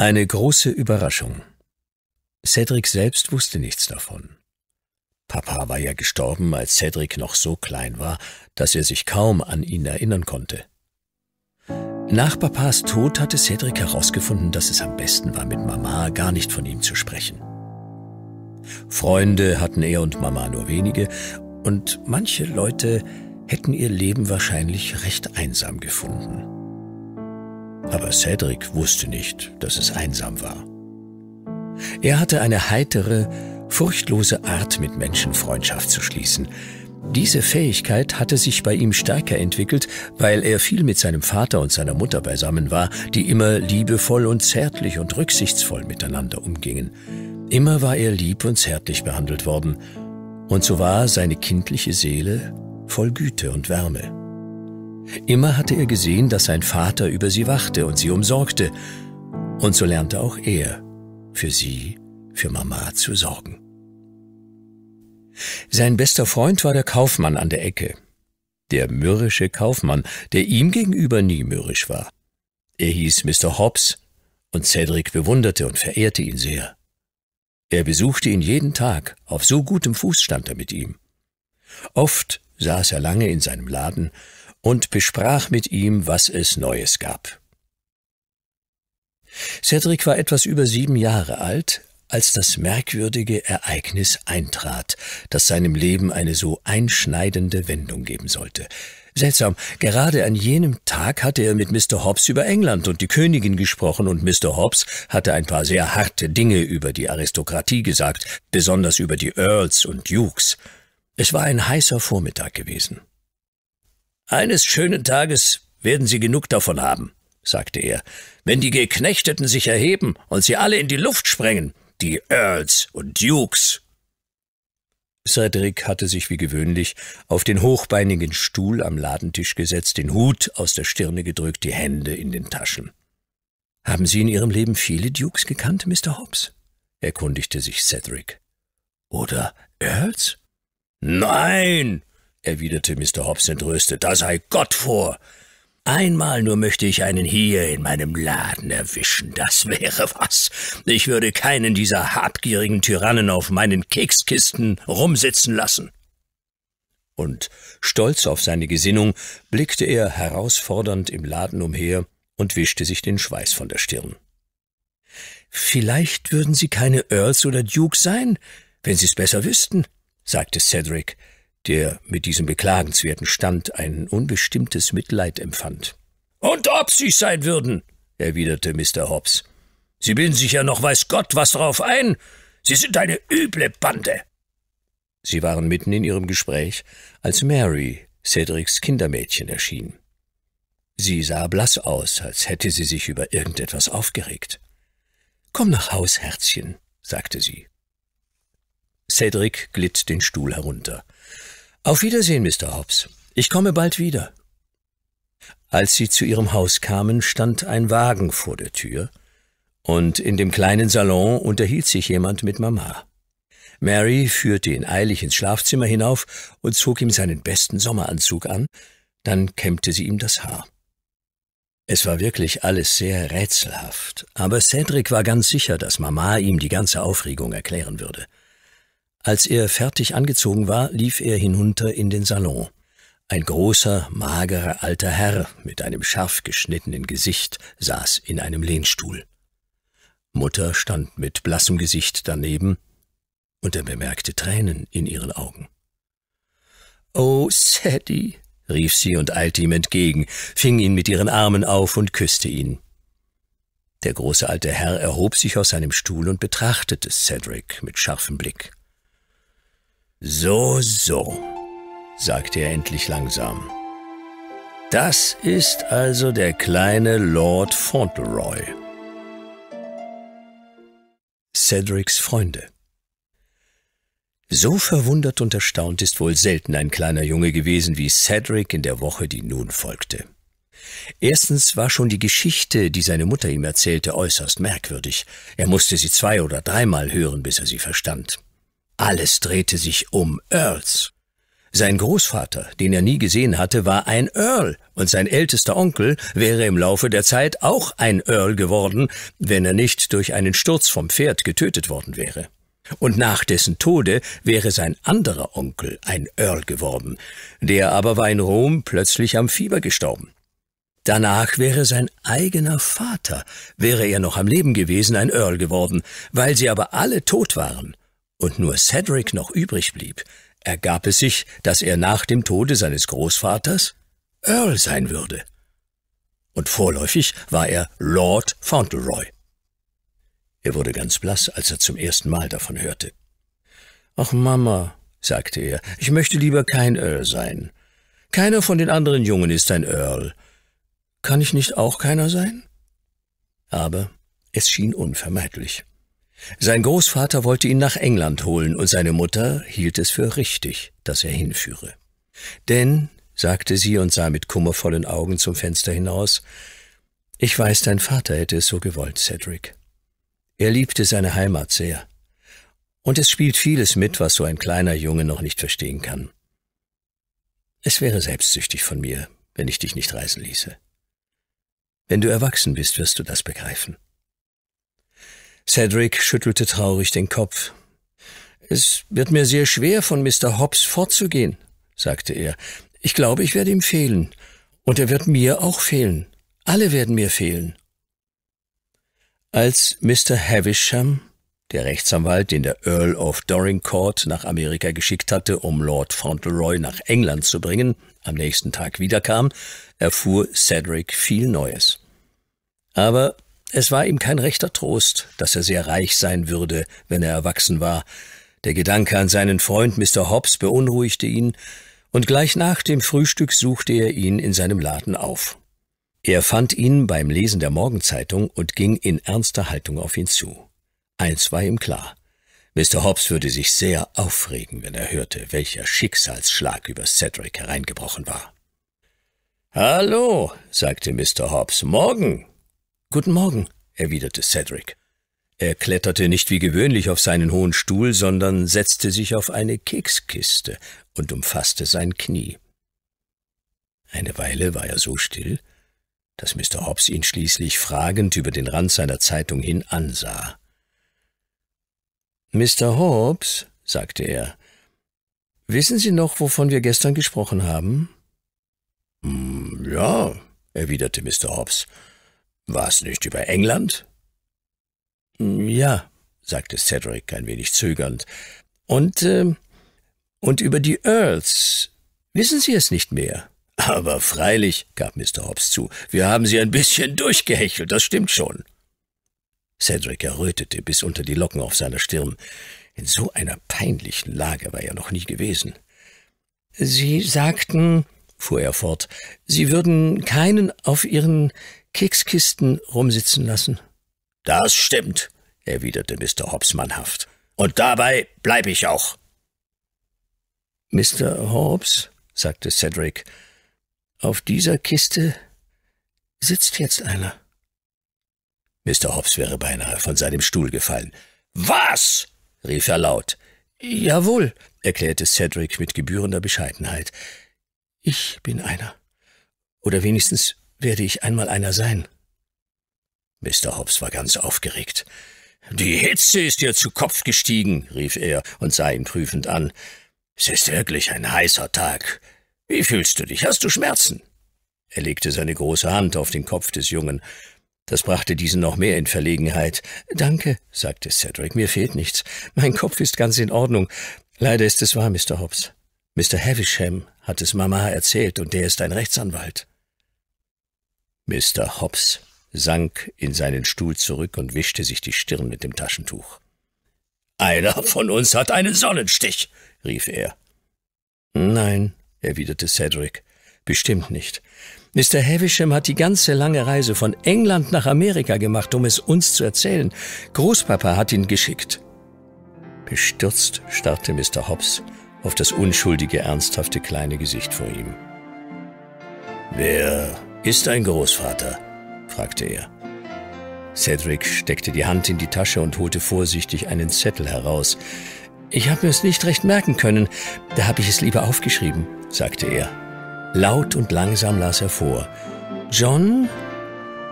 Eine große Überraschung. Cedric selbst wusste nichts davon. Papa war ja gestorben, als Cedric noch so klein war, dass er sich kaum an ihn erinnern konnte. Nach Papas Tod hatte Cedric herausgefunden, dass es am besten war, mit Mama gar nicht von ihm zu sprechen. Freunde hatten er und Mama nur wenige, und manche Leute hätten ihr Leben wahrscheinlich recht einsam gefunden. Aber Cedric wusste nicht, dass es einsam war. Er hatte eine heitere, furchtlose Art, mit Menschen Freundschaft zu schließen. Diese Fähigkeit hatte sich bei ihm stärker entwickelt, weil er viel mit seinem Vater und seiner Mutter beisammen war, die immer liebevoll und zärtlich und rücksichtsvoll miteinander umgingen. Immer war er lieb und zärtlich behandelt worden, und so war seine kindliche Seele voll Güte und Wärme. Immer hatte er gesehen, dass sein Vater über sie wachte und sie umsorgte, und so lernte auch er, für sie, für Mama zu sorgen. Sein bester Freund war der Kaufmann an der Ecke, der mürrische Kaufmann, der ihm gegenüber nie mürrisch war. Er hieß Mr. Hobbs, und Cedric bewunderte und verehrte ihn sehr. Er besuchte ihn jeden Tag, auf so gutem Fuß stand er mit ihm. Oft saß er lange in seinem Laden, und besprach mit ihm, was es Neues gab. Cedric war etwas über sieben Jahre alt, als das merkwürdige Ereignis eintrat, das seinem Leben eine so einschneidende Wendung geben sollte. Seltsam, gerade an jenem Tag hatte er mit Mr. Hobbs über England und die Königin gesprochen, und Mr. Hobbs hatte ein paar sehr harte Dinge über die Aristokratie gesagt, besonders über die Earls und Dukes. Es war ein heißer Vormittag gewesen. Eines schönen Tages werden Sie genug davon haben, sagte er, wenn die Geknechteten sich erheben und sie alle in die Luft sprengen, die Earls und Dukes. Cedric hatte sich wie gewöhnlich auf den hochbeinigen Stuhl am Ladentisch gesetzt, den Hut aus der Stirne gedrückt, die Hände in den Taschen. Haben Sie in Ihrem Leben viele Dukes gekannt, Mr. Hobbs? erkundigte sich Cedric. Oder Earls? Nein, erwiderte Mr. Hobbs entröstet, da sei Gott vor. Einmal nur möchte ich einen hier in meinem Laden erwischen, das wäre was. Ich würde keinen dieser habgierigen Tyrannen auf meinen Kekskisten rumsitzen lassen. Und stolz auf seine Gesinnung blickte er herausfordernd im Laden umher und wischte sich den Schweiß von der Stirn. Vielleicht würden Sie keine Earls oder Dukes sein, wenn Sie es besser wüssten, sagte Cedric, der mit diesem beklagenswerten Stand ein unbestimmtes Mitleid empfand. Und ob Sie's sein würden, erwiderte Mr. Hobbs. Sie bilden sich ja noch weiß Gott was drauf ein. Sie sind eine üble Bande. Sie waren mitten in ihrem Gespräch, als Mary, Cedrics Kindermädchen, erschien. Sie sah blass aus, als hätte sie sich über irgendetwas aufgeregt. Komm nach Haus, Herzchen, sagte sie. Cedric glitt den Stuhl herunter. Auf Wiedersehen, Mr. Hobbs. Ich komme bald wieder. Als sie zu ihrem Haus kamen, stand ein Wagen vor der Tür, und in dem kleinen Salon unterhielt sich jemand mit Mama. Mary führte ihn eilig ins Schlafzimmer hinauf und zog ihm seinen besten Sommeranzug an, dann kämmte sie ihm das Haar. Es war wirklich alles sehr rätselhaft, aber Cedric war ganz sicher, dass Mama ihm die ganze Aufregung erklären würde. Als er fertig angezogen war, lief er hinunter in den Salon. Ein großer, magerer alter Herr mit einem scharf geschnittenen Gesicht saß in einem Lehnstuhl. Mutter stand mit blassem Gesicht daneben, und er bemerkte Tränen in ihren Augen. Oh, Sadie, rief sie und eilte ihm entgegen, fing ihn mit ihren Armen auf und küsste ihn. Der große alte Herr erhob sich aus seinem Stuhl und betrachtete Cedric mit scharfem Blick. So, so, sagte er endlich langsam. Das ist also der kleine Lord Fauntleroy. Cedrics Freunde. So verwundert und erstaunt ist wohl selten ein kleiner Junge gewesen wie Cedric in der Woche, die nun folgte. Erstens war schon die Geschichte, die seine Mutter ihm erzählte, äußerst merkwürdig. Er musste sie zwei oder dreimal hören, bis er sie verstand. Alles drehte sich um Earls. Sein Großvater, den er nie gesehen hatte, war ein Earl, und sein ältester Onkel wäre im Laufe der Zeit auch ein Earl geworden, wenn er nicht durch einen Sturz vom Pferd getötet worden wäre. Und nach dessen Tode wäre sein anderer Onkel ein Earl geworden, der aber war in Rom plötzlich am Fieber gestorben. Danach wäre sein eigener Vater, wäre er noch am Leben gewesen, ein Earl geworden, weil sie aber alle tot waren, und nur Cedric noch übrig blieb, ergab es sich, dass er nach dem Tode seines Großvaters Earl sein würde. Und vorläufig war er Lord Fauntleroy. Er wurde ganz blass, als er zum ersten Mal davon hörte. Ach Mama, sagte er, ich möchte lieber kein Earl sein. Keiner von den anderen Jungen ist ein Earl. Kann ich nicht auch keiner sein? Aber es schien unvermeidlich. Sein Großvater wollte ihn nach England holen und seine Mutter hielt es für richtig, dass er hinführe. Denn, sagte sie und sah mit kummervollen Augen zum Fenster hinaus, ich weiß, dein Vater hätte es so gewollt, Cedric. Er liebte seine Heimat sehr. Und es spielt vieles mit, was so ein kleiner Junge noch nicht verstehen kann. Es wäre selbstsüchtig von mir, wenn ich dich nicht reisen ließe. Wenn du erwachsen bist, wirst du das begreifen. Cedric schüttelte traurig den Kopf. Es wird mir sehr schwer, von Mr. Hobbs fortzugehen, sagte er. Ich glaube, ich werde ihm fehlen. Und er wird mir auch fehlen. Alle werden mir fehlen. Als Mr. Havisham, der Rechtsanwalt, den der Earl of Dorincourt nach Amerika geschickt hatte, um Lord Fauntleroy nach England zu bringen, am nächsten Tag wiederkam, erfuhr Cedric viel Neues. Aber es war ihm kein rechter Trost, dass er sehr reich sein würde, wenn er erwachsen war. Der Gedanke an seinen Freund Mr. Hobbs beunruhigte ihn, und gleich nach dem Frühstück suchte er ihn in seinem Laden auf. Er fand ihn beim Lesen der Morgenzeitung und ging in ernster Haltung auf ihn zu. Eins war ihm klar. Mr. Hobbs würde sich sehr aufregen, wenn er hörte, welcher Schicksalsschlag über Cedric hereingebrochen war. Hallo, sagte Mr. Hobbs, morgen. Guten Morgen, erwiderte Cedric. Er kletterte nicht wie gewöhnlich auf seinen hohen Stuhl, sondern setzte sich auf eine Kekskiste und umfasste sein Knie. Eine Weile war er so still, dass Mr. Hobbs ihn schließlich fragend über den Rand seiner Zeitung hin ansah. Mr. Hobbs, sagte er, wissen Sie noch, wovon wir gestern gesprochen haben? Hm, ja, erwiderte Mr. Hobbs. War es nicht über England? Hm, ja, sagte Cedric ein wenig zögernd. Und, äh, und über die Earls. Wissen Sie es nicht mehr? Aber freilich, gab Mr. Hobbs zu, wir haben Sie ein bisschen durchgehechelt, das stimmt schon. Cedric errötete bis unter die Locken auf seiner Stirn. In so einer peinlichen Lage war er noch nie gewesen. Sie sagten, fuhr er fort, Sie würden keinen auf Ihren Kekskisten rumsitzen lassen? Das stimmt, erwiderte Mr. Hobbs mannhaft. Und dabei bleibe ich auch. Mr. Hobbs, sagte Cedric, auf dieser Kiste sitzt jetzt einer. Mr. Hobbs wäre beinahe von seinem Stuhl gefallen. Was? rief er laut. Jawohl, erklärte Cedric mit gebührender Bescheidenheit. Ich bin einer. Oder wenigstens werde ich einmal einer sein. Mr. Hobbs war ganz aufgeregt. Die Hitze ist dir zu Kopf gestiegen, rief er und sah ihn prüfend an. Es ist wirklich ein heißer Tag. Wie fühlst du dich? Hast du Schmerzen? Er legte seine große Hand auf den Kopf des Jungen. Das brachte diesen noch mehr in Verlegenheit. Danke, sagte Cedric, mir fehlt nichts. Mein Kopf ist ganz in Ordnung. Leider ist es wahr, Mr. Hobbs. Mr. Havisham hat es Mama erzählt, und der ist ein Rechtsanwalt. Mr. Hobbs sank in seinen Stuhl zurück und wischte sich die Stirn mit dem Taschentuch. Einer von uns hat einen Sonnenstich, rief er. Nein, erwiderte Cedric, bestimmt nicht. Mr. Havisham hat die ganze lange Reise von England nach Amerika gemacht, um es uns zu erzählen. Großpapa hat ihn geschickt. Bestürzt starrte Mr. Hobbs auf das unschuldige, ernsthafte kleine Gesicht vor ihm. Wer ist ein Großvater? fragte er. Cedric steckte die Hand in die Tasche und holte vorsichtig einen Zettel heraus. Ich habe mir es nicht recht merken können, da habe ich es lieber aufgeschrieben, sagte er. Laut und langsam las er vor. John,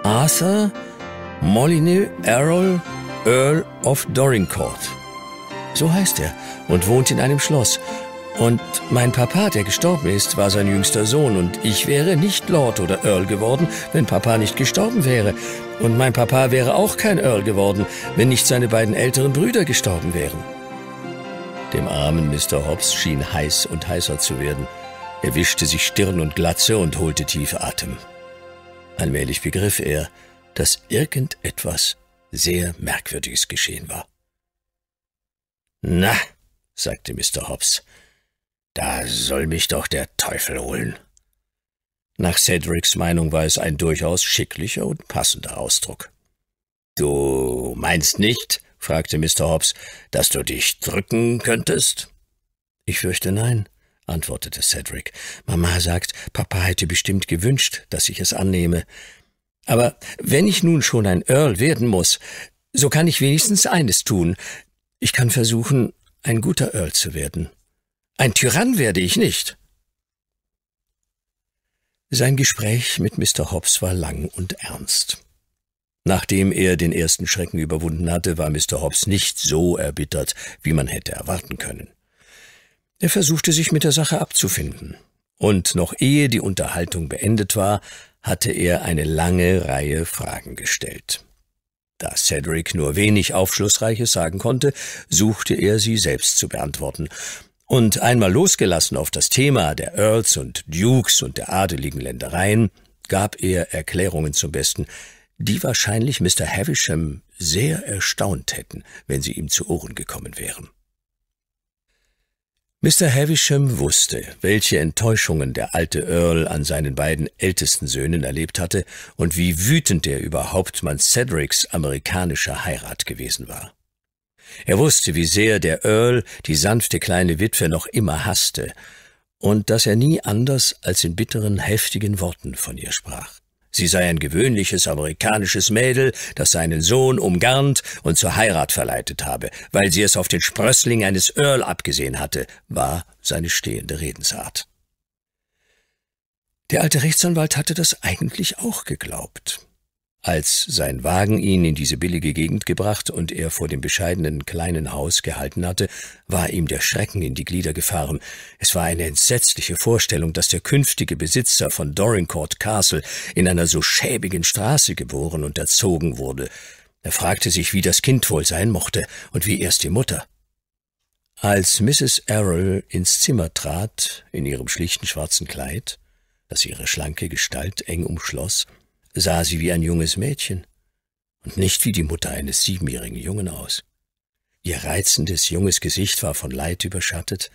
Arthur, Molyneux Errol, Earl of Dorincourt. So heißt er und wohnt in einem Schloss und mein Papa, der gestorben ist, war sein jüngster Sohn und ich wäre nicht Lord oder Earl geworden, wenn Papa nicht gestorben wäre. Und mein Papa wäre auch kein Earl geworden, wenn nicht seine beiden älteren Brüder gestorben wären. Dem armen Mr. Hobbs schien heiß und heißer zu werden. Er wischte sich Stirn und Glatze und holte tief Atem. Allmählich begriff er, dass irgendetwas sehr Merkwürdiges geschehen war. Na, sagte Mr. Hobbs, da soll mich doch der Teufel holen. Nach Cedrics Meinung war es ein durchaus schicklicher und passender Ausdruck. Du meinst nicht, fragte Mr. Hobbs, dass du dich drücken könntest? Ich fürchte nein, antwortete Cedric. Mama sagt, Papa hätte bestimmt gewünscht, dass ich es annehme. Aber wenn ich nun schon ein Earl werden muss, so kann ich wenigstens eines tun. Ich kann versuchen, ein guter Earl zu werden. Ein Tyrann werde ich nicht. Sein Gespräch mit Mr. Hobbs war lang und ernst. Nachdem er den ersten Schrecken überwunden hatte, war Mr. Hobbs nicht so erbittert, wie man hätte erwarten können. Er versuchte sich mit der Sache abzufinden, und noch ehe die Unterhaltung beendet war, hatte er eine lange Reihe Fragen gestellt. Da Cedric nur wenig Aufschlussreiches sagen konnte, suchte er sie selbst zu beantworten, und einmal losgelassen auf das Thema der Earls und Dukes und der adeligen Ländereien, gab er Erklärungen zum Besten, die wahrscheinlich Mr. Havisham sehr erstaunt hätten, wenn sie ihm zu Ohren gekommen wären. Mr. Havisham wusste, welche Enttäuschungen der alte Earl an seinen beiden ältesten Söhnen erlebt hatte und wie wütend er über Hauptmann Cedrics amerikanischer Heirat gewesen war. Er wusste, wie sehr der Earl die sanfte kleine Witwe noch immer hasste und dass er nie anders als in bitteren, heftigen Worten von ihr sprach. Sie sei ein gewöhnliches amerikanisches Mädel, das seinen Sohn umgarnt und zur Heirat verleitet habe, weil sie es auf den Sprössling eines Earl abgesehen hatte, war seine stehende Redensart. Der alte Rechtsanwalt hatte das eigentlich auch geglaubt. Als sein Wagen ihn in diese billige Gegend gebracht und er vor dem bescheidenen kleinen Haus gehalten hatte, war ihm der Schrecken in die Glieder gefahren. Es war eine entsetzliche Vorstellung, dass der künftige Besitzer von Dorincourt Castle in einer so schäbigen Straße geboren und erzogen wurde. Er fragte sich, wie das Kind wohl sein mochte und wie erst die Mutter. Als Mrs. Errol ins Zimmer trat, in ihrem schlichten schwarzen Kleid, das ihre schlanke Gestalt eng umschloss, sah sie wie ein junges Mädchen und nicht wie die Mutter eines siebenjährigen Jungen aus. Ihr reizendes, junges Gesicht war von Leid überschattet,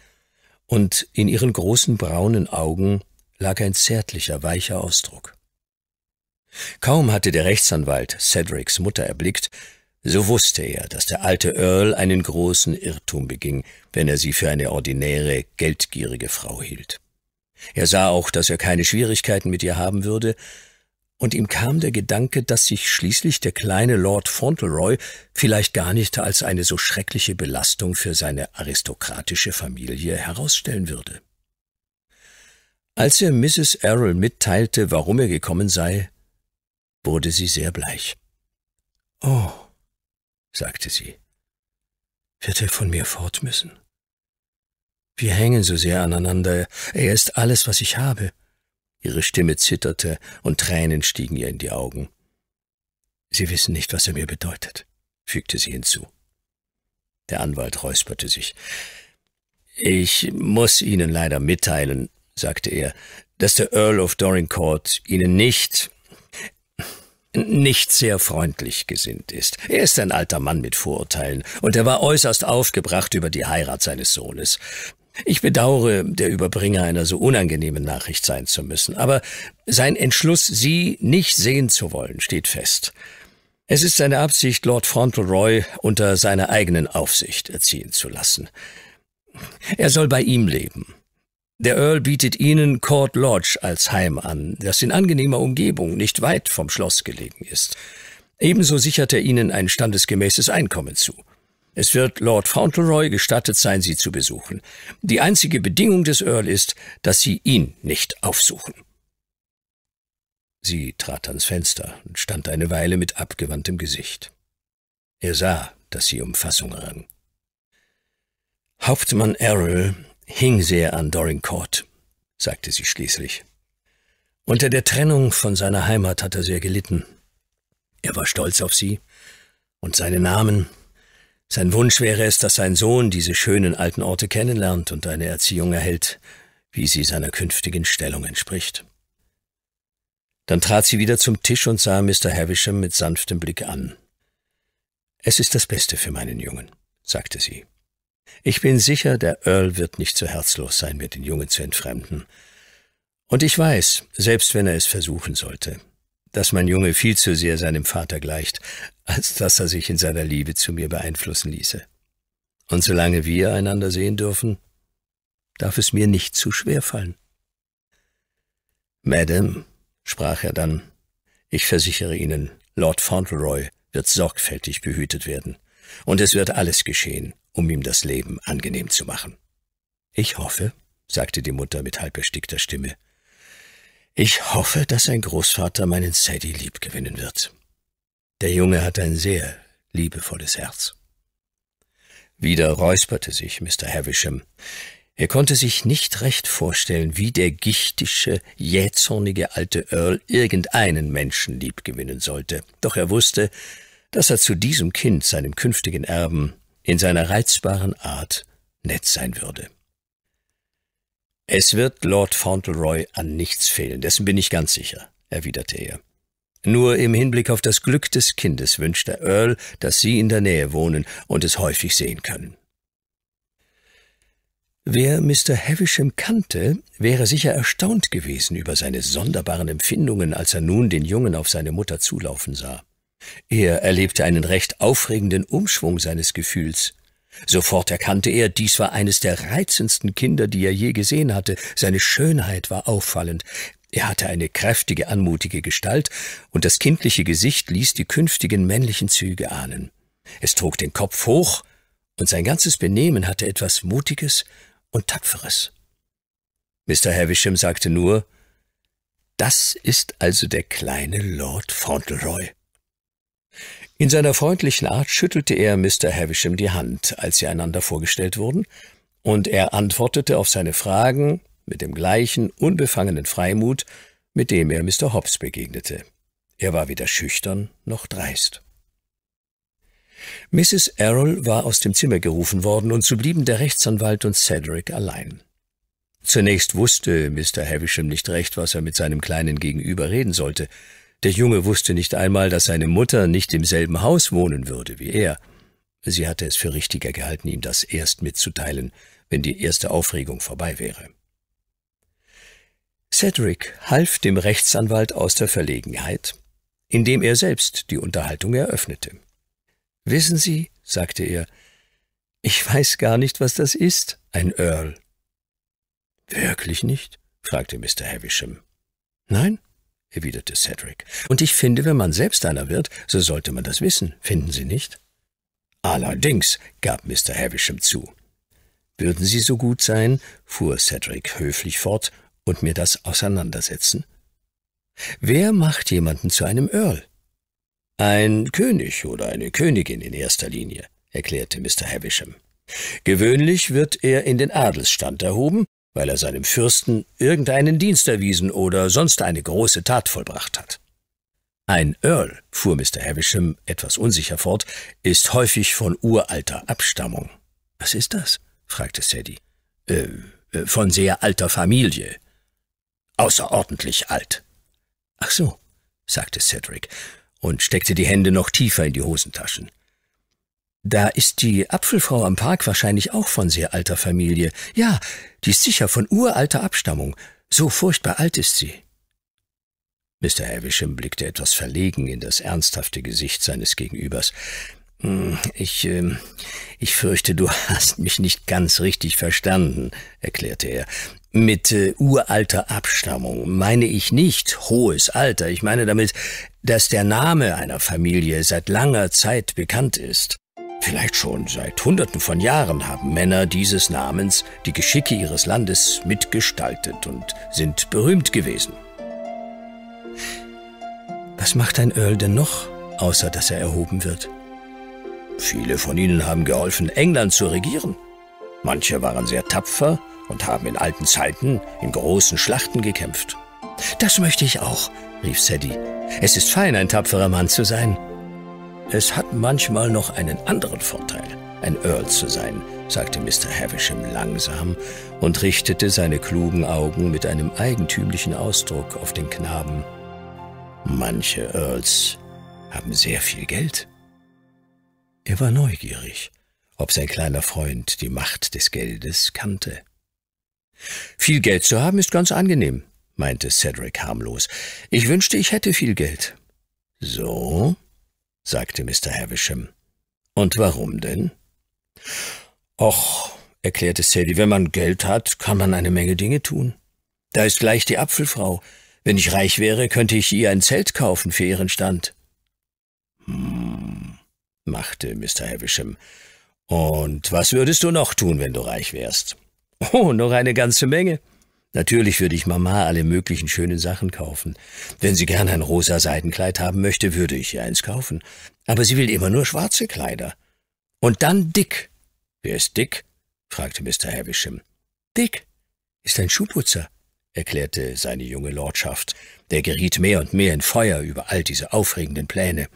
und in ihren großen braunen Augen lag ein zärtlicher, weicher Ausdruck. Kaum hatte der Rechtsanwalt Cedrics Mutter erblickt, so wusste er, dass der alte Earl einen großen Irrtum beging, wenn er sie für eine ordinäre, geldgierige Frau hielt. Er sah auch, dass er keine Schwierigkeiten mit ihr haben würde, und ihm kam der Gedanke, dass sich schließlich der kleine Lord Fauntleroy vielleicht gar nicht als eine so schreckliche Belastung für seine aristokratische Familie herausstellen würde. Als er Mrs. Errol mitteilte, warum er gekommen sei, wurde sie sehr bleich. Oh, sagte sie, wird er von mir fort müssen? Wir hängen so sehr aneinander, er ist alles, was ich habe. Ihre Stimme zitterte und Tränen stiegen ihr in die Augen. Sie wissen nicht, was er mir bedeutet, fügte sie hinzu. Der Anwalt räusperte sich. Ich muss Ihnen leider mitteilen, sagte er, dass der Earl of Dorincourt Ihnen nicht nicht sehr freundlich gesinnt ist. Er ist ein alter Mann mit Vorurteilen, und er war äußerst aufgebracht über die Heirat seines Sohnes. Ich bedauere, der Überbringer einer so unangenehmen Nachricht sein zu müssen, aber sein Entschluss, Sie nicht sehen zu wollen, steht fest. Es ist seine Absicht, Lord Fauntleroy unter seiner eigenen Aufsicht erziehen zu lassen. Er soll bei ihm leben. Der Earl bietet Ihnen Court Lodge als Heim an, das in angenehmer Umgebung nicht weit vom Schloss gelegen ist. Ebenso sichert er Ihnen ein standesgemäßes Einkommen zu. Es wird Lord Fauntleroy gestattet sein, Sie zu besuchen. Die einzige Bedingung des Earl ist, dass Sie ihn nicht aufsuchen. Sie trat ans Fenster und stand eine Weile mit abgewandtem Gesicht. Er sah, dass sie um Fassung rang. Hauptmann Errol hing sehr an Dorincourt, sagte sie schließlich. Unter der Trennung von seiner Heimat hat er sehr gelitten. Er war stolz auf sie und seinen Namen sein Wunsch wäre es, dass sein Sohn diese schönen alten Orte kennenlernt und eine Erziehung erhält, wie sie seiner künftigen Stellung entspricht. Dann trat sie wieder zum Tisch und sah Mr. Havisham mit sanftem Blick an. Es ist das Beste für meinen Jungen, sagte sie. Ich bin sicher, der Earl wird nicht so herzlos sein, mir den Jungen zu entfremden. Und ich weiß, selbst wenn er es versuchen sollte, dass mein Junge viel zu sehr seinem Vater gleicht, als dass er sich in seiner Liebe zu mir beeinflussen ließe. Und solange wir einander sehen dürfen, darf es mir nicht zu schwer fallen. Madame, sprach er dann, ich versichere Ihnen, Lord Fauntleroy wird sorgfältig behütet werden, und es wird alles geschehen, um ihm das Leben angenehm zu machen. Ich hoffe, sagte die Mutter mit halb erstickter Stimme, ich hoffe, dass sein Großvater meinen Sadie lieb gewinnen wird. Der Junge hat ein sehr liebevolles Herz. Wieder räusperte sich Mr. Havisham. Er konnte sich nicht recht vorstellen, wie der gichtische, jähzornige alte Earl irgendeinen Menschen lieb gewinnen sollte. Doch er wusste, dass er zu diesem Kind, seinem künftigen Erben, in seiner reizbaren Art nett sein würde. Es wird Lord Fauntleroy an nichts fehlen, dessen bin ich ganz sicher, erwiderte er. Nur im Hinblick auf das Glück des Kindes wünscht der Earl, dass Sie in der Nähe wohnen und es häufig sehen können. Wer Mr. Havisham kannte, wäre sicher erstaunt gewesen über seine sonderbaren Empfindungen, als er nun den Jungen auf seine Mutter zulaufen sah. Er erlebte einen recht aufregenden Umschwung seines Gefühls. Sofort erkannte er, dies war eines der reizendsten Kinder, die er je gesehen hatte. Seine Schönheit war auffallend. Er hatte eine kräftige, anmutige Gestalt, und das kindliche Gesicht ließ die künftigen männlichen Züge ahnen. Es trug den Kopf hoch, und sein ganzes Benehmen hatte etwas Mutiges und Tapferes. Mr. Havisham sagte nur, das ist also der kleine Lord Fauntleroy. In seiner freundlichen Art schüttelte er Mr. Havisham die Hand, als sie einander vorgestellt wurden, und er antwortete auf seine Fragen mit dem gleichen unbefangenen Freimut, mit dem er Mr. Hobbs begegnete. Er war weder schüchtern noch dreist. Mrs. Errol war aus dem Zimmer gerufen worden, und so blieben der Rechtsanwalt und Cedric allein. Zunächst wusste Mr. Havisham nicht recht, was er mit seinem Kleinen gegenüber reden sollte. Der Junge wusste nicht einmal, dass seine Mutter nicht im selben Haus wohnen würde wie er. Sie hatte es für richtiger gehalten, ihm das erst mitzuteilen, wenn die erste Aufregung vorbei wäre. Cedric half dem Rechtsanwalt aus der Verlegenheit, indem er selbst die Unterhaltung eröffnete. Wissen Sie, sagte er, ich weiß gar nicht, was das ist, ein Earl. Wirklich nicht? fragte Mr. Havisham. Nein, erwiderte Cedric. Und ich finde, wenn man selbst einer wird, so sollte man das wissen, finden Sie nicht? Allerdings, gab Mr. Havisham zu. Würden Sie so gut sein, fuhr Cedric höflich fort, und mir das auseinandersetzen? Wer macht jemanden zu einem Earl? Ein König oder eine Königin in erster Linie, erklärte Mr. Havisham. Gewöhnlich wird er in den Adelsstand erhoben weil er seinem Fürsten irgendeinen Dienst erwiesen oder sonst eine große Tat vollbracht hat. Ein Earl, fuhr Mr. Havisham etwas unsicher fort, ist häufig von uralter Abstammung. Was ist das? fragte Sadie. Äh, äh, von sehr alter Familie. Außerordentlich alt. Ach so, sagte Cedric und steckte die Hände noch tiefer in die Hosentaschen. Da ist die Apfelfrau am Park wahrscheinlich auch von sehr alter Familie. Ja, die ist sicher von uralter Abstammung. So furchtbar alt ist sie. Mr. Havisham blickte etwas verlegen in das ernsthafte Gesicht seines Gegenübers. Hm, ich, ähm, ich fürchte, du hast mich nicht ganz richtig verstanden, erklärte er. Mit äh, uralter Abstammung meine ich nicht hohes Alter. Ich meine damit, dass der Name einer Familie seit langer Zeit bekannt ist. Vielleicht schon seit Hunderten von Jahren haben Männer dieses Namens die Geschicke ihres Landes mitgestaltet und sind berühmt gewesen. Was macht ein Earl denn noch, außer dass er erhoben wird? Viele von ihnen haben geholfen, England zu regieren. Manche waren sehr tapfer und haben in alten Zeiten in großen Schlachten gekämpft. Das möchte ich auch, rief Sadie. Es ist fein, ein tapferer Mann zu sein. Es hat manchmal noch einen anderen Vorteil, ein Earl zu sein, sagte Mr. Havisham langsam und richtete seine klugen Augen mit einem eigentümlichen Ausdruck auf den Knaben. Manche Earls haben sehr viel Geld. Er war neugierig, ob sein kleiner Freund die Macht des Geldes kannte. Viel Geld zu haben ist ganz angenehm, meinte Cedric harmlos. Ich wünschte, ich hätte viel Geld. So? sagte Mr. Havisham. Und warum denn? Och, erklärte Sadie, wenn man Geld hat, kann man eine Menge Dinge tun. Da ist gleich die Apfelfrau. Wenn ich reich wäre, könnte ich ihr ein Zelt kaufen für ihren Stand. Hm, machte Mr. Havisham. Und was würdest du noch tun, wenn du reich wärst? Oh, noch eine ganze Menge. Natürlich würde ich Mama alle möglichen schönen Sachen kaufen. Wenn sie gern ein rosa Seidenkleid haben möchte, würde ich ihr eins kaufen. Aber sie will immer nur schwarze Kleider. Und dann Dick. Wer ist Dick? fragte Mr. Havisham. Dick ist ein Schuhputzer, erklärte seine junge Lordschaft. Der geriet mehr und mehr in Feuer über all diese aufregenden Pläne.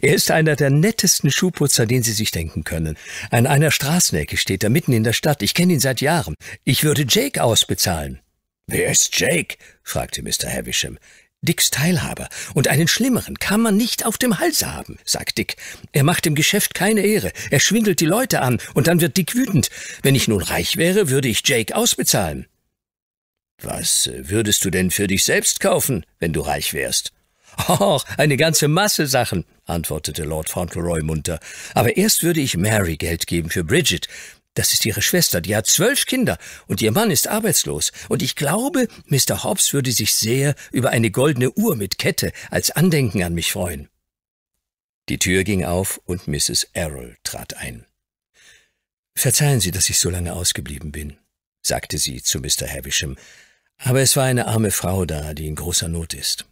Er ist einer der nettesten Schuhputzer, den Sie sich denken können. An einer Straßenecke steht er mitten in der Stadt. Ich kenne ihn seit Jahren. Ich würde Jake ausbezahlen. »Wer ist Jake?« fragte Mr. Havisham. Dicks Teilhaber, und einen schlimmeren kann man nicht auf dem Hals haben, sagt Dick. Er macht dem Geschäft keine Ehre, er schwindelt die Leute an, und dann wird Dick wütend. Wenn ich nun reich wäre, würde ich Jake ausbezahlen. Was äh, würdest du denn für dich selbst kaufen, wenn du reich wärst? Och, eine ganze Masse Sachen, antwortete Lord Fauntleroy munter. Aber erst würde ich Mary Geld geben für Bridget, das ist ihre Schwester, die hat zwölf Kinder und ihr Mann ist arbeitslos. Und ich glaube, Mr. Hobbs würde sich sehr über eine goldene Uhr mit Kette als Andenken an mich freuen. Die Tür ging auf und Mrs. Errol trat ein. Verzeihen Sie, dass ich so lange ausgeblieben bin, sagte sie zu Mr. Havisham, aber es war eine arme Frau da, die in großer Not ist.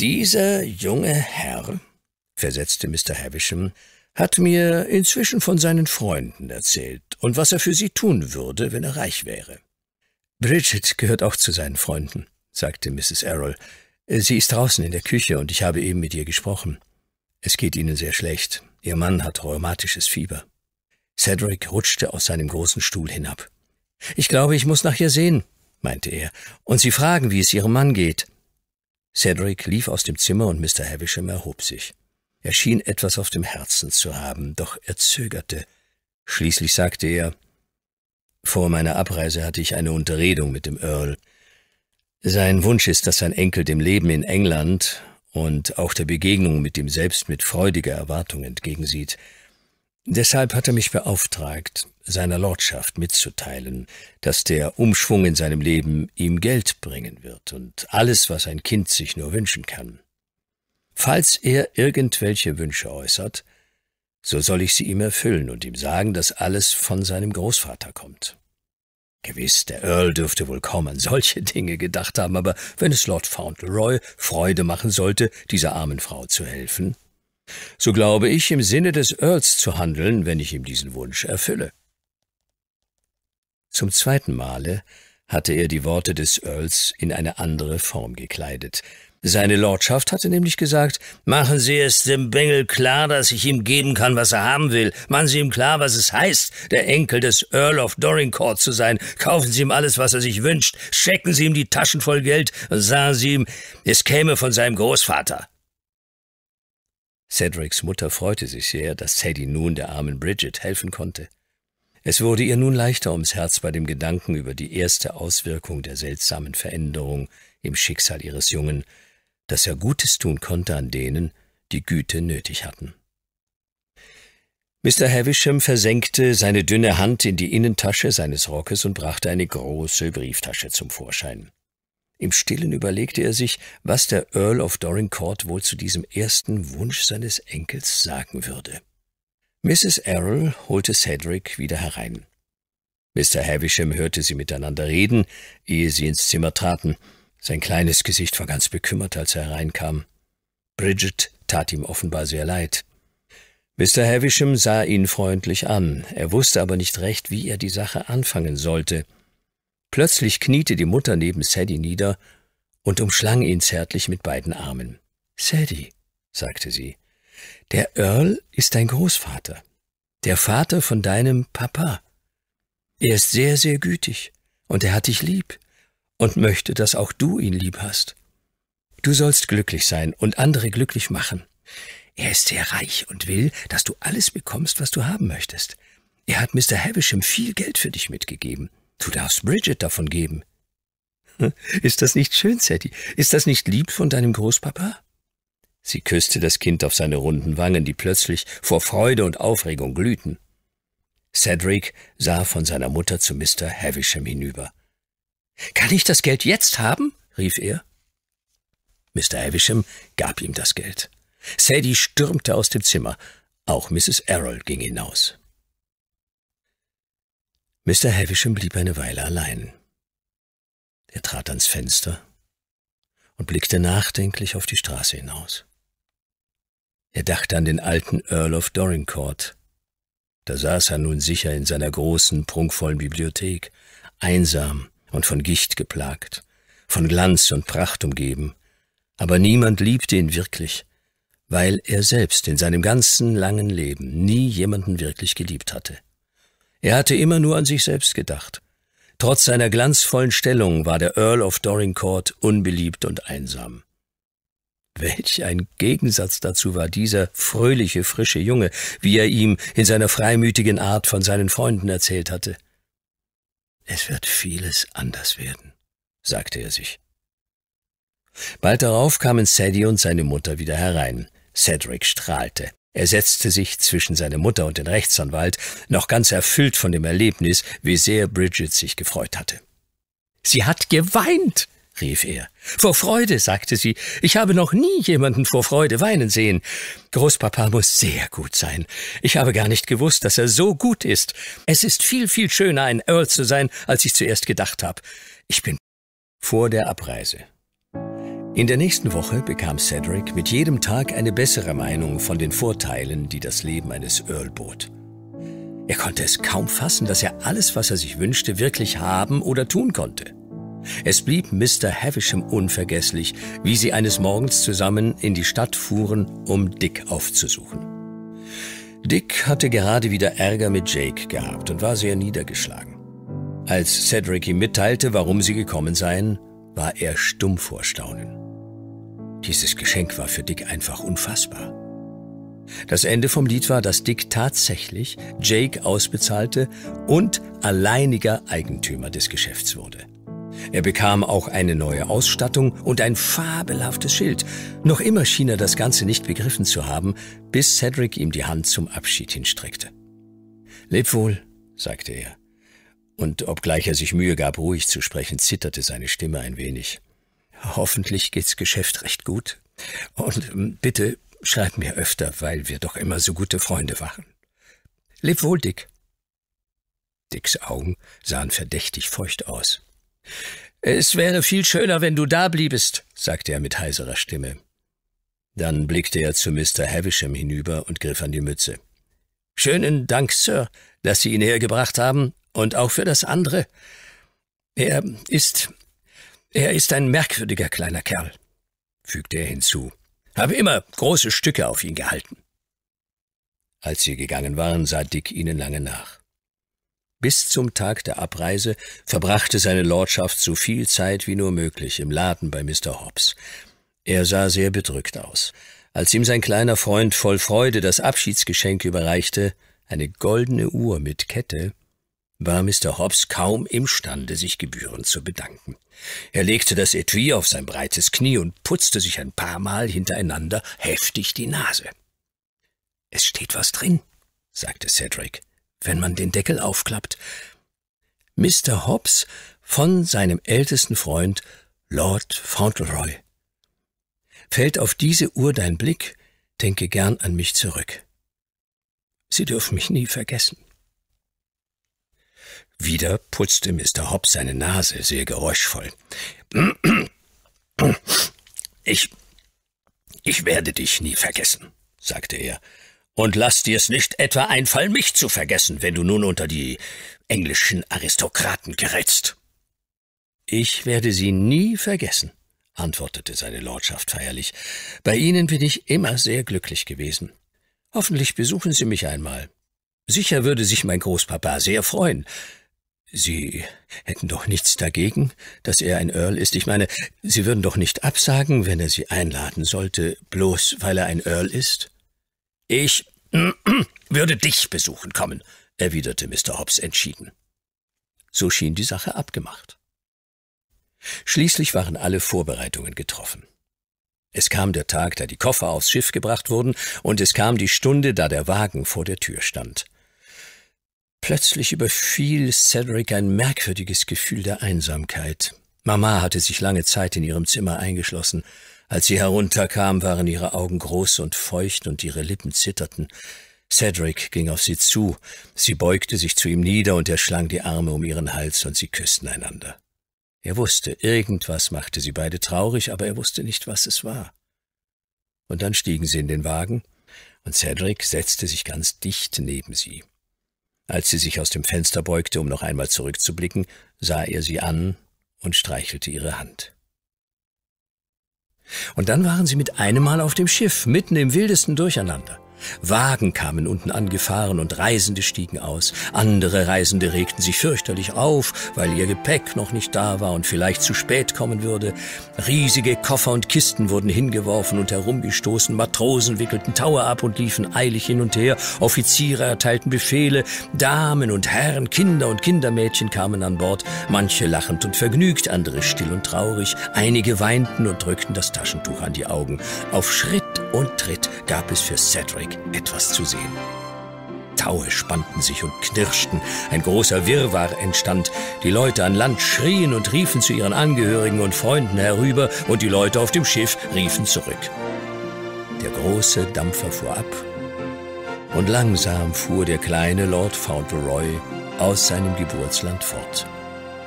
Dieser junge Herr, versetzte Mr. Havisham, hat mir inzwischen von seinen Freunden erzählt und was er für sie tun würde, wenn er reich wäre. Bridget gehört auch zu seinen Freunden, sagte Mrs. Errol. Sie ist draußen in der Küche und ich habe eben mit ihr gesprochen. Es geht ihnen sehr schlecht. Ihr Mann hat rheumatisches Fieber. Cedric rutschte aus seinem großen Stuhl hinab. Ich glaube, ich muss nach ihr sehen, meinte er, und sie fragen, wie es ihrem Mann geht. Cedric lief aus dem Zimmer und Mr. Havisham erhob sich. Er schien etwas auf dem Herzen zu haben, doch er zögerte. Schließlich sagte er, vor meiner Abreise hatte ich eine Unterredung mit dem Earl. Sein Wunsch ist, dass sein Enkel dem Leben in England und auch der Begegnung mit ihm selbst mit freudiger Erwartung entgegensieht. Deshalb hat er mich beauftragt, seiner Lordschaft mitzuteilen, dass der Umschwung in seinem Leben ihm Geld bringen wird und alles, was ein Kind sich nur wünschen kann. Falls er irgendwelche Wünsche äußert, so soll ich sie ihm erfüllen und ihm sagen, dass alles von seinem Großvater kommt. Gewiss, der Earl dürfte wohl kaum an solche Dinge gedacht haben, aber wenn es Lord Fauntleroy Freude machen sollte, dieser armen Frau zu helfen, so glaube ich, im Sinne des Earls zu handeln, wenn ich ihm diesen Wunsch erfülle. Zum zweiten Male hatte er die Worte des Earls in eine andere Form gekleidet. Seine Lordschaft hatte nämlich gesagt, machen Sie es dem Bengel klar, dass ich ihm geben kann, was er haben will. Machen Sie ihm klar, was es heißt, der Enkel des Earl of Dorincourt zu sein. Kaufen Sie ihm alles, was er sich wünscht. Schecken Sie ihm die Taschen voll Geld und sagen Sie ihm, es käme von seinem Großvater. Cedrics Mutter freute sich sehr, dass Sadie nun der armen Bridget helfen konnte. Es wurde ihr nun leichter ums Herz bei dem Gedanken über die erste Auswirkung der seltsamen Veränderung im Schicksal ihres Jungen, dass er Gutes tun konnte an denen, die Güte nötig hatten. Mr. Havisham versenkte seine dünne Hand in die Innentasche seines Rockes und brachte eine große Brieftasche zum Vorschein. Im Stillen überlegte er sich, was der Earl of Dorincourt wohl zu diesem ersten Wunsch seines Enkels sagen würde. Mrs. Errol holte Cedric wieder herein. Mr. Havisham hörte sie miteinander reden, ehe sie ins Zimmer traten. Sein kleines Gesicht war ganz bekümmert, als er hereinkam. Bridget tat ihm offenbar sehr leid. Mr. Havisham sah ihn freundlich an, er wusste aber nicht recht, wie er die Sache anfangen sollte. Plötzlich kniete die Mutter neben Sadie nieder und umschlang ihn zärtlich mit beiden Armen. Sadie, sagte sie, der Earl ist dein Großvater, der Vater von deinem Papa. Er ist sehr, sehr gütig und er hat dich lieb und möchte, dass auch du ihn lieb hast. Du sollst glücklich sein und andere glücklich machen. Er ist sehr reich und will, dass du alles bekommst, was du haben möchtest. Er hat Mr. Havisham viel Geld für dich mitgegeben. Du darfst Bridget davon geben. Ist das nicht schön, Sadie? Ist das nicht lieb von deinem Großpapa? Sie küsste das Kind auf seine runden Wangen, die plötzlich vor Freude und Aufregung glühten. Cedric sah von seiner Mutter zu Mr. Havisham hinüber. Kann ich das Geld jetzt haben? rief er. Mr. Havisham gab ihm das Geld. Sadie stürmte aus dem Zimmer. Auch Mrs. Errol ging hinaus. Mr. Havisham blieb eine Weile allein. Er trat ans Fenster und blickte nachdenklich auf die Straße hinaus. Er dachte an den alten Earl of Dorincourt. Da saß er nun sicher in seiner großen, prunkvollen Bibliothek, einsam und von Gicht geplagt, von Glanz und Pracht umgeben. Aber niemand liebte ihn wirklich, weil er selbst in seinem ganzen langen Leben nie jemanden wirklich geliebt hatte. Er hatte immer nur an sich selbst gedacht. Trotz seiner glanzvollen Stellung war der Earl of Dorincourt unbeliebt und einsam. Welch ein Gegensatz dazu war dieser fröhliche, frische Junge, wie er ihm in seiner freimütigen Art von seinen Freunden erzählt hatte. Es wird vieles anders werden, sagte er sich. Bald darauf kamen Sadie und seine Mutter wieder herein. Cedric strahlte. Er setzte sich zwischen seine Mutter und den Rechtsanwalt, noch ganz erfüllt von dem Erlebnis, wie sehr Bridget sich gefreut hatte. Sie hat geweint, rief er. Vor Freude, sagte sie, ich habe noch nie jemanden vor Freude weinen sehen. Großpapa muss sehr gut sein. Ich habe gar nicht gewusst, dass er so gut ist. Es ist viel, viel schöner, ein Earl zu sein, als ich zuerst gedacht habe. Ich bin vor der Abreise. In der nächsten Woche bekam Cedric mit jedem Tag eine bessere Meinung von den Vorteilen, die das Leben eines Earl bot. Er konnte es kaum fassen, dass er alles, was er sich wünschte, wirklich haben oder tun konnte. Es blieb Mr. Havisham unvergesslich, wie sie eines Morgens zusammen in die Stadt fuhren, um Dick aufzusuchen. Dick hatte gerade wieder Ärger mit Jake gehabt und war sehr niedergeschlagen. Als Cedric ihm mitteilte, warum sie gekommen seien, war er stumm vor Staunen. Dieses Geschenk war für Dick einfach unfassbar. Das Ende vom Lied war, dass Dick tatsächlich Jake ausbezahlte und alleiniger Eigentümer des Geschäfts wurde. Er bekam auch eine neue Ausstattung und ein fabelhaftes Schild. Noch immer schien er das Ganze nicht begriffen zu haben, bis Cedric ihm die Hand zum Abschied hinstreckte. Leb wohl, sagte er. Und obgleich er sich Mühe gab, ruhig zu sprechen, zitterte seine Stimme ein wenig. Hoffentlich geht's Geschäft recht gut. Und hm, bitte schreib mir öfter, weil wir doch immer so gute Freunde waren. Leb wohl, Dick. Dicks Augen sahen verdächtig feucht aus. Es wäre viel schöner, wenn du da bliebest, sagte er mit heiserer Stimme. Dann blickte er zu Mr. Havisham hinüber und griff an die Mütze. Schönen Dank, Sir, dass Sie ihn hergebracht haben und auch für das andere. Er ist, er ist ein merkwürdiger kleiner Kerl, fügte er hinzu. Habe immer große Stücke auf ihn gehalten. Als sie gegangen waren, sah Dick ihnen lange nach. Bis zum Tag der Abreise verbrachte seine Lordschaft so viel Zeit wie nur möglich im Laden bei Mr. Hobbs. Er sah sehr bedrückt aus. Als ihm sein kleiner Freund voll Freude das Abschiedsgeschenk überreichte, eine goldene Uhr mit Kette, war Mr. Hobbs kaum imstande, sich gebührend zu bedanken. Er legte das Etui auf sein breites Knie und putzte sich ein paar Mal hintereinander heftig die Nase. Es steht was drin, sagte Cedric wenn man den Deckel aufklappt. Mr. Hobbs von seinem ältesten Freund Lord Fauntleroy. Fällt auf diese Uhr dein Blick, denke gern an mich zurück. Sie dürfen mich nie vergessen. Wieder putzte Mr. Hobbs seine Nase sehr geräuschvoll. Ich, ich werde dich nie vergessen, sagte er und lass dir's nicht etwa einfallen, mich zu vergessen, wenn du nun unter die englischen Aristokraten gerätst. Ich werde sie nie vergessen, antwortete seine Lordschaft feierlich. Bei Ihnen bin ich immer sehr glücklich gewesen. Hoffentlich besuchen Sie mich einmal. Sicher würde sich mein Großpapa sehr freuen. Sie hätten doch nichts dagegen, dass er ein Earl ist. Ich meine, Sie würden doch nicht absagen, wenn er Sie einladen sollte, bloß weil er ein Earl ist? Ich würde dich besuchen kommen, erwiderte Mr. Hobbs entschieden. So schien die Sache abgemacht. Schließlich waren alle Vorbereitungen getroffen. Es kam der Tag, da die Koffer aufs Schiff gebracht wurden, und es kam die Stunde, da der Wagen vor der Tür stand. Plötzlich überfiel Cedric ein merkwürdiges Gefühl der Einsamkeit. Mama hatte sich lange Zeit in ihrem Zimmer eingeschlossen. Als sie herunterkam, waren ihre Augen groß und feucht und ihre Lippen zitterten. Cedric ging auf sie zu. Sie beugte sich zu ihm nieder und er schlang die Arme um ihren Hals und sie küssten einander. Er wusste, irgendwas machte sie beide traurig, aber er wusste nicht, was es war. Und dann stiegen sie in den Wagen und Cedric setzte sich ganz dicht neben sie. Als sie sich aus dem Fenster beugte, um noch einmal zurückzublicken, sah er sie an und streichelte ihre Hand. Und dann waren sie mit einem Mal auf dem Schiff, mitten im wildesten Durcheinander. Wagen kamen unten angefahren und Reisende stiegen aus. Andere Reisende regten sich fürchterlich auf, weil ihr Gepäck noch nicht da war und vielleicht zu spät kommen würde. Riesige Koffer und Kisten wurden hingeworfen und herumgestoßen. Matrosen wickelten Taue ab und liefen eilig hin und her. Offiziere erteilten Befehle. Damen und Herren, Kinder und Kindermädchen kamen an Bord. Manche lachend und vergnügt, andere still und traurig. Einige weinten und drückten das Taschentuch an die Augen. Auf Schritt und Tritt gab es für Cedric etwas zu sehen. Taue spannten sich und knirschten, ein großer Wirrwarr entstand, die Leute an Land schrien und riefen zu ihren Angehörigen und Freunden herüber, und die Leute auf dem Schiff riefen zurück. Der große Dampfer fuhr ab, und langsam fuhr der kleine Lord Fauntleroy aus seinem Geburtsland fort,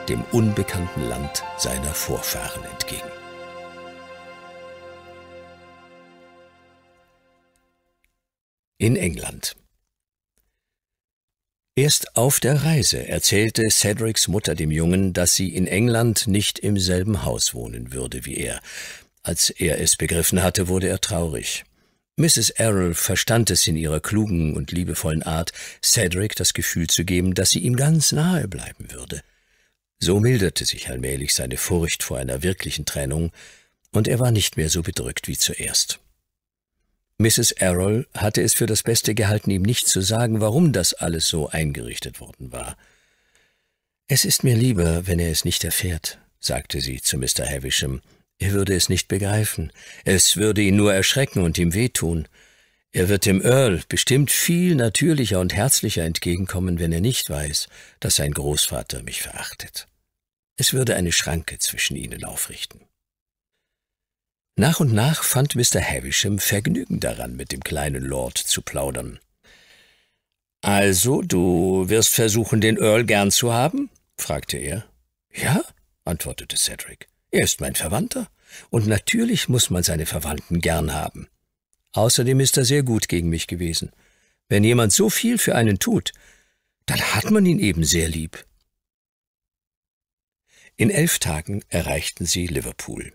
dem unbekannten Land seiner Vorfahren entgegen. in England. Erst auf der Reise erzählte Cedrics Mutter dem Jungen, dass sie in England nicht im selben Haus wohnen würde wie er. Als er es begriffen hatte, wurde er traurig. Mrs. Errol verstand es in ihrer klugen und liebevollen Art, Cedric das Gefühl zu geben, dass sie ihm ganz nahe bleiben würde. So milderte sich allmählich seine Furcht vor einer wirklichen Trennung, und er war nicht mehr so bedrückt wie zuerst. Mrs. Errol hatte es für das Beste gehalten, ihm nicht zu sagen, warum das alles so eingerichtet worden war. Es ist mir lieber, wenn er es nicht erfährt, sagte sie zu Mr. Havisham. Er würde es nicht begreifen. Es würde ihn nur erschrecken und ihm wehtun. Er wird dem Earl bestimmt viel natürlicher und herzlicher entgegenkommen, wenn er nicht weiß, dass sein Großvater mich verachtet. Es würde eine Schranke zwischen ihnen aufrichten. Nach und nach fand Mr. Havisham Vergnügen daran, mit dem kleinen Lord zu plaudern. Also, du wirst versuchen, den Earl gern zu haben? fragte er. Ja, antwortete Cedric. Er ist mein Verwandter, und natürlich muss man seine Verwandten gern haben. Außerdem ist er sehr gut gegen mich gewesen. Wenn jemand so viel für einen tut, dann hat man ihn eben sehr lieb. In elf Tagen erreichten sie Liverpool.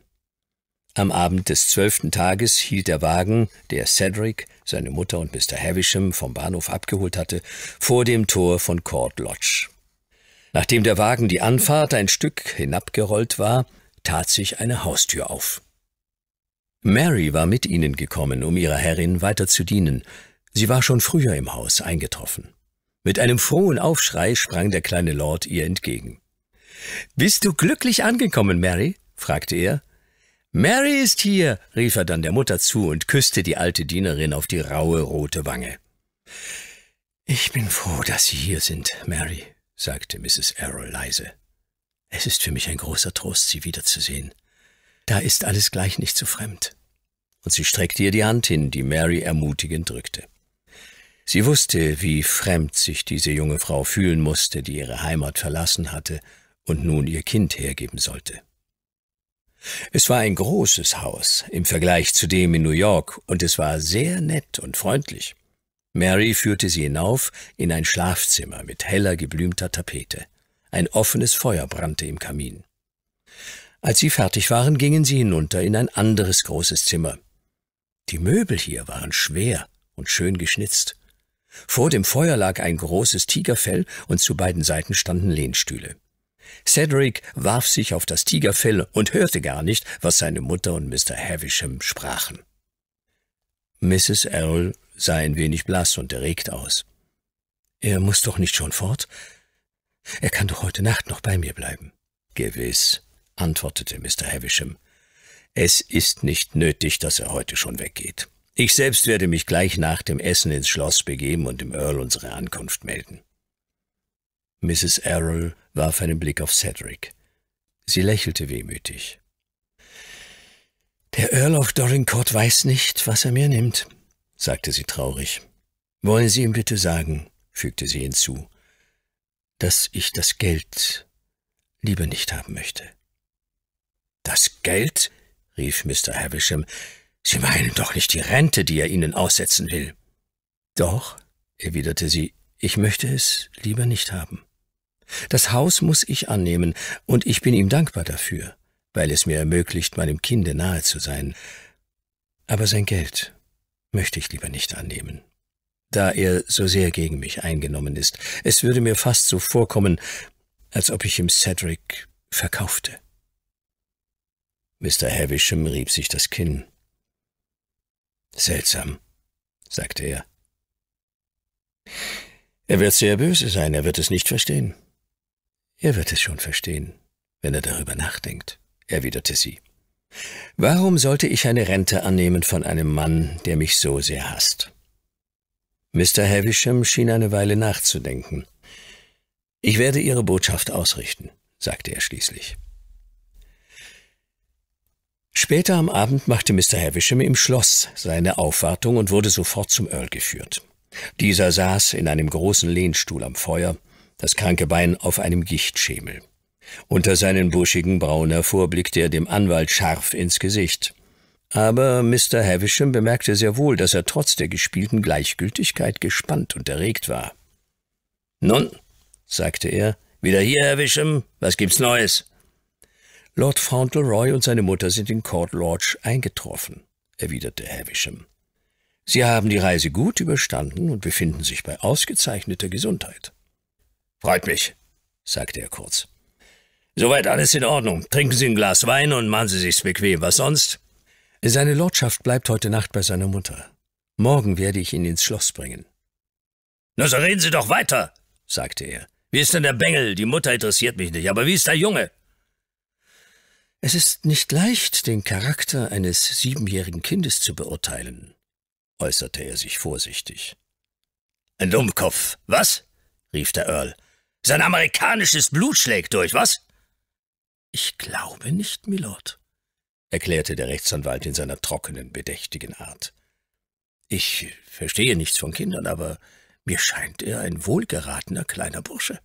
Am Abend des zwölften Tages hielt der Wagen, der Cedric, seine Mutter und Mr. Havisham vom Bahnhof abgeholt hatte, vor dem Tor von Court Lodge. Nachdem der Wagen die Anfahrt ein Stück hinabgerollt war, tat sich eine Haustür auf. Mary war mit ihnen gekommen, um ihrer Herrin weiter zu dienen. Sie war schon früher im Haus eingetroffen. Mit einem frohen Aufschrei sprang der kleine Lord ihr entgegen. Bist du glücklich angekommen, Mary? fragte er Mary ist hier, rief er dann der Mutter zu und küsste die alte Dienerin auf die raue rote Wange. Ich bin froh, dass Sie hier sind, Mary, sagte Mrs. Errol leise. Es ist für mich ein großer Trost, Sie wiederzusehen. Da ist alles gleich nicht so fremd. Und sie streckte ihr die Hand hin, die Mary ermutigend drückte. Sie wusste, wie fremd sich diese junge Frau fühlen musste, die ihre Heimat verlassen hatte und nun ihr Kind hergeben sollte. Es war ein großes Haus im Vergleich zu dem in New York und es war sehr nett und freundlich. Mary führte sie hinauf in ein Schlafzimmer mit heller geblümter Tapete. Ein offenes Feuer brannte im Kamin. Als sie fertig waren, gingen sie hinunter in ein anderes großes Zimmer. Die Möbel hier waren schwer und schön geschnitzt. Vor dem Feuer lag ein großes Tigerfell und zu beiden Seiten standen Lehnstühle. Cedric warf sich auf das Tigerfell und hörte gar nicht, was seine Mutter und Mr. Havisham sprachen. Mrs. Earl sah ein wenig blass und erregt aus. Er muss doch nicht schon fort? Er kann doch heute Nacht noch bei mir bleiben. Gewiss, antwortete Mr. Havisham. Es ist nicht nötig, dass er heute schon weggeht. Ich selbst werde mich gleich nach dem Essen ins Schloss begeben und dem Earl unsere Ankunft melden. Mrs. Errol warf einen Blick auf Cedric. Sie lächelte wehmütig. Der Earl of Dorincourt weiß nicht, was er mir nimmt, sagte sie traurig. Wollen Sie ihm bitte sagen, fügte sie hinzu, dass ich das Geld lieber nicht haben möchte. Das Geld? rief Mr. Havisham. Sie meinen doch nicht die Rente, die er Ihnen aussetzen will. Doch, erwiderte sie, ich möchte es lieber nicht haben. Das Haus muss ich annehmen, und ich bin ihm dankbar dafür, weil es mir ermöglicht, meinem Kinde nahe zu sein. Aber sein Geld möchte ich lieber nicht annehmen, da er so sehr gegen mich eingenommen ist. Es würde mir fast so vorkommen, als ob ich ihm Cedric verkaufte. Mr. Havisham rieb sich das Kinn. Seltsam, sagte er. Er wird sehr böse sein, er wird es nicht verstehen. Er wird es schon verstehen, wenn er darüber nachdenkt, erwiderte sie. Warum sollte ich eine Rente annehmen von einem Mann, der mich so sehr hasst? Mr. Havisham schien eine Weile nachzudenken. Ich werde Ihre Botschaft ausrichten, sagte er schließlich. Später am Abend machte Mr. Havisham im Schloss seine Aufwartung und wurde sofort zum Earl geführt. Dieser saß in einem großen Lehnstuhl am Feuer, das kranke Bein auf einem Gichtschemel. Unter seinen buschigen Brauen hervor blickte er dem Anwalt scharf ins Gesicht. Aber Mr. Havisham bemerkte sehr wohl, dass er trotz der gespielten Gleichgültigkeit gespannt und erregt war. Nun, sagte er, wieder hier, Havisham, was gibt's Neues? Lord Fauntleroy und seine Mutter sind in Court Lodge eingetroffen, erwiderte Havisham. Sie haben die Reise gut überstanden und befinden sich bei ausgezeichneter Gesundheit. Freut mich, sagte er kurz. Soweit alles in Ordnung. Trinken Sie ein Glas Wein und machen Sie sich's bequem. Was sonst? Seine Lordschaft bleibt heute Nacht bei seiner Mutter. Morgen werde ich ihn ins Schloss bringen. Na, so reden Sie doch weiter, sagte er. Wie ist denn der Bengel? Die Mutter interessiert mich nicht, aber wie ist der Junge? Es ist nicht leicht, den Charakter eines siebenjährigen Kindes zu beurteilen, äußerte er sich vorsichtig. Ein Dummkopf. Was? rief der Earl. Sein amerikanisches Blut schlägt durch, was? Ich glaube nicht, Milord, erklärte der Rechtsanwalt in seiner trockenen, bedächtigen Art. Ich verstehe nichts von Kindern, aber mir scheint er ein wohlgeratener kleiner Bursche.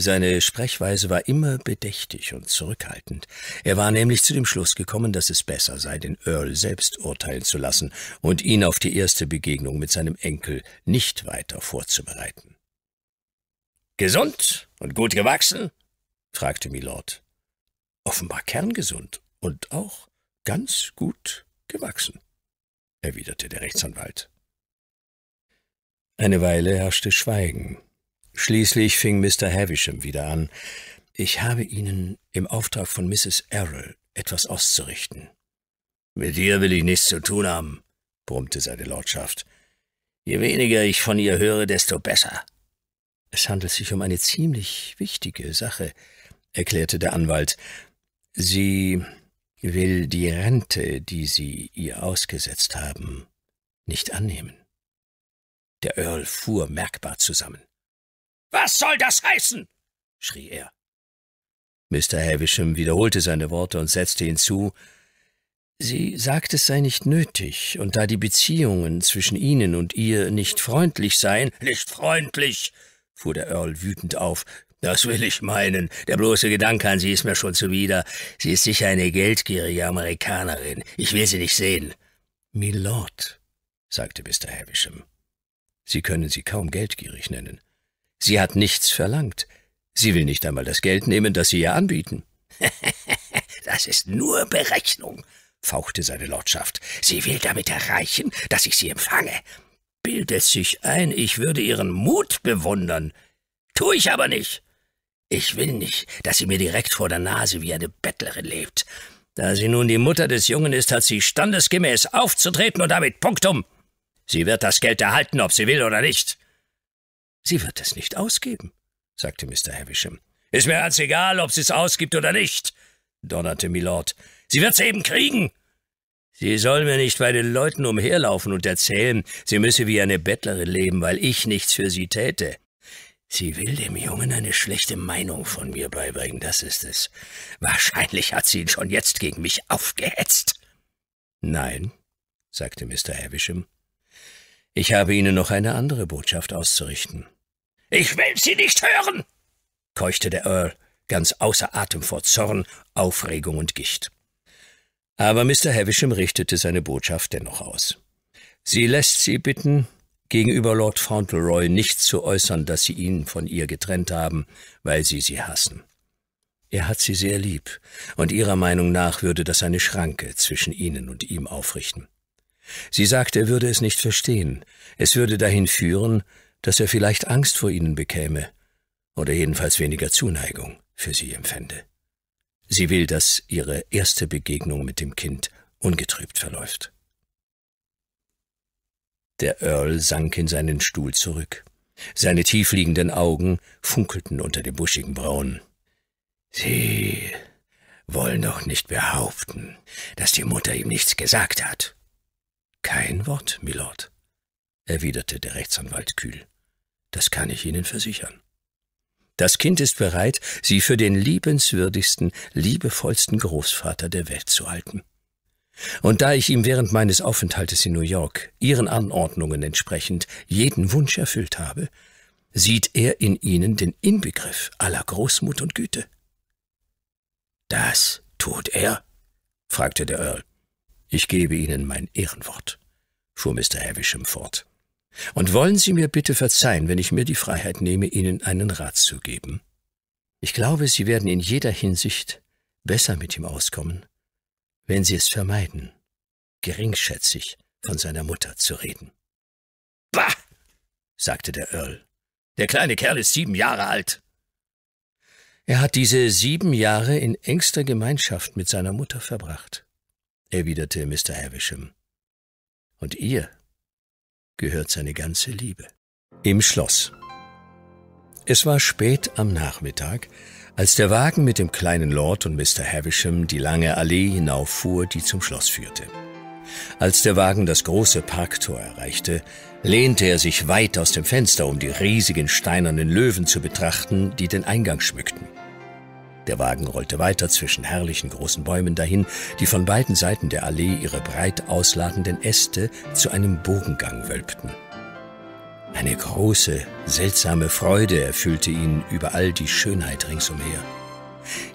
Seine Sprechweise war immer bedächtig und zurückhaltend. Er war nämlich zu dem Schluss gekommen, dass es besser sei, den Earl selbst urteilen zu lassen und ihn auf die erste Begegnung mit seinem Enkel nicht weiter vorzubereiten. Gesund und gut gewachsen? fragte Milord. Offenbar kerngesund und auch ganz gut gewachsen, erwiderte der Rechtsanwalt. Eine Weile herrschte Schweigen. Schließlich fing Mr. Havisham wieder an. Ich habe Ihnen im Auftrag von Mrs. Errol etwas auszurichten. Mit ihr will ich nichts zu tun haben, brummte seine Lordschaft. Je weniger ich von ihr höre, desto besser. Es handelt sich um eine ziemlich wichtige Sache, erklärte der Anwalt. Sie will die Rente, die Sie ihr ausgesetzt haben, nicht annehmen. Der Earl fuhr merkbar zusammen. Was soll das heißen? schrie er. Mr. Havisham wiederholte seine Worte und setzte hinzu, Sie sagt, es sei nicht nötig, und da die Beziehungen zwischen Ihnen und ihr nicht freundlich seien. Nicht freundlich, fuhr der Earl wütend auf. Das will ich meinen. Der bloße Gedanke an sie ist mir schon zuwider. Sie ist sicher eine geldgierige Amerikanerin. Ich will sie nicht sehen. Milord, sagte Mr. Havisham. Sie können sie kaum geldgierig nennen. Sie hat nichts verlangt. Sie will nicht einmal das Geld nehmen, das Sie ihr anbieten. das ist nur Berechnung, fauchte seine Lordschaft. Sie will damit erreichen, dass ich sie empfange bilde es sich ein, ich würde ihren Mut bewundern. Tu ich aber nicht. Ich will nicht, dass sie mir direkt vor der Nase wie eine Bettlerin lebt. Da sie nun die Mutter des Jungen ist, hat sie standesgemäß aufzutreten und damit Punktum. Sie wird das Geld erhalten, ob sie will oder nicht. Sie wird es nicht ausgeben, sagte Mr. Havisham. Ist mir ganz egal, ob sie es ausgibt oder nicht, donnerte Milord. Sie wird es eben kriegen. Sie soll mir nicht bei den Leuten umherlaufen und erzählen, sie müsse wie eine Bettlerin leben, weil ich nichts für sie täte. Sie will dem Jungen eine schlechte Meinung von mir beibringen, das ist es. Wahrscheinlich hat sie ihn schon jetzt gegen mich aufgehetzt. Nein, sagte Mr. Havisham. Ich habe Ihnen noch eine andere Botschaft auszurichten. Ich will sie nicht hören, keuchte der Earl, ganz außer Atem vor Zorn, Aufregung und Gicht. Aber Mr. Havisham richtete seine Botschaft dennoch aus. Sie lässt Sie bitten, gegenüber Lord Fauntleroy nicht zu äußern, dass Sie ihn von ihr getrennt haben, weil Sie sie hassen. Er hat sie sehr lieb, und ihrer Meinung nach würde das eine Schranke zwischen Ihnen und ihm aufrichten. Sie sagt, er würde es nicht verstehen, es würde dahin führen, dass er vielleicht Angst vor Ihnen bekäme, oder jedenfalls weniger Zuneigung für Sie empfände. Sie will, dass ihre erste Begegnung mit dem Kind ungetrübt verläuft. Der Earl sank in seinen Stuhl zurück. Seine tiefliegenden Augen funkelten unter dem buschigen Braun. Sie wollen doch nicht behaupten, dass die Mutter ihm nichts gesagt hat. Kein Wort, Milord, erwiderte der Rechtsanwalt kühl. Das kann ich Ihnen versichern. Das Kind ist bereit, sie für den liebenswürdigsten, liebevollsten Großvater der Welt zu halten. Und da ich ihm während meines Aufenthaltes in New York, ihren Anordnungen entsprechend, jeden Wunsch erfüllt habe, sieht er in ihnen den Inbegriff aller Großmut und Güte. Das tut er? fragte der Earl. Ich gebe Ihnen mein Ehrenwort, fuhr Mr. Havisham fort. Und wollen Sie mir bitte verzeihen, wenn ich mir die Freiheit nehme, Ihnen einen Rat zu geben. Ich glaube, Sie werden in jeder Hinsicht besser mit ihm auskommen, wenn Sie es vermeiden, geringschätzig von seiner Mutter zu reden. Bah! sagte der Earl. Der kleine Kerl ist sieben Jahre alt. Er hat diese sieben Jahre in engster Gemeinschaft mit seiner Mutter verbracht, erwiderte Mr. Havisham. Und ihr gehört seine ganze Liebe. Im Schloss. Es war spät am Nachmittag, als der Wagen mit dem kleinen Lord und Mr. Havisham die lange Allee hinauffuhr, die zum Schloss führte. Als der Wagen das große Parktor erreichte, lehnte er sich weit aus dem Fenster, um die riesigen steinernen Löwen zu betrachten, die den Eingang schmückten. Der Wagen rollte weiter zwischen herrlichen großen Bäumen dahin, die von beiden Seiten der Allee ihre breit ausladenden Äste zu einem Bogengang wölbten. Eine große, seltsame Freude erfüllte ihn über all die Schönheit ringsumher.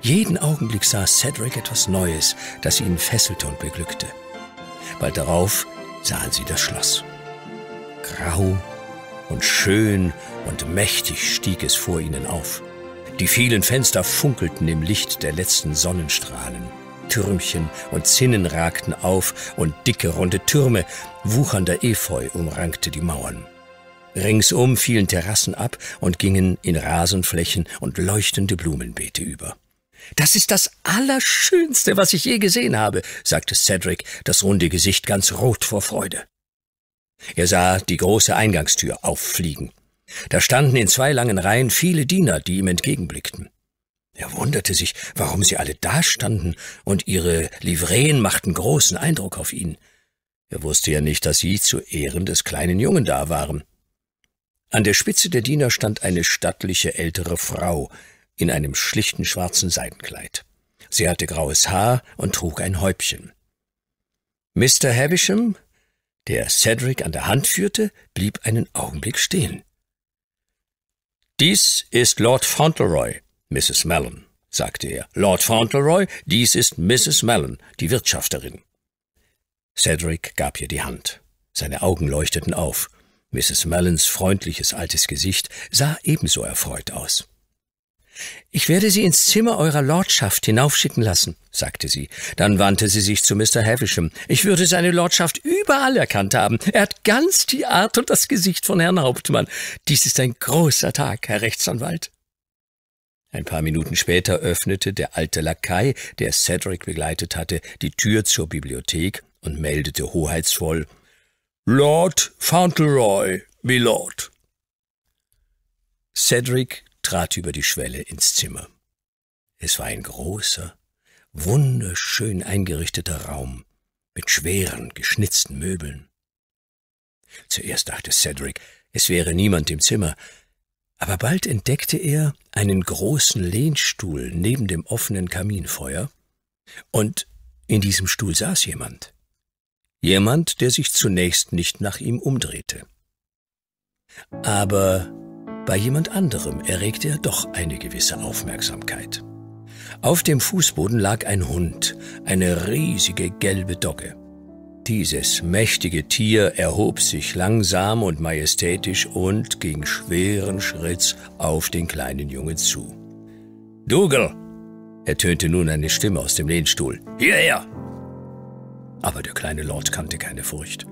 Jeden Augenblick sah Cedric etwas Neues, das ihn fesselte und beglückte. Bald darauf sahen sie das Schloss. Grau und schön und mächtig stieg es vor ihnen auf. Die vielen Fenster funkelten im Licht der letzten Sonnenstrahlen. Türmchen und Zinnen ragten auf und dicke, runde Türme, wuchernder Efeu umrankte die Mauern. Ringsum fielen Terrassen ab und gingen in Rasenflächen und leuchtende Blumenbeete über. Das ist das Allerschönste, was ich je gesehen habe, sagte Cedric, das runde Gesicht ganz rot vor Freude. Er sah die große Eingangstür auffliegen. Da standen in zwei langen Reihen viele Diener, die ihm entgegenblickten. Er wunderte sich, warum sie alle dastanden, und ihre Livreen machten großen Eindruck auf ihn. Er wusste ja nicht, dass sie zu Ehren des kleinen Jungen da waren. An der Spitze der Diener stand eine stattliche ältere Frau in einem schlichten schwarzen Seidenkleid. Sie hatte graues Haar und trug ein Häubchen. Mr. Havisham, der Cedric an der Hand führte, blieb einen Augenblick stehen. Dies ist Lord Fauntleroy, Mrs. Mellon, sagte er. Lord Fauntleroy, dies ist Mrs. Mellon, die Wirtschafterin. Cedric gab ihr die Hand. Seine Augen leuchteten auf. Mrs. Mellons freundliches altes Gesicht sah ebenso erfreut aus. Ich werde Sie ins Zimmer eurer Lordschaft hinaufschicken lassen, sagte sie. Dann wandte sie sich zu Mr. Havisham. Ich würde seine Lordschaft überall erkannt haben. Er hat ganz die Art und das Gesicht von Herrn Hauptmann. Dies ist ein großer Tag, Herr Rechtsanwalt. Ein paar Minuten später öffnete der alte Lakai, der Cedric begleitet hatte, die Tür zur Bibliothek und meldete hoheitsvoll Lord Fauntleroy, Milord. Cedric trat über die Schwelle ins Zimmer. Es war ein großer, wunderschön eingerichteter Raum mit schweren, geschnitzten Möbeln. Zuerst dachte Cedric, es wäre niemand im Zimmer, aber bald entdeckte er einen großen Lehnstuhl neben dem offenen Kaminfeuer, und in diesem Stuhl saß jemand. Jemand, der sich zunächst nicht nach ihm umdrehte. Aber bei jemand anderem erregte er doch eine gewisse Aufmerksamkeit. Auf dem Fußboden lag ein Hund, eine riesige gelbe Dogge. Dieses mächtige Tier erhob sich langsam und majestätisch und ging schweren Schritts auf den kleinen Jungen zu. Dougal! ertönte nun eine Stimme aus dem Lehnstuhl. Hierher! Aber der kleine Lord kannte keine Furcht.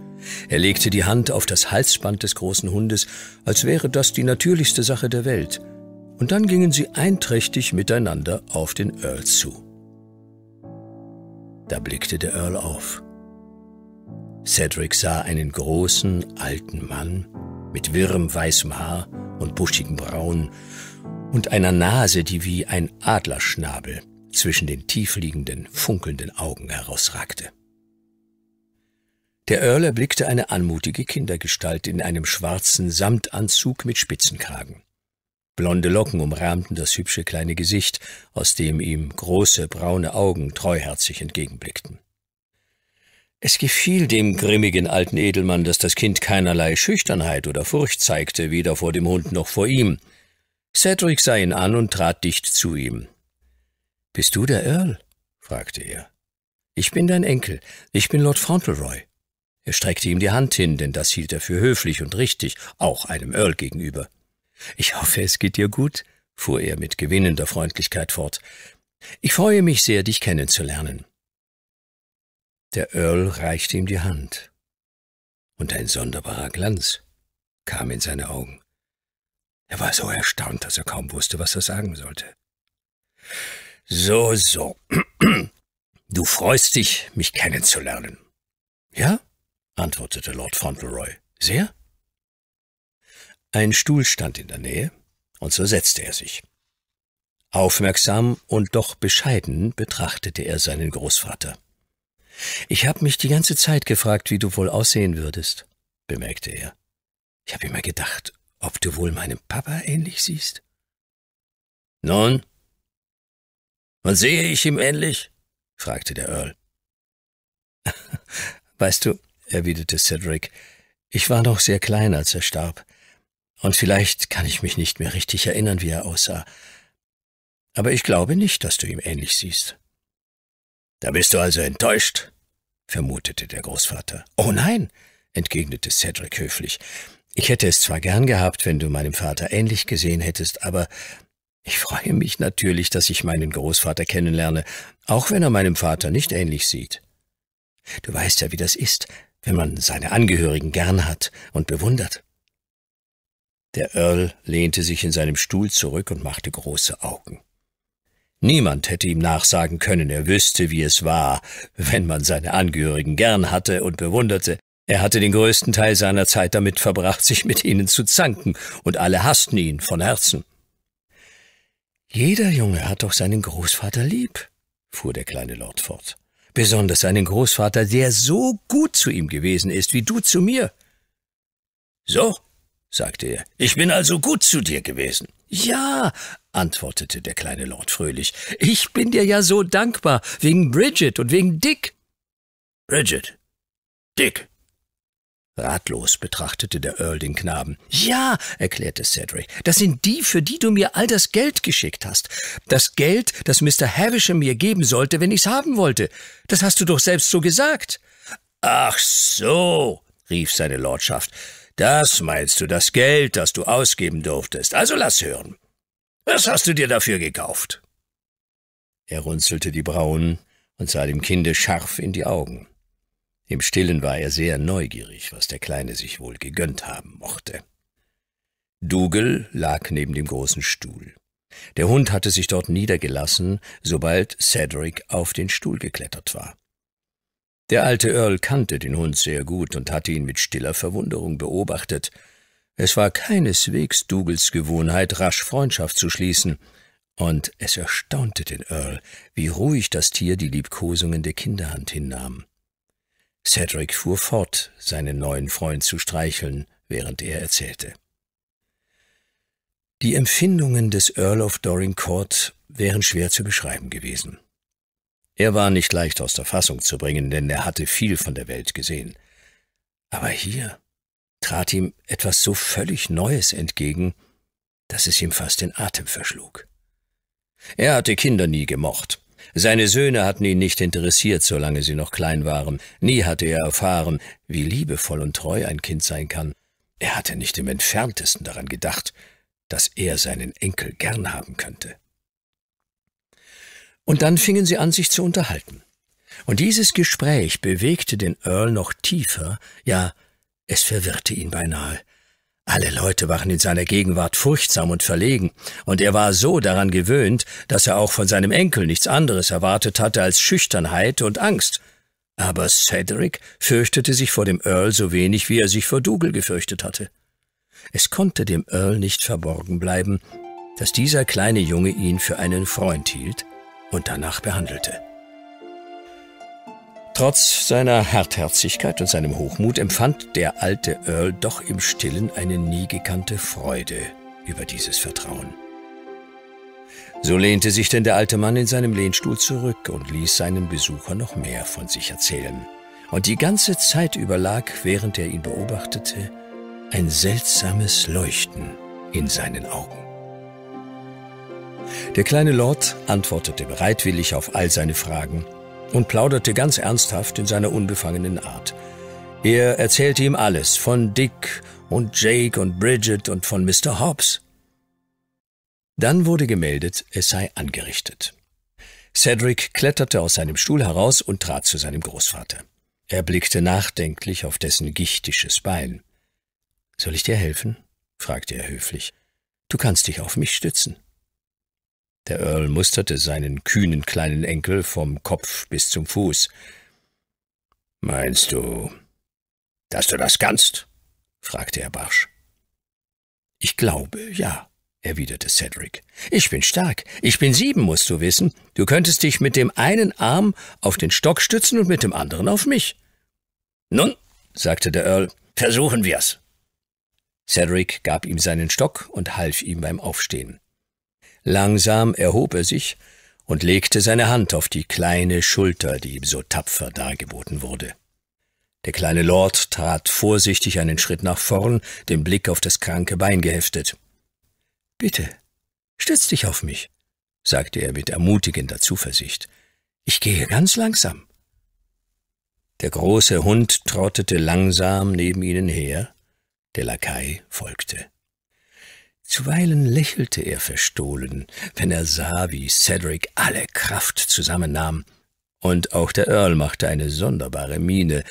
Er legte die Hand auf das Halsband des großen Hundes, als wäre das die natürlichste Sache der Welt, und dann gingen sie einträchtig miteinander auf den Earl zu. Da blickte der Earl auf. Cedric sah einen großen, alten Mann mit wirrem weißem Haar und buschigen Brauen und einer Nase, die wie ein Adlerschnabel zwischen den tiefliegenden, funkelnden Augen herausragte. Der Earl erblickte eine anmutige Kindergestalt in einem schwarzen Samtanzug mit Spitzenkragen. Blonde Locken umrahmten das hübsche kleine Gesicht, aus dem ihm große braune Augen treuherzig entgegenblickten. Es gefiel dem grimmigen alten Edelmann, dass das Kind keinerlei Schüchternheit oder Furcht zeigte, weder vor dem Hund noch vor ihm. Cedric sah ihn an und trat dicht zu ihm. »Bist du der Earl?« fragte er. »Ich bin dein Enkel. Ich bin Lord Fauntleroy. Er streckte ihm die Hand hin, denn das hielt er für höflich und richtig, auch einem Earl gegenüber. Ich hoffe, es geht dir gut, fuhr er mit gewinnender Freundlichkeit fort. Ich freue mich sehr, dich kennenzulernen. Der Earl reichte ihm die Hand, und ein sonderbarer Glanz kam in seine Augen. Er war so erstaunt, dass er kaum wusste, was er sagen sollte. So, so. Du freust dich, mich kennenzulernen. Ja? antwortete Lord Fauntleroy. Sehr? Ein Stuhl stand in der Nähe, und so setzte er sich. Aufmerksam und doch bescheiden betrachtete er seinen Großvater. Ich habe mich die ganze Zeit gefragt, wie du wohl aussehen würdest, bemerkte er. Ich habe immer gedacht, ob du wohl meinem Papa ähnlich siehst. Nun, und sehe ich ihm ähnlich? fragte der Earl. weißt du, erwiderte Cedric. Ich war noch sehr klein, als er starb. Und vielleicht kann ich mich nicht mehr richtig erinnern, wie er aussah. Aber ich glaube nicht, dass du ihm ähnlich siehst. Da bist du also enttäuscht, vermutete der Großvater. Oh nein, entgegnete Cedric höflich. Ich hätte es zwar gern gehabt, wenn du meinem Vater ähnlich gesehen hättest, aber ich freue mich natürlich, dass ich meinen Großvater kennenlerne, auch wenn er meinem Vater nicht ähnlich sieht. Du weißt ja, wie das ist, wenn man seine Angehörigen gern hat und bewundert. Der Earl lehnte sich in seinem Stuhl zurück und machte große Augen. Niemand hätte ihm nachsagen können, er wüsste, wie es war, wenn man seine Angehörigen gern hatte und bewunderte. Er hatte den größten Teil seiner Zeit damit verbracht, sich mit ihnen zu zanken, und alle hassten ihn von Herzen. Jeder Junge hat doch seinen Großvater lieb, fuhr der kleine Lord fort besonders einen Großvater, der so gut zu ihm gewesen ist, wie du zu mir. So, sagte er, ich bin also gut zu dir gewesen. Ja, antwortete der kleine Lord fröhlich, ich bin dir ja so dankbar, wegen Bridget und wegen Dick. Bridget, Dick, Ratlos betrachtete der Earl den Knaben. Ja, erklärte Cedric, das sind die, für die du mir all das Geld geschickt hast. Das Geld, das Mr. Havisham mir geben sollte, wenn ich's haben wollte. Das hast du doch selbst so gesagt. Ach so, rief seine Lordschaft. Das meinst du, das Geld, das du ausgeben durftest. Also lass hören. Was hast du dir dafür gekauft? Er runzelte die Brauen und sah dem Kinde scharf in die Augen. Im Stillen war er sehr neugierig, was der Kleine sich wohl gegönnt haben mochte. Dougal lag neben dem großen Stuhl. Der Hund hatte sich dort niedergelassen, sobald Cedric auf den Stuhl geklettert war. Der alte Earl kannte den Hund sehr gut und hatte ihn mit stiller Verwunderung beobachtet. Es war keineswegs Dougals Gewohnheit, rasch Freundschaft zu schließen, und es erstaunte den Earl, wie ruhig das Tier die Liebkosungen der Kinderhand hinnahm. Cedric fuhr fort, seinen neuen Freund zu streicheln, während er erzählte. Die Empfindungen des Earl of Dorincourt wären schwer zu beschreiben gewesen. Er war nicht leicht aus der Fassung zu bringen, denn er hatte viel von der Welt gesehen. Aber hier trat ihm etwas so völlig Neues entgegen, dass es ihm fast den Atem verschlug. Er hatte Kinder nie gemocht, seine Söhne hatten ihn nicht interessiert, solange sie noch klein waren. Nie hatte er erfahren, wie liebevoll und treu ein Kind sein kann. Er hatte nicht im entferntesten daran gedacht, dass er seinen Enkel gern haben könnte. Und dann fingen sie an, sich zu unterhalten. Und dieses Gespräch bewegte den Earl noch tiefer, ja, es verwirrte ihn beinahe. Alle Leute waren in seiner Gegenwart furchtsam und verlegen, und er war so daran gewöhnt, dass er auch von seinem Enkel nichts anderes erwartet hatte als Schüchternheit und Angst. Aber Cedric fürchtete sich vor dem Earl so wenig, wie er sich vor Dougal gefürchtet hatte. Es konnte dem Earl nicht verborgen bleiben, dass dieser kleine Junge ihn für einen Freund hielt und danach behandelte. Trotz seiner Hartherzigkeit und seinem Hochmut empfand der alte Earl doch im stillen eine nie gekannte Freude über dieses Vertrauen. So lehnte sich denn der alte Mann in seinem Lehnstuhl zurück und ließ seinen Besucher noch mehr von sich erzählen. Und die ganze Zeit über lag, während er ihn beobachtete, ein seltsames Leuchten in seinen Augen. Der kleine Lord antwortete bereitwillig auf all seine Fragen und plauderte ganz ernsthaft in seiner unbefangenen Art. Er erzählte ihm alles von Dick und Jake und Bridget und von Mr. Hobbs. Dann wurde gemeldet, es sei angerichtet. Cedric kletterte aus seinem Stuhl heraus und trat zu seinem Großvater. Er blickte nachdenklich auf dessen gichtisches Bein. Soll ich dir helfen? fragte er höflich. Du kannst dich auf mich stützen. Der Earl musterte seinen kühnen kleinen Enkel vom Kopf bis zum Fuß. »Meinst du, dass du das kannst?« fragte er barsch. »Ich glaube, ja«, erwiderte Cedric. »Ich bin stark. Ich bin sieben, musst du wissen. Du könntest dich mit dem einen Arm auf den Stock stützen und mit dem anderen auf mich.« »Nun«, sagte der Earl, »versuchen wir's.« Cedric gab ihm seinen Stock und half ihm beim Aufstehen. Langsam erhob er sich und legte seine Hand auf die kleine Schulter, die ihm so tapfer dargeboten wurde. Der kleine Lord trat vorsichtig einen Schritt nach vorn, den Blick auf das kranke Bein geheftet. Bitte, stütz dich auf mich, sagte er mit ermutigender Zuversicht. Ich gehe ganz langsam. Der große Hund trottete langsam neben ihnen her, der Lakai folgte. Zuweilen lächelte er verstohlen, wenn er sah, wie Cedric alle Kraft zusammennahm, und auch der Earl machte eine sonderbare Miene,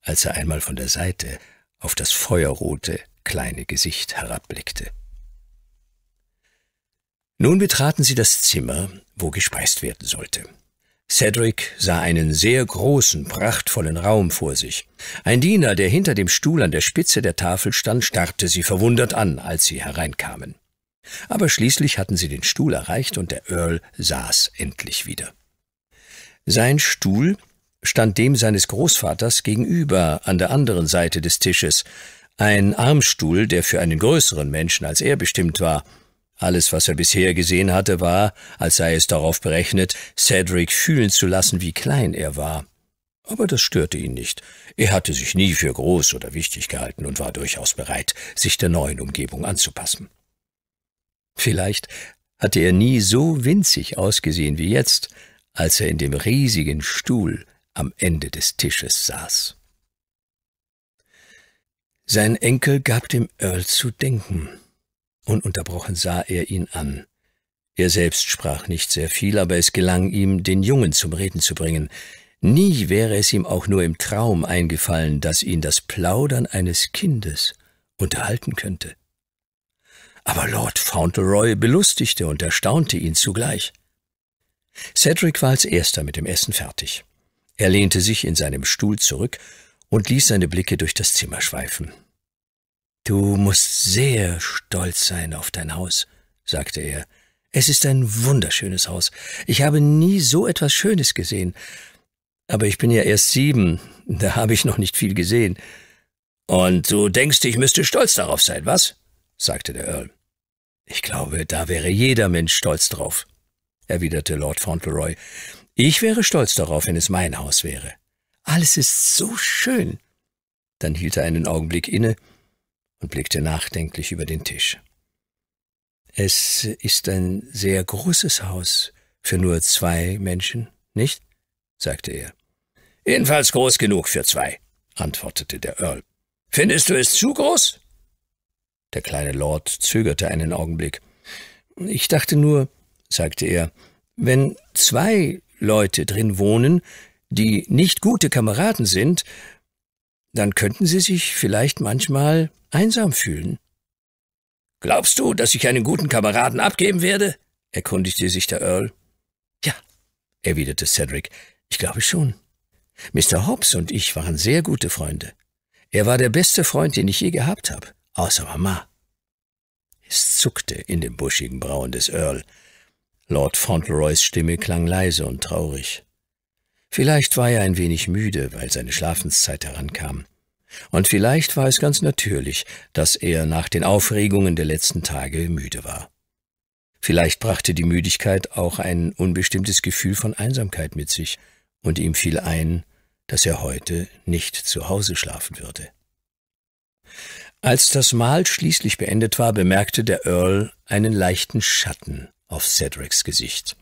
als er einmal von der Seite auf das feuerrote, kleine Gesicht herabblickte. Nun betraten sie das Zimmer, wo gespeist werden sollte. Cedric sah einen sehr großen, prachtvollen Raum vor sich. Ein Diener, der hinter dem Stuhl an der Spitze der Tafel stand, starrte sie verwundert an, als sie hereinkamen. Aber schließlich hatten sie den Stuhl erreicht und der Earl saß endlich wieder. Sein Stuhl stand dem seines Großvaters gegenüber an der anderen Seite des Tisches, ein Armstuhl, der für einen größeren Menschen als er bestimmt war, alles, was er bisher gesehen hatte, war, als sei es darauf berechnet, Cedric fühlen zu lassen, wie klein er war. Aber das störte ihn nicht. Er hatte sich nie für groß oder wichtig gehalten und war durchaus bereit, sich der neuen Umgebung anzupassen. Vielleicht hatte er nie so winzig ausgesehen wie jetzt, als er in dem riesigen Stuhl am Ende des Tisches saß. Sein Enkel gab dem Earl zu denken. Ununterbrochen sah er ihn an. Er selbst sprach nicht sehr viel, aber es gelang ihm, den Jungen zum Reden zu bringen. Nie wäre es ihm auch nur im Traum eingefallen, dass ihn das Plaudern eines Kindes unterhalten könnte. Aber Lord Fauntleroy belustigte und erstaunte ihn zugleich. Cedric war als erster mit dem Essen fertig. Er lehnte sich in seinem Stuhl zurück und ließ seine Blicke durch das Zimmer schweifen. Du musst sehr stolz sein auf dein Haus, sagte er. Es ist ein wunderschönes Haus. Ich habe nie so etwas Schönes gesehen. Aber ich bin ja erst sieben, da habe ich noch nicht viel gesehen. Und du denkst, ich müsste stolz darauf sein, was? sagte der Earl. Ich glaube, da wäre jeder Mensch stolz drauf, erwiderte Lord Fauntleroy. Ich wäre stolz darauf, wenn es mein Haus wäre. Alles ist so schön. Dann hielt er einen Augenblick inne und blickte nachdenklich über den Tisch. Es ist ein sehr großes Haus für nur zwei Menschen, nicht? sagte er. Jedenfalls groß genug für zwei, antwortete der Earl. Findest du es zu groß? Der kleine Lord zögerte einen Augenblick. Ich dachte nur, sagte er, wenn zwei Leute drin wohnen, die nicht gute Kameraden sind, dann könnten sie sich vielleicht manchmal einsam fühlen. Glaubst du, dass ich einen guten Kameraden abgeben werde? erkundigte sich der Earl. Ja, erwiderte Cedric, ich glaube schon. Mr. Hobbs und ich waren sehr gute Freunde. Er war der beste Freund, den ich je gehabt habe, außer Mama. Es zuckte in den buschigen Brauen des Earl. Lord Fauntleroys Stimme klang leise und traurig. Vielleicht war er ein wenig müde, weil seine Schlafenszeit herankam. Und vielleicht war es ganz natürlich, dass er nach den Aufregungen der letzten Tage müde war. Vielleicht brachte die Müdigkeit auch ein unbestimmtes Gefühl von Einsamkeit mit sich, und ihm fiel ein, dass er heute nicht zu Hause schlafen würde. Als das Mahl schließlich beendet war, bemerkte der Earl einen leichten Schatten auf Cedrics Gesicht.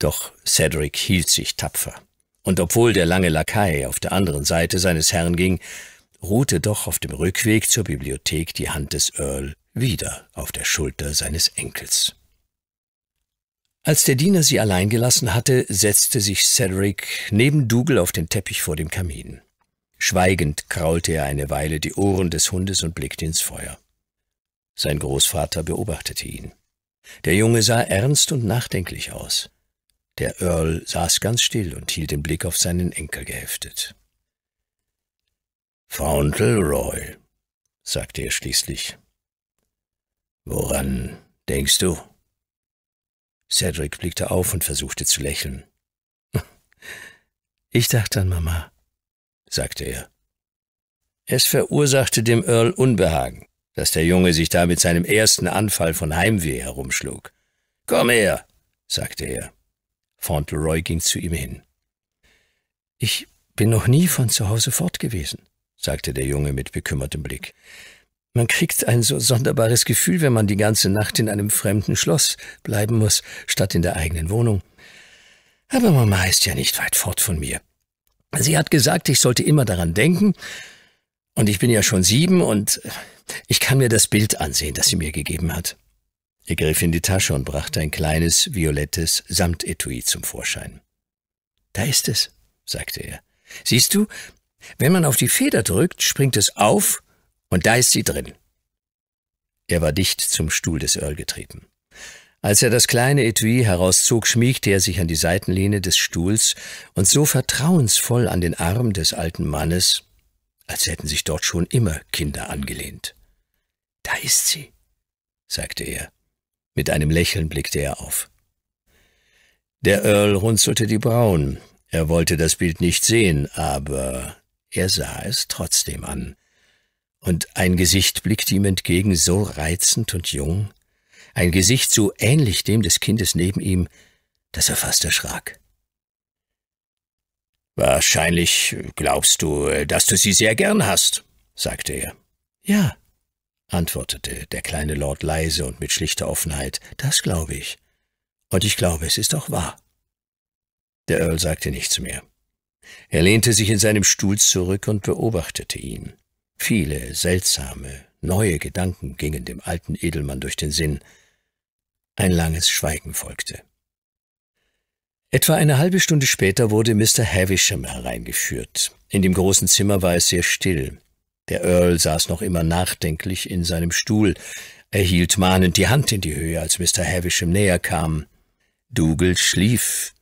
Doch Cedric hielt sich tapfer und obwohl der lange Lakai auf der anderen Seite seines Herrn ging, ruhte doch auf dem Rückweg zur Bibliothek die Hand des Earl wieder auf der Schulter seines Enkels. Als der Diener sie allein gelassen hatte, setzte sich Cedric neben Dougal auf den Teppich vor dem Kamin. Schweigend kraulte er eine Weile die Ohren des Hundes und blickte ins Feuer. Sein Großvater beobachtete ihn. Der Junge sah ernst und nachdenklich aus. Der Earl saß ganz still und hielt den Blick auf seinen Enkel geheftet. Fauntleroy, sagte er schließlich. Woran denkst du? Cedric blickte auf und versuchte zu lächeln. Ich dachte an Mama, sagte er. Es verursachte dem Earl Unbehagen, dass der Junge sich da mit seinem ersten Anfall von Heimweh herumschlug. Komm her, sagte er. Fauntleroy ging zu ihm hin. Ich bin noch nie von zu Hause fort gewesen, sagte der Junge mit bekümmertem Blick. Man kriegt ein so sonderbares Gefühl, wenn man die ganze Nacht in einem fremden Schloss bleiben muss, statt in der eigenen Wohnung. Aber Mama ist ja nicht weit fort von mir. Sie hat gesagt, ich sollte immer daran denken, und ich bin ja schon sieben und ich kann mir das Bild ansehen, das sie mir gegeben hat. Er griff in die Tasche und brachte ein kleines, violettes Samtetui zum Vorschein. Da ist es, sagte er. Siehst du, wenn man auf die Feder drückt, springt es auf und da ist sie drin. Er war dicht zum Stuhl des Earl getreten. Als er das kleine Etui herauszog, schmiegte er sich an die Seitenlehne des Stuhls und so vertrauensvoll an den Arm des alten Mannes, als hätten sich dort schon immer Kinder angelehnt. Da ist sie, sagte er mit einem Lächeln blickte er auf. Der Earl runzelte die Brauen. Er wollte das Bild nicht sehen, aber er sah es trotzdem an. Und ein Gesicht blickte ihm entgegen, so reizend und jung, ein Gesicht so ähnlich dem des Kindes neben ihm, dass er fast erschrak. Wahrscheinlich glaubst du, dass du sie sehr gern hast, sagte er. Ja, antwortete der kleine Lord leise und mit schlichter Offenheit, das glaube ich. Und ich glaube, es ist auch wahr. Der Earl sagte nichts mehr. Er lehnte sich in seinem Stuhl zurück und beobachtete ihn. Viele seltsame, neue Gedanken gingen dem alten Edelmann durch den Sinn. Ein langes Schweigen folgte. Etwa eine halbe Stunde später wurde Mr. Havisham hereingeführt. In dem großen Zimmer war es sehr still. Der Earl saß noch immer nachdenklich in seinem Stuhl. Er hielt mahnend die Hand in die Höhe, als Mr. Havisham näher kam. Dougal schlief,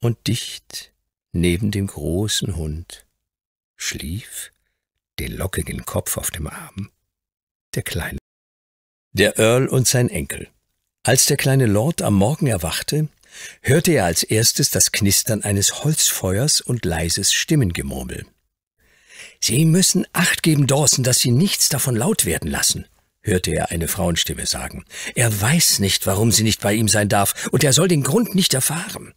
und dicht neben dem großen Hund schlief, den lockigen Kopf auf dem Arm, der Kleine. Der Earl und sein Enkel. Als der kleine Lord am Morgen erwachte, hörte er als erstes das Knistern eines Holzfeuers und leises Stimmengemurmel. Sie müssen Acht geben, Dawson, dass Sie nichts davon laut werden lassen, hörte er eine Frauenstimme sagen. Er weiß nicht, warum sie nicht bei ihm sein darf, und er soll den Grund nicht erfahren.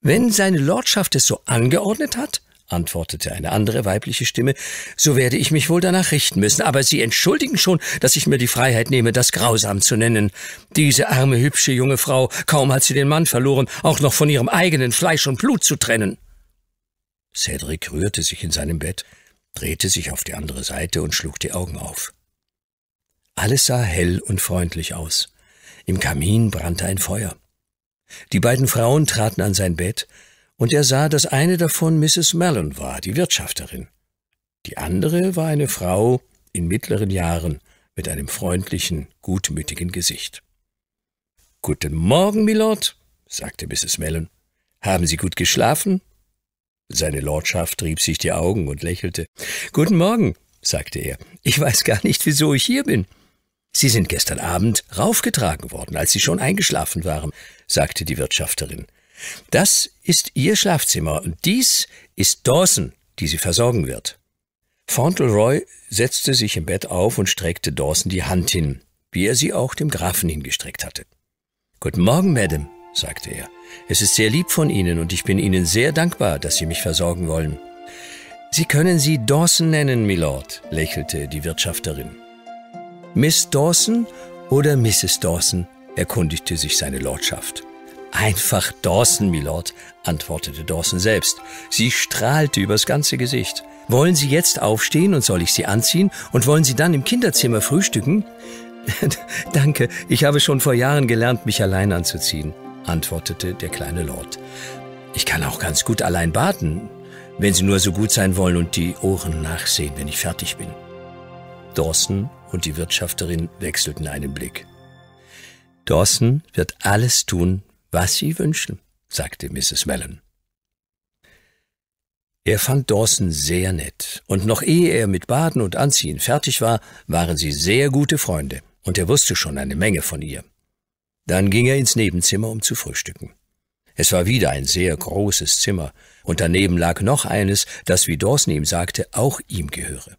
Wenn seine Lordschaft es so angeordnet hat, antwortete eine andere weibliche Stimme, so werde ich mich wohl danach richten müssen, aber Sie entschuldigen schon, dass ich mir die Freiheit nehme, das grausam zu nennen. Diese arme, hübsche junge Frau, kaum hat sie den Mann verloren, auch noch von ihrem eigenen Fleisch und Blut zu trennen. Cedric rührte sich in seinem Bett drehte sich auf die andere Seite und schlug die Augen auf. Alles sah hell und freundlich aus. Im Kamin brannte ein Feuer. Die beiden Frauen traten an sein Bett, und er sah, dass eine davon Mrs. Mellon war, die Wirtschafterin. Die andere war eine Frau in mittleren Jahren mit einem freundlichen, gutmütigen Gesicht. Guten Morgen, Milord, sagte Mrs. Mellon. Haben Sie gut geschlafen? Seine Lordschaft rieb sich die Augen und lächelte. Guten Morgen, sagte er. Ich weiß gar nicht, wieso ich hier bin. Sie sind gestern Abend raufgetragen worden, als Sie schon eingeschlafen waren, sagte die Wirtschafterin. Das ist Ihr Schlafzimmer und dies ist Dawson, die Sie versorgen wird. Fauntleroy setzte sich im Bett auf und streckte Dawson die Hand hin, wie er sie auch dem Grafen hingestreckt hatte. Guten Morgen, Madame, sagte er. Es ist sehr lieb von Ihnen und ich bin Ihnen sehr dankbar, dass Sie mich versorgen wollen. Sie können sie Dawson nennen, Milord, lächelte die Wirtschafterin. Miss Dawson oder Mrs. Dawson? erkundigte sich seine Lordschaft. Einfach Dawson, Milord, antwortete Dawson selbst. Sie strahlte übers ganze Gesicht. Wollen Sie jetzt aufstehen und soll ich Sie anziehen? Und wollen Sie dann im Kinderzimmer frühstücken? Danke, ich habe schon vor Jahren gelernt, mich allein anzuziehen antwortete der kleine Lord. Ich kann auch ganz gut allein baden, wenn Sie nur so gut sein wollen und die Ohren nachsehen, wenn ich fertig bin. Dawson und die Wirtschafterin wechselten einen Blick. Dawson wird alles tun, was Sie wünschen, sagte Mrs. Mellon. Er fand Dawson sehr nett, und noch ehe er mit Baden und Anziehen fertig war, waren sie sehr gute Freunde, und er wusste schon eine Menge von ihr. Dann ging er ins Nebenzimmer, um zu frühstücken. Es war wieder ein sehr großes Zimmer, und daneben lag noch eines, das, wie Dawson ihm sagte, auch ihm gehöre.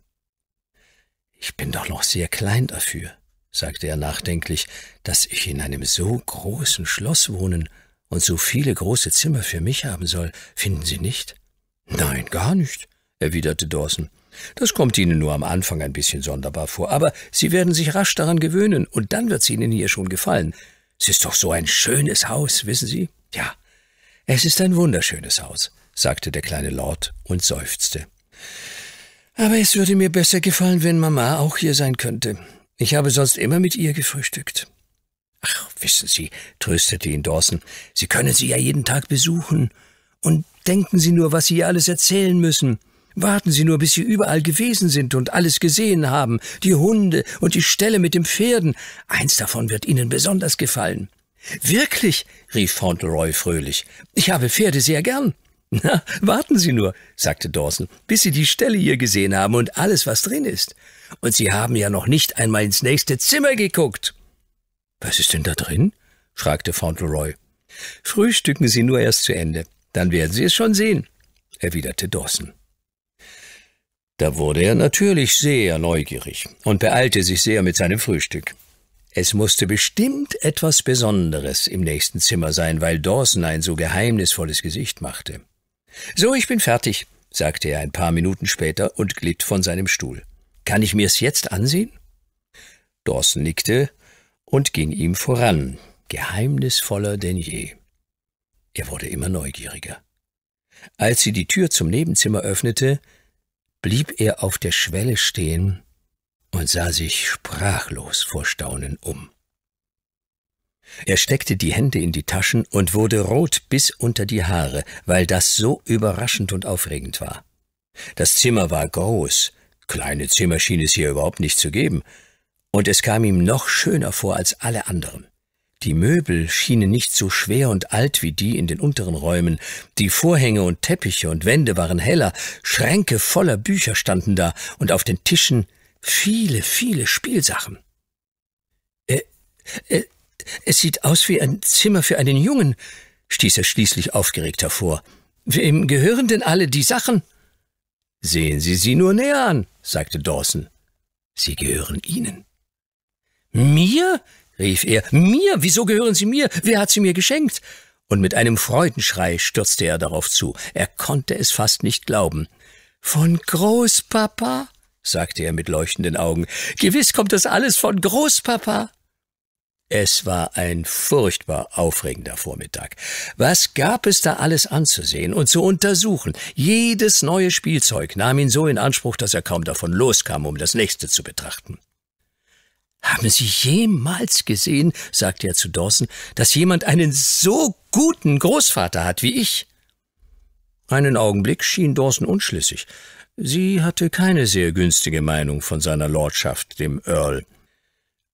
Ich bin doch noch sehr klein dafür, sagte er nachdenklich, dass ich in einem so großen Schloss wohnen und so viele große Zimmer für mich haben soll. Finden Sie nicht? Nein, gar nicht, erwiderte Dawson. Das kommt Ihnen nur am Anfang ein bisschen sonderbar vor, aber Sie werden sich rasch daran gewöhnen, und dann wird's Ihnen hier schon gefallen. Es ist doch so ein schönes Haus, wissen Sie? Ja, es ist ein wunderschönes Haus, sagte der kleine Lord und seufzte. Aber es würde mir besser gefallen, wenn Mama auch hier sein könnte. Ich habe sonst immer mit ihr gefrühstückt. Ach, wissen Sie, tröstete ihn Dawson, Sie können sie ja jeden Tag besuchen. Und denken Sie nur, was Sie ihr alles erzählen müssen. Warten Sie nur, bis Sie überall gewesen sind und alles gesehen haben, die Hunde und die Ställe mit den Pferden. Eins davon wird Ihnen besonders gefallen. Wirklich, rief Fauntleroy fröhlich, ich habe Pferde sehr gern. Na, warten Sie nur, sagte Dawson, bis Sie die Stelle hier gesehen haben und alles, was drin ist. Und Sie haben ja noch nicht einmal ins nächste Zimmer geguckt. Was ist denn da drin? fragte Fauntleroy. Frühstücken Sie nur erst zu Ende, dann werden Sie es schon sehen, erwiderte Dawson. Da wurde er natürlich sehr neugierig und beeilte sich sehr mit seinem Frühstück. Es musste bestimmt etwas Besonderes im nächsten Zimmer sein, weil Dawson ein so geheimnisvolles Gesicht machte. So, ich bin fertig, sagte er ein paar Minuten später und glitt von seinem Stuhl. Kann ich mir's jetzt ansehen? Dawson nickte und ging ihm voran, geheimnisvoller denn je. Er wurde immer neugieriger. Als sie die Tür zum Nebenzimmer öffnete, blieb er auf der Schwelle stehen und sah sich sprachlos vor Staunen um. Er steckte die Hände in die Taschen und wurde rot bis unter die Haare, weil das so überraschend und aufregend war. Das Zimmer war groß, kleine Zimmer schien es hier überhaupt nicht zu geben, und es kam ihm noch schöner vor als alle anderen. Die Möbel schienen nicht so schwer und alt wie die in den unteren Räumen, die Vorhänge und Teppiche und Wände waren heller, Schränke voller Bücher standen da und auf den Tischen viele, viele Spielsachen. Äh, äh, es sieht aus wie ein Zimmer für einen Jungen, stieß er schließlich aufgeregt hervor. Wem gehören denn alle die Sachen? Sehen Sie sie nur näher an, sagte Dawson. Sie gehören Ihnen. Mir? rief er. Mir? Wieso gehören sie mir? Wer hat sie mir geschenkt? Und mit einem Freudenschrei stürzte er darauf zu. Er konnte es fast nicht glauben. Von Großpapa? sagte er mit leuchtenden Augen. Gewiss kommt das alles von Großpapa. Es war ein furchtbar aufregender Vormittag. Was gab es da alles anzusehen und zu untersuchen? Jedes neue Spielzeug nahm ihn so in Anspruch, dass er kaum davon loskam, um das nächste zu betrachten. Haben Sie jemals gesehen, sagte er zu Dawson, dass jemand einen so guten Großvater hat wie ich? Einen Augenblick schien Dawson unschlüssig. Sie hatte keine sehr günstige Meinung von seiner Lordschaft, dem Earl.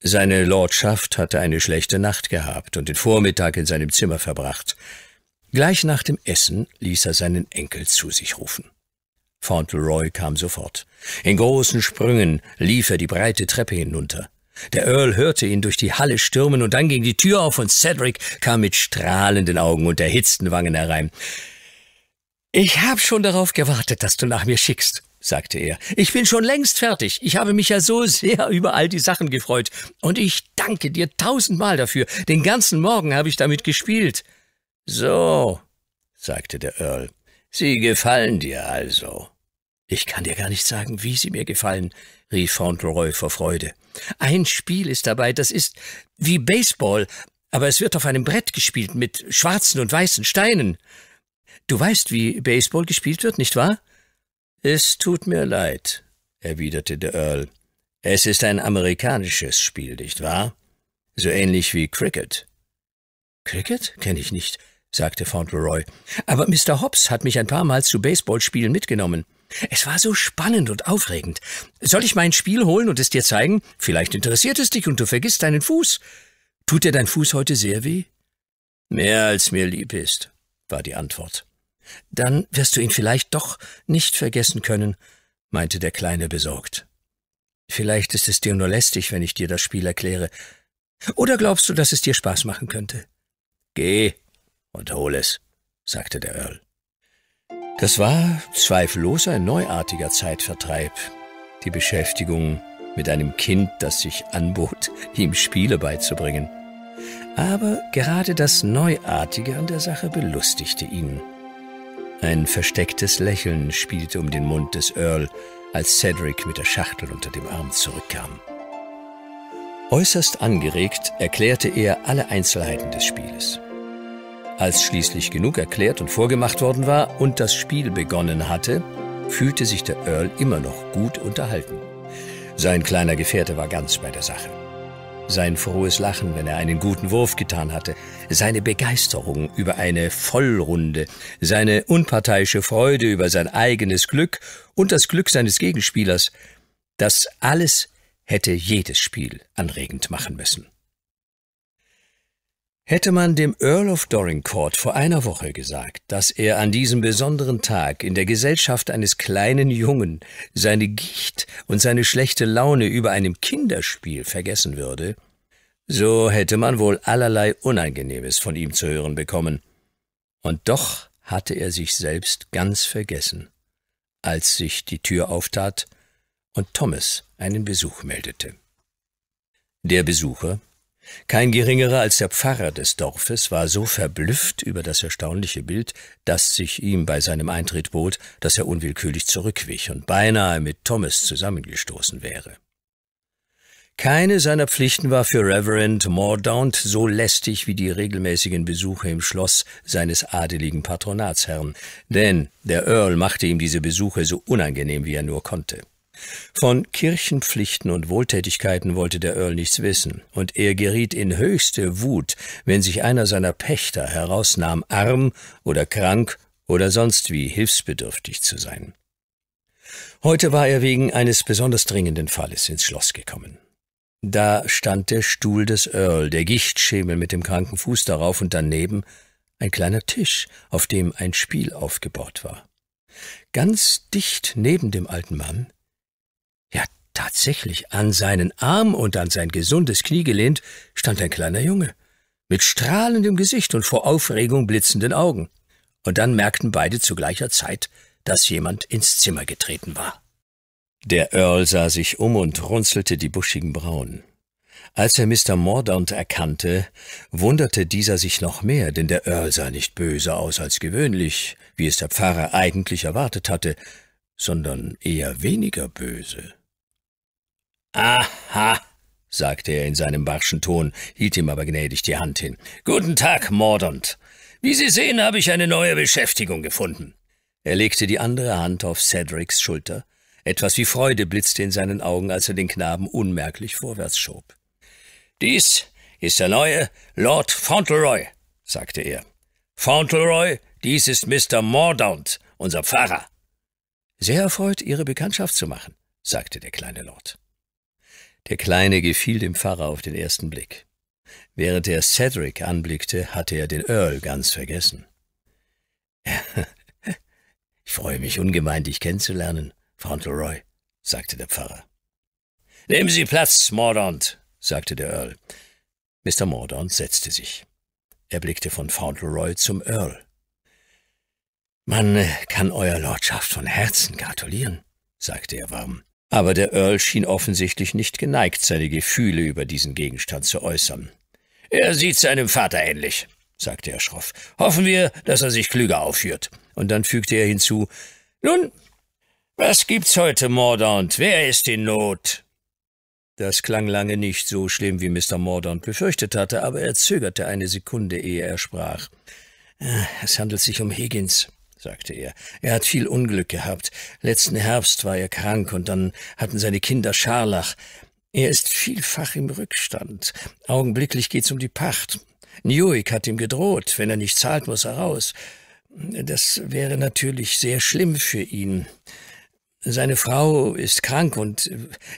Seine Lordschaft hatte eine schlechte Nacht gehabt und den Vormittag in seinem Zimmer verbracht. Gleich nach dem Essen ließ er seinen Enkel zu sich rufen. Fauntleroy kam sofort. In großen Sprüngen lief er die breite Treppe hinunter. Der Earl hörte ihn durch die Halle stürmen und dann ging die Tür auf und Cedric kam mit strahlenden Augen und erhitzten Wangen herein. Ich habe schon darauf gewartet, dass du nach mir schickst, sagte er. Ich bin schon längst fertig. Ich habe mich ja so sehr über all die Sachen gefreut. Und ich danke dir tausendmal dafür. Den ganzen Morgen habe ich damit gespielt. So, sagte der Earl. Sie gefallen dir also. Ich kann dir gar nicht sagen, wie sie mir gefallen rief Fauntleroy vor Freude. Ein Spiel ist dabei, das ist wie Baseball, aber es wird auf einem Brett gespielt mit schwarzen und weißen Steinen. Du weißt, wie Baseball gespielt wird, nicht wahr? Es tut mir leid, erwiderte der Earl. Es ist ein amerikanisches Spiel, nicht wahr? So ähnlich wie Cricket. Cricket kenne ich nicht, sagte Fauntleroy. Aber Mr. Hobbs hat mich ein paar Mal zu Baseballspielen mitgenommen. Es war so spannend und aufregend. Soll ich mein Spiel holen und es dir zeigen? Vielleicht interessiert es dich und du vergisst deinen Fuß. Tut dir dein Fuß heute sehr weh? Mehr als mir lieb ist, war die Antwort. Dann wirst du ihn vielleicht doch nicht vergessen können, meinte der Kleine besorgt. Vielleicht ist es dir nur lästig, wenn ich dir das Spiel erkläre. Oder glaubst du, dass es dir Spaß machen könnte? Geh und hol es, sagte der Earl. Das war zweifellos ein neuartiger Zeitvertreib. Die Beschäftigung mit einem Kind, das sich anbot, ihm Spiele beizubringen. Aber gerade das Neuartige an der Sache belustigte ihn. Ein verstecktes Lächeln spielte um den Mund des Earl, als Cedric mit der Schachtel unter dem Arm zurückkam. Äußerst angeregt erklärte er alle Einzelheiten des Spieles. Als schließlich genug erklärt und vorgemacht worden war und das Spiel begonnen hatte, fühlte sich der Earl immer noch gut unterhalten. Sein kleiner Gefährte war ganz bei der Sache. Sein frohes Lachen, wenn er einen guten Wurf getan hatte, seine Begeisterung über eine Vollrunde, seine unparteiische Freude über sein eigenes Glück und das Glück seines Gegenspielers, das alles hätte jedes Spiel anregend machen müssen. Hätte man dem Earl of Dorincourt vor einer Woche gesagt, dass er an diesem besonderen Tag in der Gesellschaft eines kleinen Jungen seine Gicht und seine schlechte Laune über einem Kinderspiel vergessen würde, so hätte man wohl allerlei Unangenehmes von ihm zu hören bekommen. Und doch hatte er sich selbst ganz vergessen, als sich die Tür auftat und Thomas einen Besuch meldete. Der Besucher, kein geringerer als der Pfarrer des Dorfes war so verblüfft über das erstaunliche Bild, das sich ihm bei seinem Eintritt bot, dass er unwillkürlich zurückwich und beinahe mit Thomas zusammengestoßen wäre. Keine seiner Pflichten war für Reverend Mordaunt so lästig wie die regelmäßigen Besuche im Schloss seines adeligen Patronatsherrn, denn der Earl machte ihm diese Besuche so unangenehm, wie er nur konnte. Von Kirchenpflichten und Wohltätigkeiten wollte der Earl nichts wissen, und er geriet in höchste Wut, wenn sich einer seiner Pächter herausnahm, arm oder krank oder sonst wie hilfsbedürftig zu sein. Heute war er wegen eines besonders dringenden Falles ins Schloss gekommen. Da stand der Stuhl des Earl, der Gichtschemel mit dem kranken Fuß darauf und daneben ein kleiner Tisch, auf dem ein Spiel aufgebaut war. Ganz dicht neben dem alten Mann ja, tatsächlich, an seinen Arm und an sein gesundes Knie gelehnt, stand ein kleiner Junge, mit strahlendem Gesicht und vor Aufregung blitzenden Augen. Und dann merkten beide zu gleicher Zeit, dass jemand ins Zimmer getreten war. Der Earl sah sich um und runzelte die buschigen Brauen. Als er Mr. Mordaunt erkannte, wunderte dieser sich noch mehr, denn der Earl sah nicht böse aus als gewöhnlich, wie es der Pfarrer eigentlich erwartet hatte, sondern eher weniger böse. Aha, sagte er in seinem barschen Ton, hielt ihm aber gnädig die Hand hin. Guten Tag, Mordant. Wie Sie sehen, habe ich eine neue Beschäftigung gefunden. Er legte die andere Hand auf Cedrics Schulter. Etwas wie Freude blitzte in seinen Augen, als er den Knaben unmerklich vorwärts schob. Dies ist der neue Lord Fauntleroy, sagte er. Fauntleroy, dies ist Mr. Mordaunt, unser Pfarrer. Sehr erfreut, Ihre Bekanntschaft zu machen, sagte der kleine Lord. Der Kleine gefiel dem Pfarrer auf den ersten Blick. Während er Cedric anblickte, hatte er den Earl ganz vergessen. ich freue mich ungemein, dich kennenzulernen, Fauntleroy, sagte der Pfarrer. Nehmen Sie Platz, Mordaunt, sagte der Earl. Mr. Mordaunt setzte sich. Er blickte von Fauntleroy zum Earl. Man kann euer Lordschaft von Herzen gratulieren, sagte er warm aber der Earl schien offensichtlich nicht geneigt, seine Gefühle über diesen Gegenstand zu äußern. Er sieht seinem Vater ähnlich, sagte er schroff. Hoffen wir, dass er sich klüger aufführt. Und dann fügte er hinzu Nun, was gibt's heute, Mordaunt? Wer ist in Not? Das klang lange nicht so schlimm, wie Mr. Mordaunt befürchtet hatte, aber er zögerte eine Sekunde, ehe er sprach. Es handelt sich um Higgins, sagte er. Er hat viel Unglück gehabt. Letzten Herbst war er krank und dann hatten seine Kinder Scharlach. Er ist vielfach im Rückstand. Augenblicklich geht's um die Pacht. Newick hat ihm gedroht, wenn er nicht zahlt, muss er raus. Das wäre natürlich sehr schlimm für ihn. Seine Frau ist krank und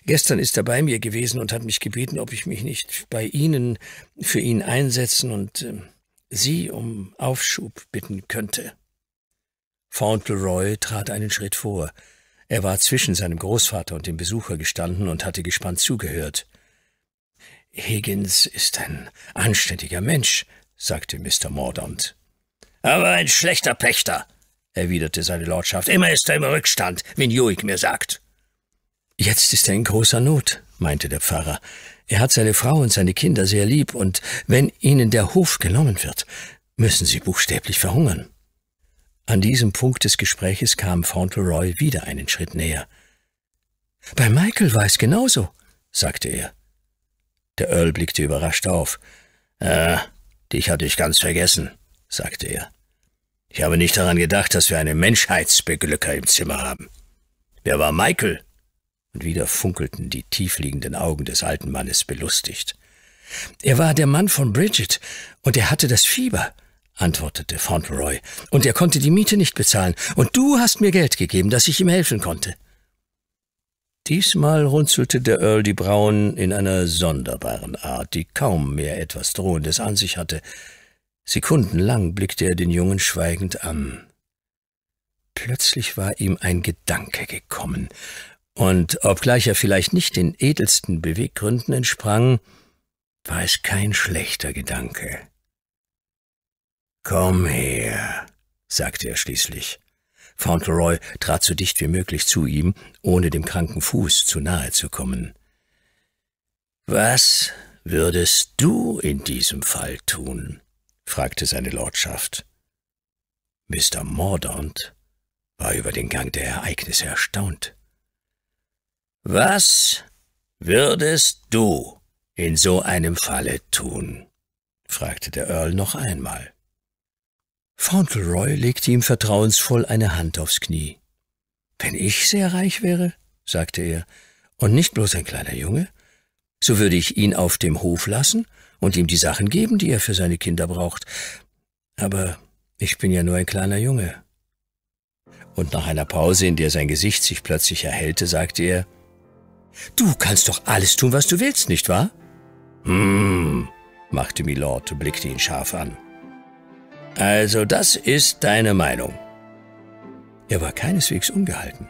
gestern ist er bei mir gewesen und hat mich gebeten, ob ich mich nicht bei Ihnen für ihn einsetzen und äh, Sie um Aufschub bitten könnte. Fauntleroy trat einen Schritt vor. Er war zwischen seinem Großvater und dem Besucher gestanden und hatte gespannt zugehört. Higgins ist ein anständiger Mensch, sagte Mr. Mordaunt. Aber ein schlechter Pächter, erwiderte seine Lordschaft. Immer ist er im Rückstand, wie Newick mir sagt. Jetzt ist er in großer Not, meinte der Pfarrer. Er hat seine Frau und seine Kinder sehr lieb, und wenn ihnen der Hof genommen wird, müssen sie buchstäblich verhungern. An diesem Punkt des Gespräches kam Fauntleroy wieder einen Schritt näher. Bei Michael war es genauso, sagte er. Der Earl blickte überrascht auf. Äh, dich hatte ich ganz vergessen, sagte er. Ich habe nicht daran gedacht, dass wir einen Menschheitsbeglücker im Zimmer haben. Wer war Michael? Und wieder funkelten die tiefliegenden Augen des alten Mannes belustigt. Er war der Mann von Bridget, und er hatte das Fieber antwortete Fauntleroy, und er konnte die Miete nicht bezahlen, und du hast mir Geld gegeben, dass ich ihm helfen konnte. Diesmal runzelte der Earl die Brauen in einer sonderbaren Art, die kaum mehr etwas Drohendes an sich hatte. Sekundenlang blickte er den Jungen schweigend an. Plötzlich war ihm ein Gedanke gekommen, und obgleich er vielleicht nicht den edelsten Beweggründen entsprang, war es kein schlechter Gedanke. Komm her, sagte er schließlich. Fauntleroy trat so dicht wie möglich zu ihm, ohne dem kranken Fuß zu nahe zu kommen. Was würdest du in diesem Fall tun? fragte seine Lordschaft. Mr. Mordaunt war über den Gang der Ereignisse erstaunt. Was würdest du in so einem Falle tun? fragte der Earl noch einmal. Fauntleroy legte ihm vertrauensvoll eine Hand aufs Knie. Wenn ich sehr reich wäre, sagte er, und nicht bloß ein kleiner Junge, so würde ich ihn auf dem Hof lassen und ihm die Sachen geben, die er für seine Kinder braucht. Aber ich bin ja nur ein kleiner Junge. Und nach einer Pause, in der sein Gesicht sich plötzlich erhellte, sagte er, Du kannst doch alles tun, was du willst, nicht wahr? Hm, machte Milord und blickte ihn scharf an. Also das ist deine Meinung. Er war keineswegs ungehalten.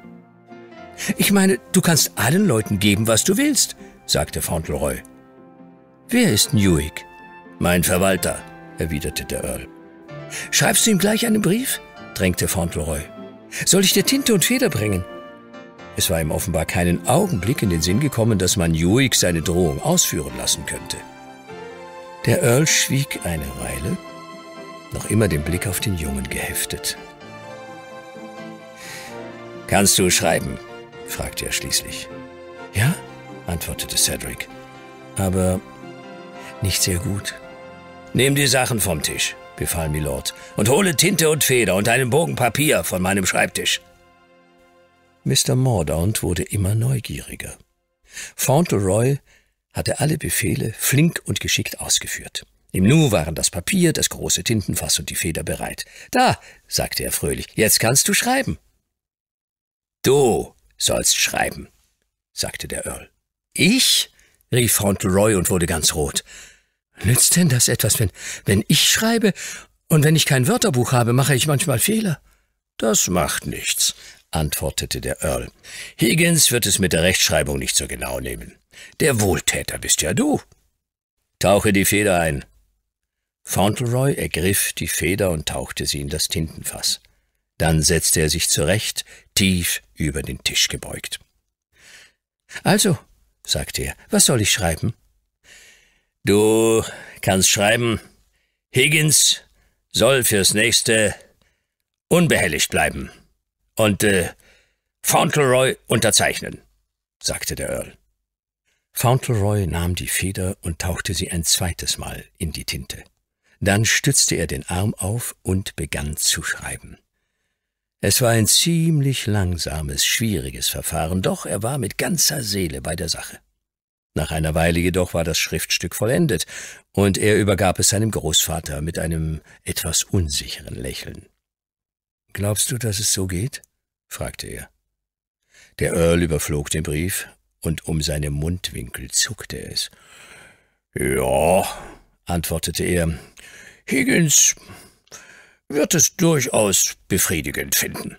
Ich meine, du kannst allen Leuten geben, was du willst, sagte Fauntleroy. Wer ist Newick? Mein Verwalter, erwiderte der Earl. Schreibst du ihm gleich einen Brief? drängte Fauntleroy. Soll ich dir Tinte und Feder bringen? Es war ihm offenbar keinen Augenblick in den Sinn gekommen, dass man Newick seine Drohung ausführen lassen könnte. Der Earl schwieg eine Weile, noch immer den Blick auf den Jungen geheftet. Kannst du schreiben? fragte er schließlich. Ja, antwortete Cedric, aber nicht sehr gut. Nimm die Sachen vom Tisch, befahl Milord, und hole Tinte und Feder und einen Bogen Papier von meinem Schreibtisch. Mr. Mordaunt wurde immer neugieriger. Fauntleroy hatte alle Befehle flink und geschickt ausgeführt. Im Nu waren das Papier, das große Tintenfass und die Feder bereit. Da, sagte er fröhlich, jetzt kannst du schreiben. Du sollst schreiben, sagte der Earl. Ich? rief Fauntleroy und wurde ganz rot. Nützt denn das etwas, wenn, wenn ich schreibe? Und wenn ich kein Wörterbuch habe, mache ich manchmal Fehler. Das macht nichts, antwortete der Earl. Higgins wird es mit der Rechtschreibung nicht so genau nehmen. Der Wohltäter bist ja du. Tauche die Feder ein, Fauntleroy ergriff die Feder und tauchte sie in das Tintenfass. Dann setzte er sich zurecht, tief über den Tisch gebeugt. Also, sagte er, was soll ich schreiben? Du kannst schreiben, Higgins soll fürs nächste unbehelligt bleiben und äh, Fauntleroy unterzeichnen, sagte der Earl. Fauntleroy nahm die Feder und tauchte sie ein zweites Mal in die Tinte. Dann stützte er den Arm auf und begann zu schreiben. Es war ein ziemlich langsames, schwieriges Verfahren, doch er war mit ganzer Seele bei der Sache. Nach einer Weile jedoch war das Schriftstück vollendet, und er übergab es seinem Großvater mit einem etwas unsicheren Lächeln. Glaubst du, dass es so geht? fragte er. Der Earl überflog den Brief, und um seine Mundwinkel zuckte es. Ja, antwortete er, Higgins wird es durchaus befriedigend finden.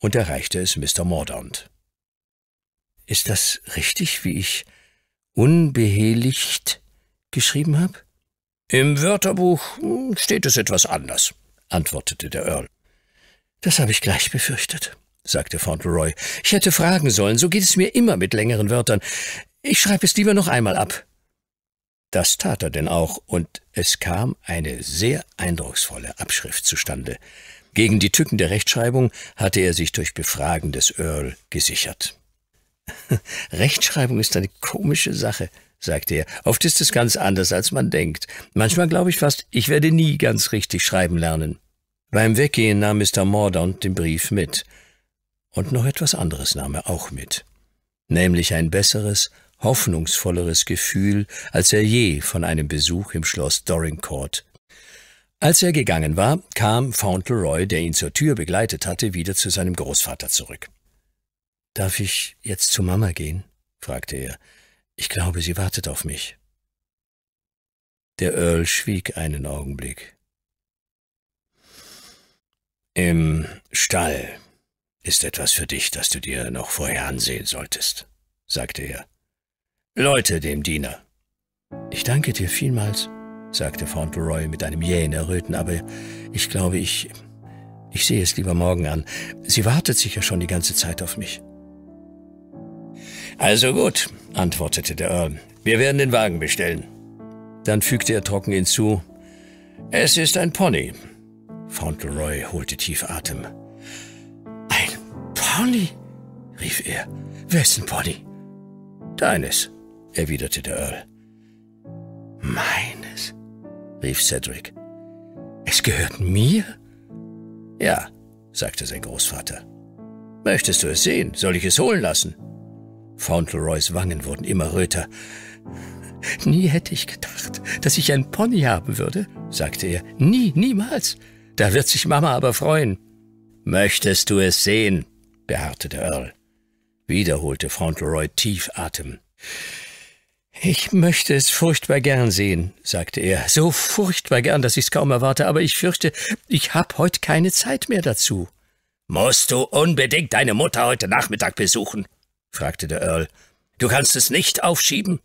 Und erreichte es Mr. Mordaunt. Ist das richtig, wie ich unbehelicht geschrieben habe? Im Wörterbuch steht es etwas anders, antwortete der Earl. Das habe ich gleich befürchtet, sagte Fauntleroy. Ich hätte fragen sollen, so geht es mir immer mit längeren Wörtern. Ich schreibe es lieber noch einmal ab. Das tat er denn auch, und es kam eine sehr eindrucksvolle Abschrift zustande. Gegen die Tücken der Rechtschreibung hatte er sich durch Befragen des Earl gesichert. Rechtschreibung ist eine komische Sache, sagte er. Oft ist es ganz anders, als man denkt. Manchmal glaube ich fast, ich werde nie ganz richtig schreiben lernen. Beim Weggehen nahm Mr. Mordaunt den Brief mit. Und noch etwas anderes nahm er auch mit. Nämlich ein besseres, hoffnungsvolleres Gefühl, als er je von einem Besuch im Schloss Dorincourt als er gegangen war, kam Fauntleroy, der ihn zur Tür begleitet hatte, wieder zu seinem Großvater zurück. Darf ich jetzt zu Mama gehen? fragte er. Ich glaube, sie wartet auf mich. Der Earl schwieg einen Augenblick. Im Stall ist etwas für dich, das du dir noch vorher ansehen solltest, sagte er. Leute dem Diener. Ich danke dir vielmals, sagte Fauntleroy mit einem jähen Erröten, aber ich glaube, ich. Ich sehe es lieber morgen an. Sie wartet sicher schon die ganze Zeit auf mich. Also gut, antwortete der Earl. Wir werden den Wagen bestellen. Dann fügte er trocken hinzu, es ist ein Pony. Fauntleroy holte tief Atem. Ein Pony? rief er. Wessen Pony? Deines, erwiderte der Earl. Meines? rief Cedric. Es gehört mir? Ja, sagte sein Großvater. Möchtest du es sehen? Soll ich es holen lassen? Fauntleroys Wangen wurden immer röter. Nie hätte ich gedacht, dass ich ein Pony haben würde, sagte er. Nie, niemals. Da wird sich Mama aber freuen. Möchtest du es sehen? beharrte der Earl. Wiederholte Fauntleroy tief Atem. Ich möchte es furchtbar gern sehen, sagte er. So furchtbar gern, dass ich es kaum erwarte, aber ich fürchte, ich habe heute keine Zeit mehr dazu. Musst du unbedingt deine Mutter heute Nachmittag besuchen? fragte der Earl. Du kannst es nicht aufschieben.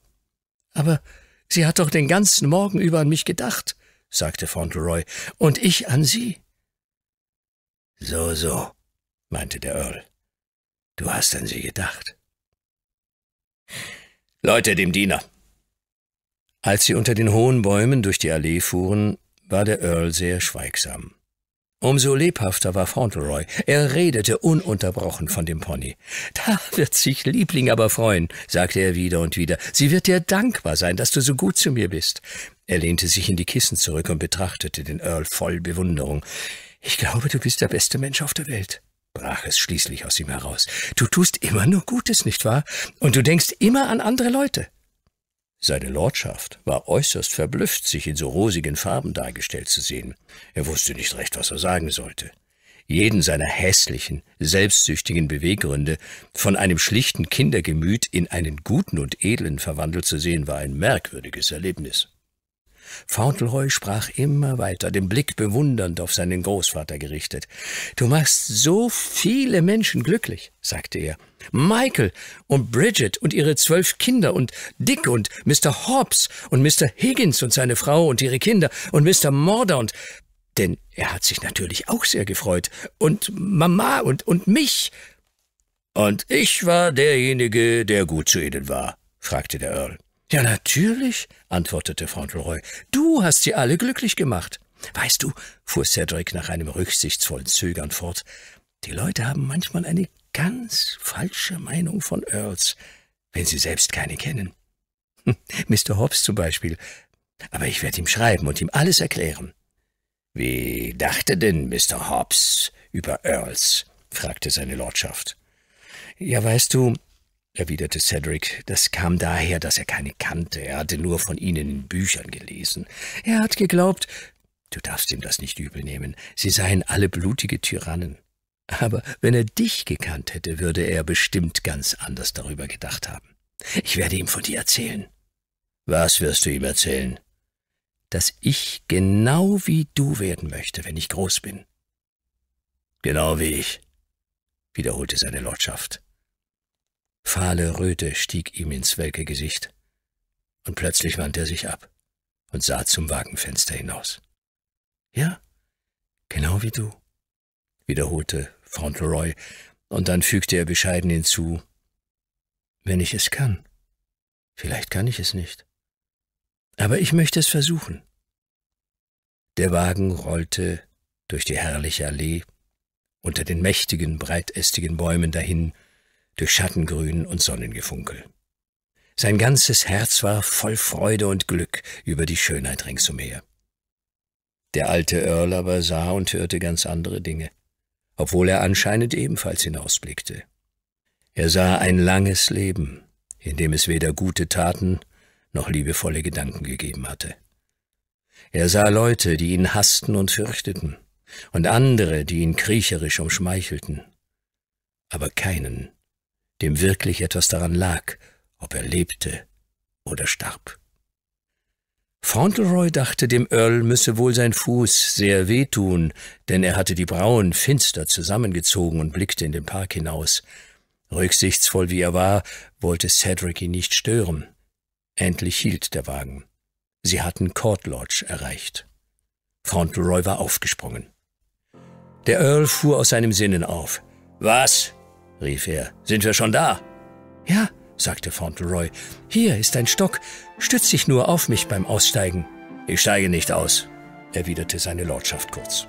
Aber sie hat doch den ganzen Morgen über an mich gedacht, sagte Fauntleroy, und ich an sie. So, so, meinte der Earl. Du hast an sie gedacht. Leute dem Diener! Als sie unter den hohen Bäumen durch die Allee fuhren, war der Earl sehr schweigsam. Umso lebhafter war Fauntleroy. Er redete ununterbrochen von dem Pony. Da wird sich Liebling aber freuen, sagte er wieder und wieder. Sie wird dir dankbar sein, dass du so gut zu mir bist. Er lehnte sich in die Kissen zurück und betrachtete den Earl voll Bewunderung. Ich glaube, du bist der beste Mensch auf der Welt brach es schließlich aus ihm heraus. Du tust immer nur Gutes, nicht wahr? Und du denkst immer an andere Leute. Seine Lordschaft war äußerst verblüfft, sich in so rosigen Farben dargestellt zu sehen. Er wusste nicht recht, was er sagen sollte. Jeden seiner hässlichen, selbstsüchtigen Beweggründe von einem schlichten Kindergemüt in einen guten und edlen verwandelt zu sehen, war ein merkwürdiges Erlebnis. Fauntleroy sprach immer weiter, den Blick bewundernd auf seinen Großvater gerichtet. Du machst so viele Menschen glücklich, sagte er. Michael und Bridget und ihre zwölf Kinder und Dick und Mr. Hobbs und Mr. Higgins und seine Frau und ihre Kinder und Mr. Mordaunt. denn er hat sich natürlich auch sehr gefreut. Und Mama und, und mich. Und ich war derjenige, der gut zu ihnen war, fragte der Earl. Ja, natürlich, antwortete Fauntleroy. Du hast sie alle glücklich gemacht. Weißt du, fuhr Cedric nach einem rücksichtsvollen Zögern fort, die Leute haben manchmal eine ganz falsche Meinung von Earls, wenn sie selbst keine kennen. Mr. Hobbs zum Beispiel. Aber ich werde ihm schreiben und ihm alles erklären. Wie dachte denn Mr. Hobbs über Earls? fragte seine Lordschaft. Ja, weißt du, erwiderte Cedric. Das kam daher, dass er keine kannte. Er hatte nur von ihnen in Büchern gelesen. Er hat geglaubt, du darfst ihm das nicht übel nehmen, sie seien alle blutige Tyrannen. Aber wenn er dich gekannt hätte, würde er bestimmt ganz anders darüber gedacht haben. Ich werde ihm von dir erzählen. Was wirst du ihm erzählen? Dass ich genau wie du werden möchte, wenn ich groß bin. Genau wie ich, wiederholte seine Lordschaft. Fahle Röte stieg ihm ins welke Gesicht, und plötzlich wandte er sich ab und sah zum Wagenfenster hinaus. Ja, genau wie du, wiederholte Fauntleroy, und dann fügte er bescheiden hinzu, wenn ich es kann. Vielleicht kann ich es nicht. Aber ich möchte es versuchen. Der Wagen rollte durch die herrliche Allee, unter den mächtigen, breitästigen Bäumen dahin, durch Schattengrün und Sonnengefunkel. Sein ganzes Herz war voll Freude und Glück über die Schönheit ringsumher. Der alte Earl aber sah und hörte ganz andere Dinge, obwohl er anscheinend ebenfalls hinausblickte. Er sah ein langes Leben, in dem es weder gute Taten noch liebevolle Gedanken gegeben hatte. Er sah Leute, die ihn hassten und fürchteten, und andere, die ihn kriecherisch umschmeichelten, aber keinen, dem wirklich etwas daran lag, ob er lebte oder starb. Fauntleroy dachte, dem Earl müsse wohl sein Fuß sehr wehtun, denn er hatte die Brauen finster zusammengezogen und blickte in den Park hinaus. Rücksichtsvoll wie er war, wollte Cedric ihn nicht stören. Endlich hielt der Wagen. Sie hatten Court Lodge erreicht. Fauntleroy war aufgesprungen. Der Earl fuhr aus seinem Sinnen auf. Was? rief er. Sind wir schon da? Ja, sagte Fauntleroy. Hier ist ein Stock. Stütz dich nur auf mich beim Aussteigen. Ich steige nicht aus, erwiderte seine Lordschaft kurz.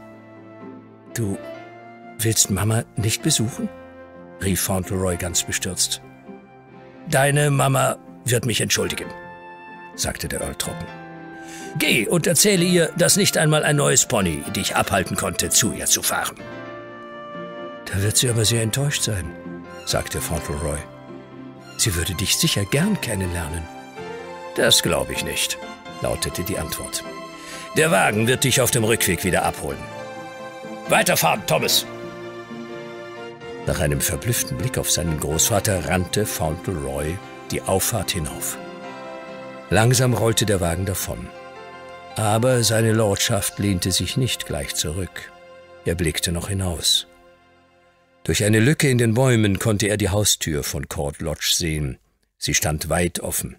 Du willst Mama nicht besuchen? rief Fauntleroy ganz bestürzt. Deine Mama wird mich entschuldigen, sagte der Earl trocken. Geh und erzähle ihr, dass nicht einmal ein neues Pony dich abhalten konnte, zu ihr zu fahren. Da wird sie aber sehr enttäuscht sein, sagte Fauntleroy. Sie würde dich sicher gern kennenlernen. Das glaube ich nicht, lautete die Antwort. Der Wagen wird dich auf dem Rückweg wieder abholen. Weiterfahren, Thomas! Nach einem verblüfften Blick auf seinen Großvater rannte Fauntleroy die Auffahrt hinauf. Langsam rollte der Wagen davon. Aber seine Lordschaft lehnte sich nicht gleich zurück. Er blickte noch hinaus. Durch eine Lücke in den Bäumen konnte er die Haustür von Court Lodge sehen. Sie stand weit offen.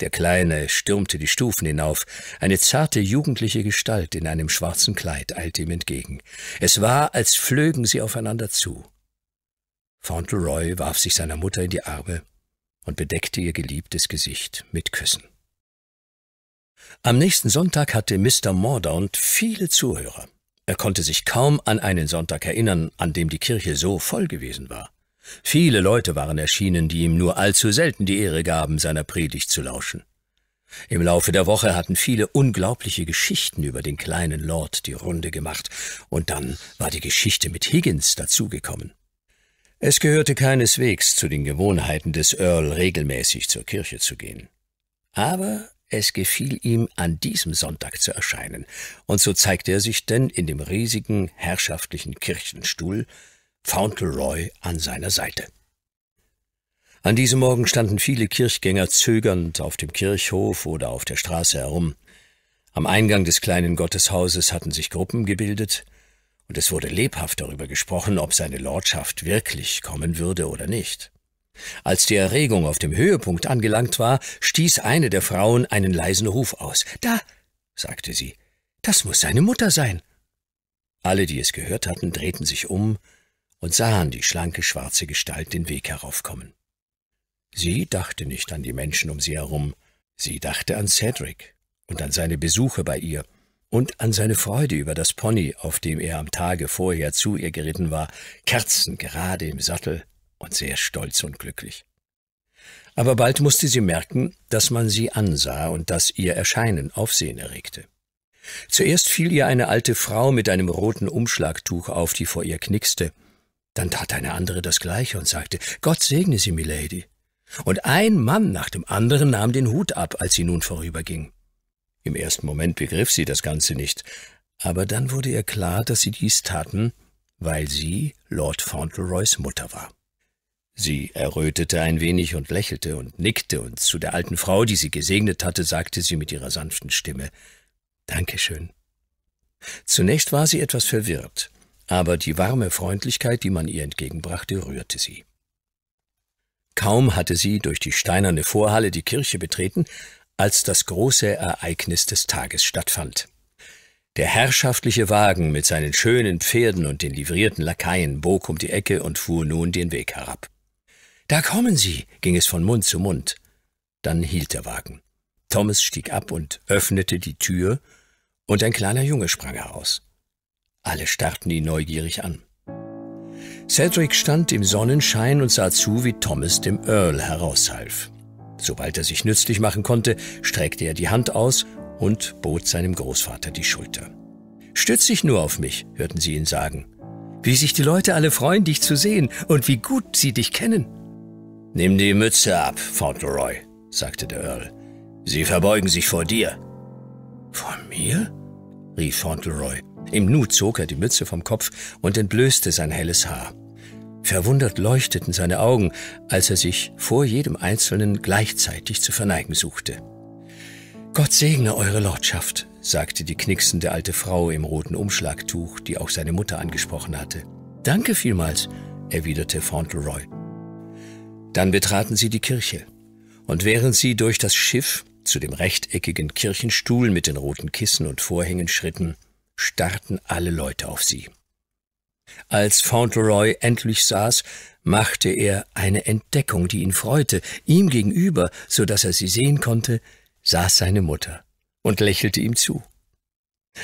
Der Kleine stürmte die Stufen hinauf. Eine zarte jugendliche Gestalt in einem schwarzen Kleid eilte ihm entgegen. Es war, als flögen sie aufeinander zu. Fauntleroy warf sich seiner Mutter in die Arme und bedeckte ihr geliebtes Gesicht mit Küssen. Am nächsten Sonntag hatte Mr. Mordaunt viele Zuhörer. Er konnte sich kaum an einen Sonntag erinnern, an dem die Kirche so voll gewesen war. Viele Leute waren erschienen, die ihm nur allzu selten die Ehre gaben, seiner Predigt zu lauschen. Im Laufe der Woche hatten viele unglaubliche Geschichten über den kleinen Lord die Runde gemacht, und dann war die Geschichte mit Higgins dazugekommen. Es gehörte keineswegs zu den Gewohnheiten des Earl, regelmäßig zur Kirche zu gehen. Aber es gefiel ihm, an diesem Sonntag zu erscheinen, und so zeigte er sich denn in dem riesigen, herrschaftlichen Kirchenstuhl, Fauntleroy an seiner Seite. An diesem Morgen standen viele Kirchgänger zögernd auf dem Kirchhof oder auf der Straße herum. Am Eingang des kleinen Gotteshauses hatten sich Gruppen gebildet, und es wurde lebhaft darüber gesprochen, ob seine Lordschaft wirklich kommen würde oder nicht. Als die Erregung auf dem Höhepunkt angelangt war, stieß eine der Frauen einen leisen Ruf aus. Da, sagte sie, das muss seine Mutter sein. Alle, die es gehört hatten, drehten sich um und sahen die schlanke schwarze Gestalt den Weg heraufkommen. Sie dachte nicht an die Menschen um sie herum, sie dachte an Cedric und an seine Besuche bei ihr und an seine Freude über das Pony, auf dem er am Tage vorher zu ihr geritten war, kerzengerade im Sattel und sehr stolz und glücklich. Aber bald musste sie merken, dass man sie ansah und dass ihr Erscheinen Aufsehen erregte. Zuerst fiel ihr eine alte Frau mit einem roten Umschlagtuch auf, die vor ihr knickste. Dann tat eine andere das gleiche und sagte, Gott segne sie, Milady. Und ein Mann nach dem anderen nahm den Hut ab, als sie nun vorüberging. Im ersten Moment begriff sie das Ganze nicht, aber dann wurde ihr klar, dass sie dies taten, weil sie Lord Fauntleroys Mutter war. Sie errötete ein wenig und lächelte und nickte, und zu der alten Frau, die sie gesegnet hatte, sagte sie mit ihrer sanften Stimme Dankeschön. Zunächst war sie etwas verwirrt, aber die warme Freundlichkeit, die man ihr entgegenbrachte, rührte sie. Kaum hatte sie durch die steinerne Vorhalle die Kirche betreten, als das große Ereignis des Tages stattfand. Der herrschaftliche Wagen mit seinen schönen Pferden und den livrierten Lakaien bog um die Ecke und fuhr nun den Weg herab. Da kommen sie, ging es von Mund zu Mund. Dann hielt der Wagen. Thomas stieg ab und öffnete die Tür, und ein kleiner Junge sprang heraus. Alle starrten ihn neugierig an. Cedric stand im Sonnenschein und sah zu, wie Thomas dem Earl heraushalf. Sobald er sich nützlich machen konnte, streckte er die Hand aus und bot seinem Großvater die Schulter. Stütz dich nur auf mich, hörten sie ihn sagen. Wie sich die Leute alle freuen, dich zu sehen und wie gut sie dich kennen. Nimm die Mütze ab, Fauntleroy, sagte der Earl. Sie verbeugen sich vor dir. Vor mir? rief Fauntleroy. Im Nu zog er die Mütze vom Kopf und entblößte sein helles Haar. Verwundert leuchteten seine Augen, als er sich vor jedem Einzelnen gleichzeitig zu verneigen suchte. Gott segne eure Lordschaft, sagte die knicksende alte Frau im roten Umschlagtuch, die auch seine Mutter angesprochen hatte. Danke vielmals, erwiderte Fauntleroy. Dann betraten sie die Kirche. Und während sie durch das Schiff zu dem rechteckigen Kirchenstuhl mit den roten Kissen und Vorhängen schritten, starrten alle Leute auf sie. Als Fauntleroy endlich saß, machte er eine Entdeckung, die ihn freute. Ihm gegenüber, so dass er sie sehen konnte, saß seine Mutter und lächelte ihm zu.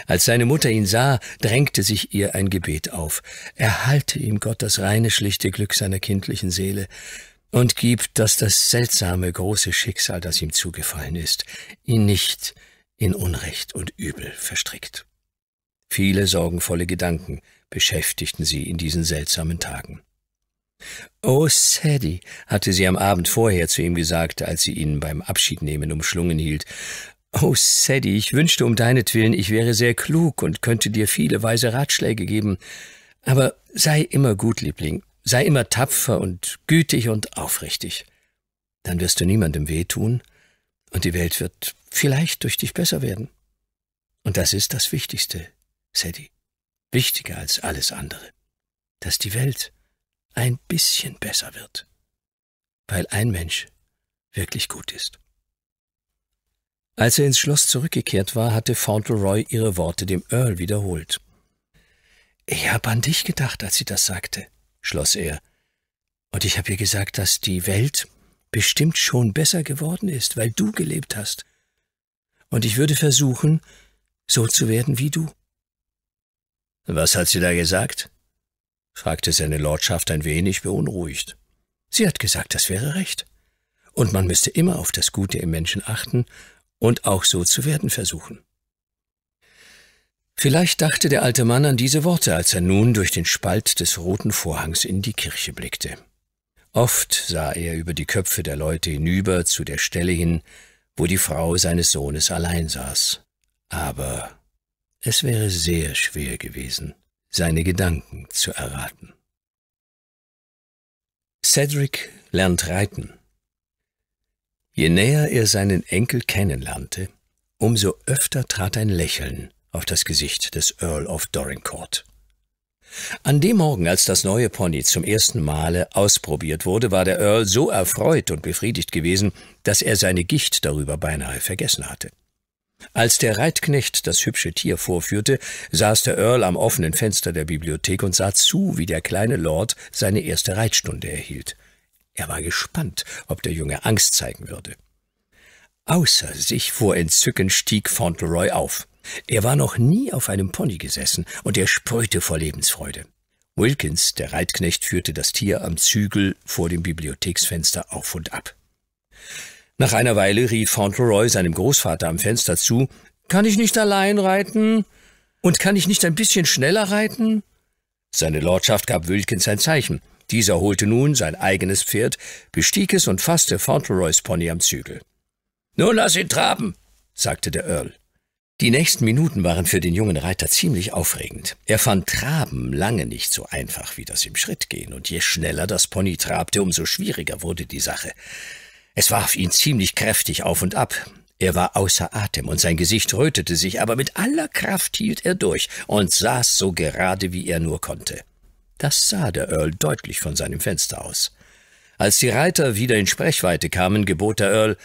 Als seine Mutter ihn sah, drängte sich ihr ein Gebet auf. Erhalte ihm Gott das reine, schlichte Glück seiner kindlichen Seele und gibt, dass das seltsame große Schicksal, das ihm zugefallen ist, ihn nicht in Unrecht und Übel verstrickt. Viele sorgenvolle Gedanken beschäftigten sie in diesen seltsamen Tagen. Oh, Sadie, hatte sie am Abend vorher zu ihm gesagt, als sie ihn beim Abschiednehmen umschlungen hielt. Oh, Sadie, ich wünschte um deinetwillen, ich wäre sehr klug und könnte dir viele weise Ratschläge geben. Aber sei immer gut, Liebling, Sei immer tapfer und gütig und aufrichtig. Dann wirst du niemandem wehtun und die Welt wird vielleicht durch dich besser werden. Und das ist das Wichtigste, Sadie. Wichtiger als alles andere. Dass die Welt ein bisschen besser wird. Weil ein Mensch wirklich gut ist. Als er ins Schloss zurückgekehrt war, hatte Fauntleroy ihre Worte dem Earl wiederholt. Ich habe an dich gedacht, als sie das sagte schloss er. Und ich habe ihr gesagt, dass die Welt bestimmt schon besser geworden ist, weil du gelebt hast. Und ich würde versuchen, so zu werden wie du. Was hat sie da gesagt? fragte seine Lordschaft ein wenig beunruhigt. Sie hat gesagt, das wäre recht. Und man müsste immer auf das Gute im Menschen achten und auch so zu werden versuchen. Vielleicht dachte der alte Mann an diese Worte, als er nun durch den Spalt des roten Vorhangs in die Kirche blickte. Oft sah er über die Köpfe der Leute hinüber zu der Stelle hin, wo die Frau seines Sohnes allein saß. Aber es wäre sehr schwer gewesen, seine Gedanken zu erraten. Cedric lernt reiten. Je näher er seinen Enkel kennenlernte, umso öfter trat ein Lächeln auf das Gesicht des Earl of Dorincourt. An dem Morgen, als das neue Pony zum ersten Male ausprobiert wurde, war der Earl so erfreut und befriedigt gewesen, dass er seine Gicht darüber beinahe vergessen hatte. Als der Reitknecht das hübsche Tier vorführte, saß der Earl am offenen Fenster der Bibliothek und sah zu, wie der kleine Lord seine erste Reitstunde erhielt. Er war gespannt, ob der Junge Angst zeigen würde. Außer sich vor Entzücken stieg Fauntleroy auf. Er war noch nie auf einem Pony gesessen und er sprühte vor Lebensfreude. Wilkins, der Reitknecht, führte das Tier am Zügel vor dem Bibliotheksfenster auf und ab. Nach einer Weile rief Fauntleroy seinem Großvater am Fenster zu, »Kann ich nicht allein reiten? Und kann ich nicht ein bisschen schneller reiten?« Seine Lordschaft gab Wilkins ein Zeichen. Dieser holte nun sein eigenes Pferd, bestieg es und fasste Fauntleroys Pony am Zügel. »Nun lass ihn traben«, sagte der Earl. Die nächsten Minuten waren für den jungen Reiter ziemlich aufregend. Er fand Traben lange nicht so einfach wie das im Schrittgehen, und je schneller das Pony trabte, umso schwieriger wurde die Sache. Es warf ihn ziemlich kräftig auf und ab. Er war außer Atem und sein Gesicht rötete sich, aber mit aller Kraft hielt er durch und saß so gerade, wie er nur konnte. Das sah der Earl deutlich von seinem Fenster aus. Als die Reiter wieder in Sprechweite kamen, gebot der Earl,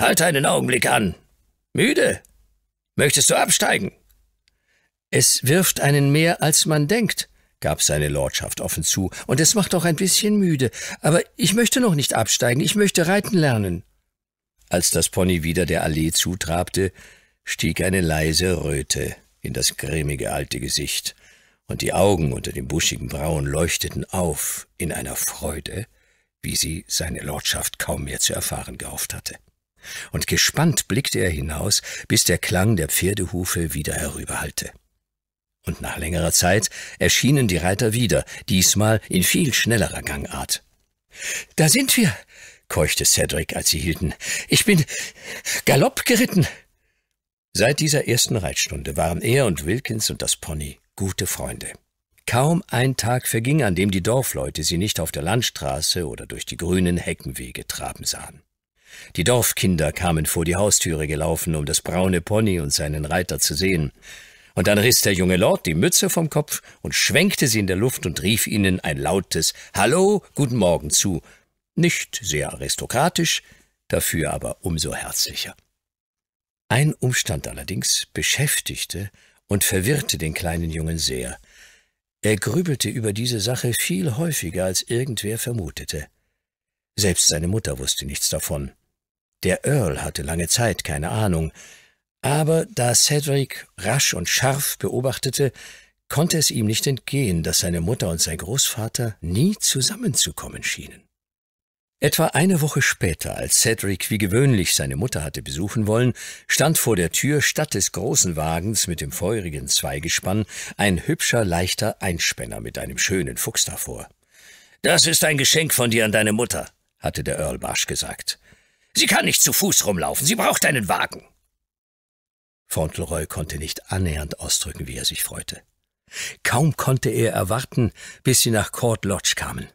»Halt einen Augenblick an! Müde? Möchtest du absteigen? Es wirft einen mehr, als man denkt, gab seine Lordschaft offen zu, und es macht auch ein bisschen müde, aber ich möchte noch nicht absteigen, ich möchte reiten lernen. Als das Pony wieder der Allee zutrabte, stieg eine leise Röte in das grimmige alte Gesicht, und die Augen unter den buschigen Brauen leuchteten auf in einer Freude, wie sie seine Lordschaft kaum mehr zu erfahren gehofft hatte und gespannt blickte er hinaus, bis der Klang der Pferdehufe wieder herüberhallte. Und nach längerer Zeit erschienen die Reiter wieder, diesmal in viel schnellerer Gangart. Da sind wir, keuchte Cedric, als sie hielten. Ich bin galopp geritten. Seit dieser ersten Reitstunde waren er und Wilkins und das Pony gute Freunde. Kaum ein Tag verging, an dem die Dorfleute sie nicht auf der Landstraße oder durch die grünen Heckenwege traben sahen. Die Dorfkinder kamen vor die Haustüre gelaufen, um das braune Pony und seinen Reiter zu sehen. Und dann riss der junge Lord die Mütze vom Kopf und schwenkte sie in der Luft und rief ihnen ein lautes Hallo, guten Morgen zu. Nicht sehr aristokratisch, dafür aber umso herzlicher. Ein Umstand allerdings beschäftigte und verwirrte den kleinen Jungen sehr. Er grübelte über diese Sache viel häufiger, als irgendwer vermutete. Selbst seine Mutter wusste nichts davon. Der Earl hatte lange Zeit keine Ahnung, aber da Cedric rasch und scharf beobachtete, konnte es ihm nicht entgehen, dass seine Mutter und sein Großvater nie zusammenzukommen schienen. Etwa eine Woche später, als Cedric wie gewöhnlich seine Mutter hatte besuchen wollen, stand vor der Tür statt des großen Wagens mit dem feurigen Zweigespann ein hübscher, leichter Einspänner mit einem schönen Fuchs davor. Das ist ein Geschenk von dir an deine Mutter, hatte der Earl barsch gesagt. Sie kann nicht zu Fuß rumlaufen, sie braucht einen Wagen. Fauntleroy konnte nicht annähernd ausdrücken, wie er sich freute. Kaum konnte er erwarten, bis sie nach Court Lodge kamen.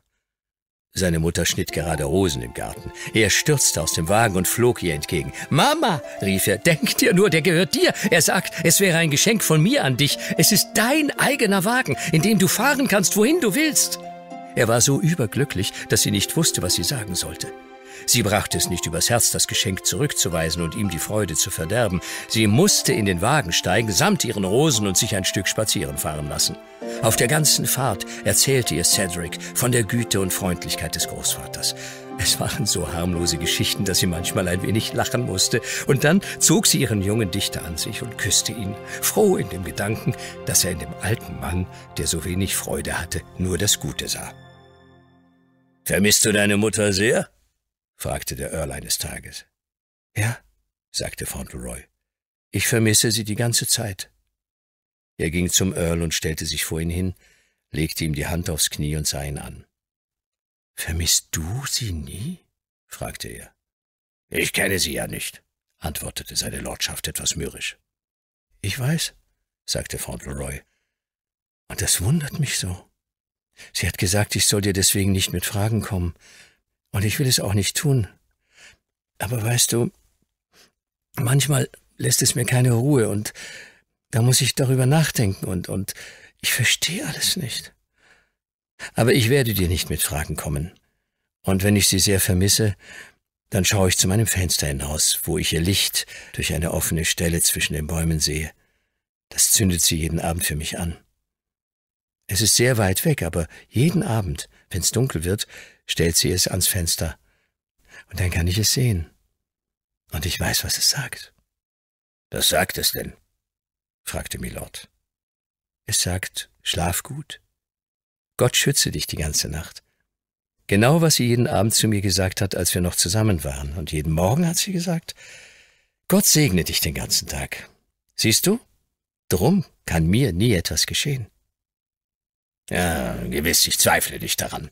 Seine Mutter schnitt gerade Rosen im Garten. Er stürzte aus dem Wagen und flog ihr entgegen. Mama, rief er, denk dir nur, der gehört dir. Er sagt, es wäre ein Geschenk von mir an dich. Es ist dein eigener Wagen, in dem du fahren kannst, wohin du willst. Er war so überglücklich, dass sie nicht wusste, was sie sagen sollte. Sie brachte es nicht übers Herz, das Geschenk zurückzuweisen und ihm die Freude zu verderben. Sie musste in den Wagen steigen, samt ihren Rosen und sich ein Stück spazieren fahren lassen. Auf der ganzen Fahrt erzählte ihr Cedric von der Güte und Freundlichkeit des Großvaters. Es waren so harmlose Geschichten, dass sie manchmal ein wenig lachen musste. Und dann zog sie ihren jungen Dichter an sich und küsste ihn, froh in dem Gedanken, dass er in dem alten Mann, der so wenig Freude hatte, nur das Gute sah. Vermisst du deine Mutter sehr? fragte der Earl eines Tages. Ja, sagte Fauntleroy. Ich vermisse Sie die ganze Zeit. Er ging zum Earl und stellte sich vor ihn hin, legte ihm die Hand aufs Knie und sah ihn an. Vermisst du sie nie? fragte er. Ich kenne sie ja nicht, antwortete seine Lordschaft etwas mürrisch. Ich weiß, sagte Fauntleroy. Und das wundert mich so. Sie hat gesagt, ich soll dir deswegen nicht mit Fragen kommen, und ich will es auch nicht tun. Aber weißt du, manchmal lässt es mir keine Ruhe und da muss ich darüber nachdenken und, und ich verstehe alles nicht. Aber ich werde dir nicht mit Fragen kommen. Und wenn ich sie sehr vermisse, dann schaue ich zu meinem Fenster hinaus, wo ich ihr Licht durch eine offene Stelle zwischen den Bäumen sehe. Das zündet sie jeden Abend für mich an. Es ist sehr weit weg, aber jeden Abend wenn es dunkel wird, stellt sie es ans Fenster. Und dann kann ich es sehen. Und ich weiß, was es sagt. Was sagt es denn? fragte Milord. Es sagt, schlaf gut. Gott schütze dich die ganze Nacht. Genau, was sie jeden Abend zu mir gesagt hat, als wir noch zusammen waren. Und jeden Morgen hat sie gesagt, Gott segne dich den ganzen Tag. Siehst du? Drum kann mir nie etwas geschehen. Ja, gewiss, ich zweifle nicht daran,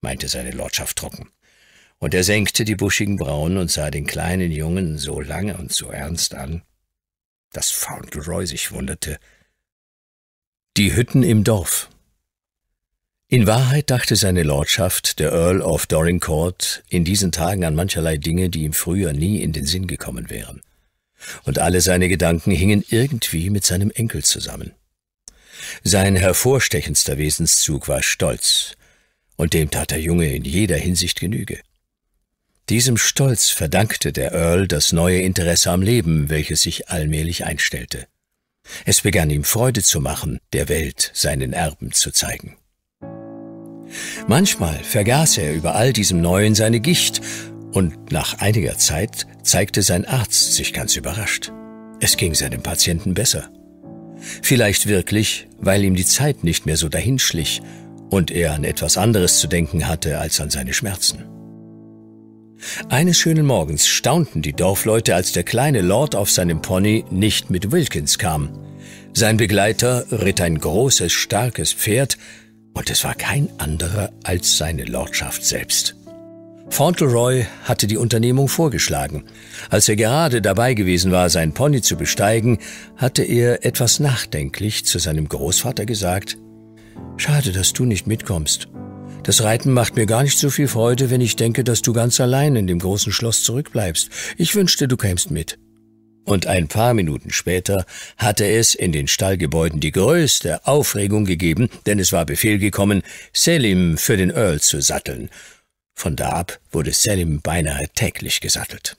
meinte seine Lordschaft trocken. Und er senkte die buschigen Brauen und sah den kleinen Jungen so lange und so ernst an, dass Fauntleroy sich wunderte. Die Hütten im Dorf. In Wahrheit dachte seine Lordschaft, der Earl of Dorincourt, in diesen Tagen an mancherlei Dinge, die ihm früher nie in den Sinn gekommen wären. Und alle seine Gedanken hingen irgendwie mit seinem Enkel zusammen. Sein hervorstechendster Wesenszug war Stolz, und dem tat der Junge in jeder Hinsicht Genüge. Diesem Stolz verdankte der Earl das neue Interesse am Leben, welches sich allmählich einstellte. Es begann ihm Freude zu machen, der Welt seinen Erben zu zeigen. Manchmal vergaß er über all diesem Neuen seine Gicht, und nach einiger Zeit zeigte sein Arzt sich ganz überrascht. Es ging seinem Patienten besser. Vielleicht wirklich, weil ihm die Zeit nicht mehr so dahinschlich und er an etwas anderes zu denken hatte als an seine Schmerzen. Eines schönen Morgens staunten die Dorfleute, als der kleine Lord auf seinem Pony nicht mit Wilkins kam. Sein Begleiter ritt ein großes, starkes Pferd, und es war kein anderer als seine Lordschaft selbst. Fauntleroy hatte die Unternehmung vorgeschlagen. Als er gerade dabei gewesen war, sein Pony zu besteigen, hatte er etwas nachdenklich zu seinem Großvater gesagt, Schade, dass du nicht mitkommst. Das Reiten macht mir gar nicht so viel Freude, wenn ich denke, dass du ganz allein in dem großen Schloss zurückbleibst. Ich wünschte, du kämst mit. Und ein paar Minuten später hatte es in den Stallgebäuden die größte Aufregung gegeben, denn es war Befehl gekommen, Selim für den Earl zu satteln. Von da ab wurde Selim beinahe täglich gesattelt.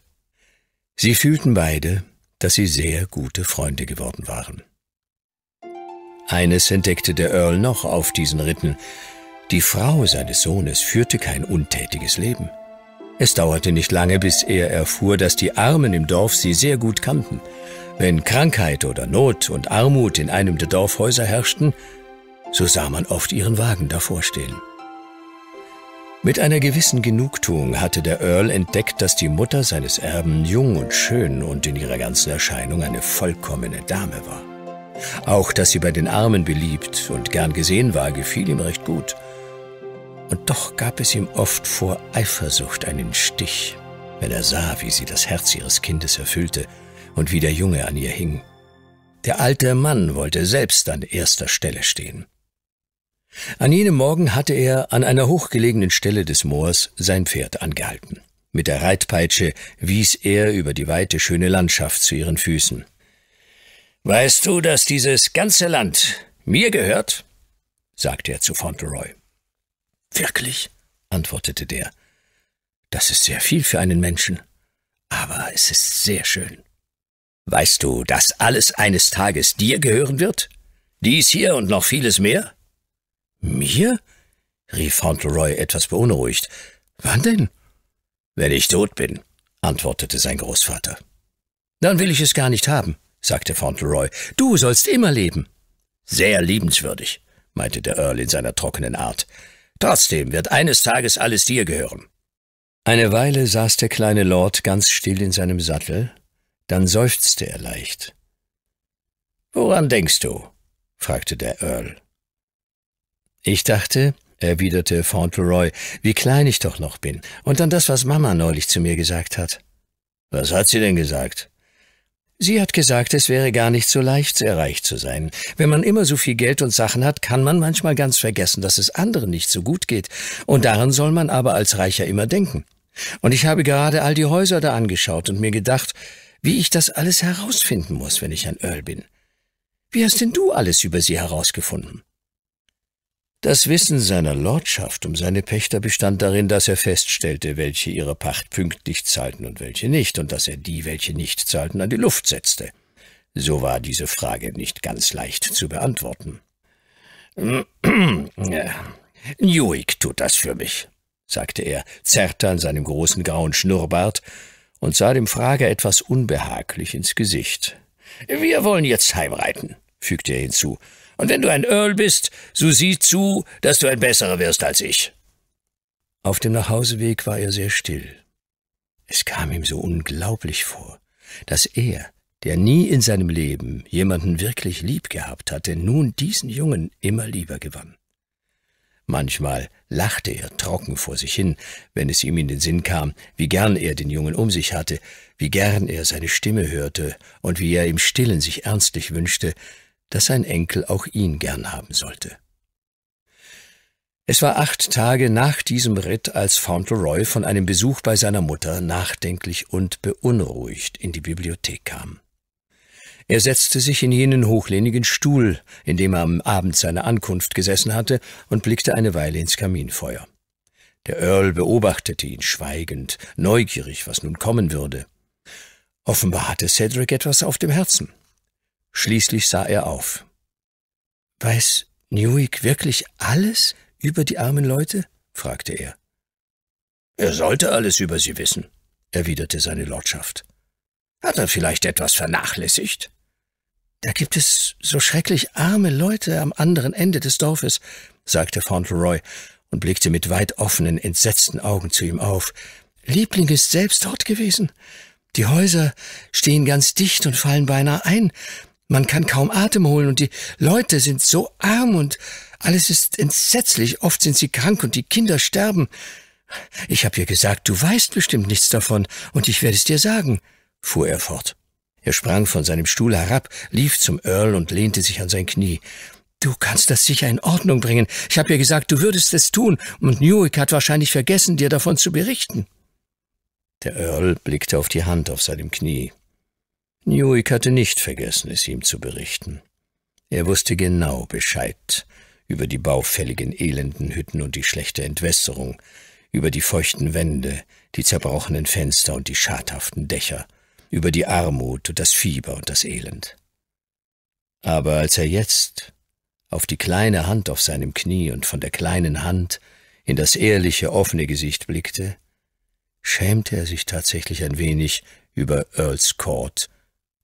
Sie fühlten beide, dass sie sehr gute Freunde geworden waren. Eines entdeckte der Earl noch auf diesen Ritten. Die Frau seines Sohnes führte kein untätiges Leben. Es dauerte nicht lange, bis er erfuhr, dass die Armen im Dorf sie sehr gut kannten. Wenn Krankheit oder Not und Armut in einem der Dorfhäuser herrschten, so sah man oft ihren Wagen davor stehen. Mit einer gewissen Genugtuung hatte der Earl entdeckt, dass die Mutter seines Erben jung und schön und in ihrer ganzen Erscheinung eine vollkommene Dame war. Auch, dass sie bei den Armen beliebt und gern gesehen war, gefiel ihm recht gut. Und doch gab es ihm oft vor Eifersucht einen Stich, wenn er sah, wie sie das Herz ihres Kindes erfüllte und wie der Junge an ihr hing. Der alte Mann wollte selbst an erster Stelle stehen. An jenem Morgen hatte er an einer hochgelegenen Stelle des Moors sein Pferd angehalten. Mit der Reitpeitsche wies er über die weite, schöne Landschaft zu ihren Füßen. Weißt du, dass dieses ganze Land mir gehört? sagte er zu Fauntleroy. Wirklich? antwortete der. Das ist sehr viel für einen Menschen, aber es ist sehr schön. Weißt du, dass alles eines Tages dir gehören wird? Dies hier und noch vieles mehr? Mir? rief Fauntleroy etwas beunruhigt. Wann denn? Wenn ich tot bin, antwortete sein Großvater. Dann will ich es gar nicht haben, sagte Fauntleroy. Du sollst immer leben. Sehr liebenswürdig, meinte der Earl in seiner trockenen Art. Trotzdem wird eines Tages alles dir gehören. Eine Weile saß der kleine Lord ganz still in seinem Sattel, dann seufzte er leicht. Woran denkst du? fragte der Earl. Ich dachte, erwiderte Fauntleroy, wie klein ich doch noch bin. Und dann das, was Mama neulich zu mir gesagt hat. Was hat sie denn gesagt? Sie hat gesagt, es wäre gar nicht so leicht, erreicht zu sein. Wenn man immer so viel Geld und Sachen hat, kann man manchmal ganz vergessen, dass es anderen nicht so gut geht. Und daran soll man aber als Reicher immer denken. Und ich habe gerade all die Häuser da angeschaut und mir gedacht, wie ich das alles herausfinden muss, wenn ich ein Earl bin. Wie hast denn du alles über sie herausgefunden? Das Wissen seiner Lordschaft um seine Pächter bestand darin, dass er feststellte, welche ihre Pacht pünktlich zahlten und welche nicht, und dass er die, welche nicht zahlten, an die Luft setzte. So war diese Frage nicht ganz leicht zu beantworten. Newick tut das für mich, sagte er, zerrte an seinem großen grauen Schnurrbart und sah dem Frager etwas unbehaglich ins Gesicht. Wir wollen jetzt heimreiten, fügte er hinzu, und wenn du ein Earl bist, so sieh zu, dass du ein besserer wirst als ich. Auf dem Nachhauseweg war er sehr still. Es kam ihm so unglaublich vor, dass er, der nie in seinem Leben jemanden wirklich lieb gehabt hatte, nun diesen Jungen immer lieber gewann. Manchmal lachte er trocken vor sich hin, wenn es ihm in den Sinn kam, wie gern er den Jungen um sich hatte, wie gern er seine Stimme hörte und wie er im stillen sich ernstlich wünschte, dass sein Enkel auch ihn gern haben sollte. Es war acht Tage nach diesem Ritt, als Fauntleroy von einem Besuch bei seiner Mutter nachdenklich und beunruhigt in die Bibliothek kam. Er setzte sich in jenen hochlehnigen Stuhl, in dem er am Abend seiner Ankunft gesessen hatte, und blickte eine Weile ins Kaminfeuer. Der Earl beobachtete ihn schweigend, neugierig, was nun kommen würde. Offenbar hatte Cedric etwas auf dem Herzen. Schließlich sah er auf. Weiß Newick wirklich alles über die armen Leute? fragte er. Er sollte alles über sie wissen, erwiderte seine Lordschaft. Hat er vielleicht etwas vernachlässigt? Da gibt es so schrecklich arme Leute am anderen Ende des Dorfes, sagte Fauntleroy und blickte mit weit offenen, entsetzten Augen zu ihm auf. Liebling ist selbst dort gewesen. Die Häuser stehen ganz dicht und fallen beinahe ein. Man kann kaum Atem holen und die Leute sind so arm und alles ist entsetzlich. Oft sind sie krank und die Kinder sterben. Ich habe ihr gesagt, du weißt bestimmt nichts davon und ich werde es dir sagen, fuhr er fort. Er sprang von seinem Stuhl herab, lief zum Earl und lehnte sich an sein Knie. Du kannst das sicher in Ordnung bringen. Ich habe ihr gesagt, du würdest es tun und Newick hat wahrscheinlich vergessen, dir davon zu berichten. Der Earl blickte auf die Hand auf seinem Knie. Newick hatte nicht vergessen, es ihm zu berichten. Er wusste genau Bescheid über die baufälligen, elenden Hütten und die schlechte Entwässerung, über die feuchten Wände, die zerbrochenen Fenster und die schadhaften Dächer, über die Armut und das Fieber und das Elend. Aber als er jetzt auf die kleine Hand auf seinem Knie und von der kleinen Hand in das ehrliche, offene Gesicht blickte, schämte er sich tatsächlich ein wenig über Earls Court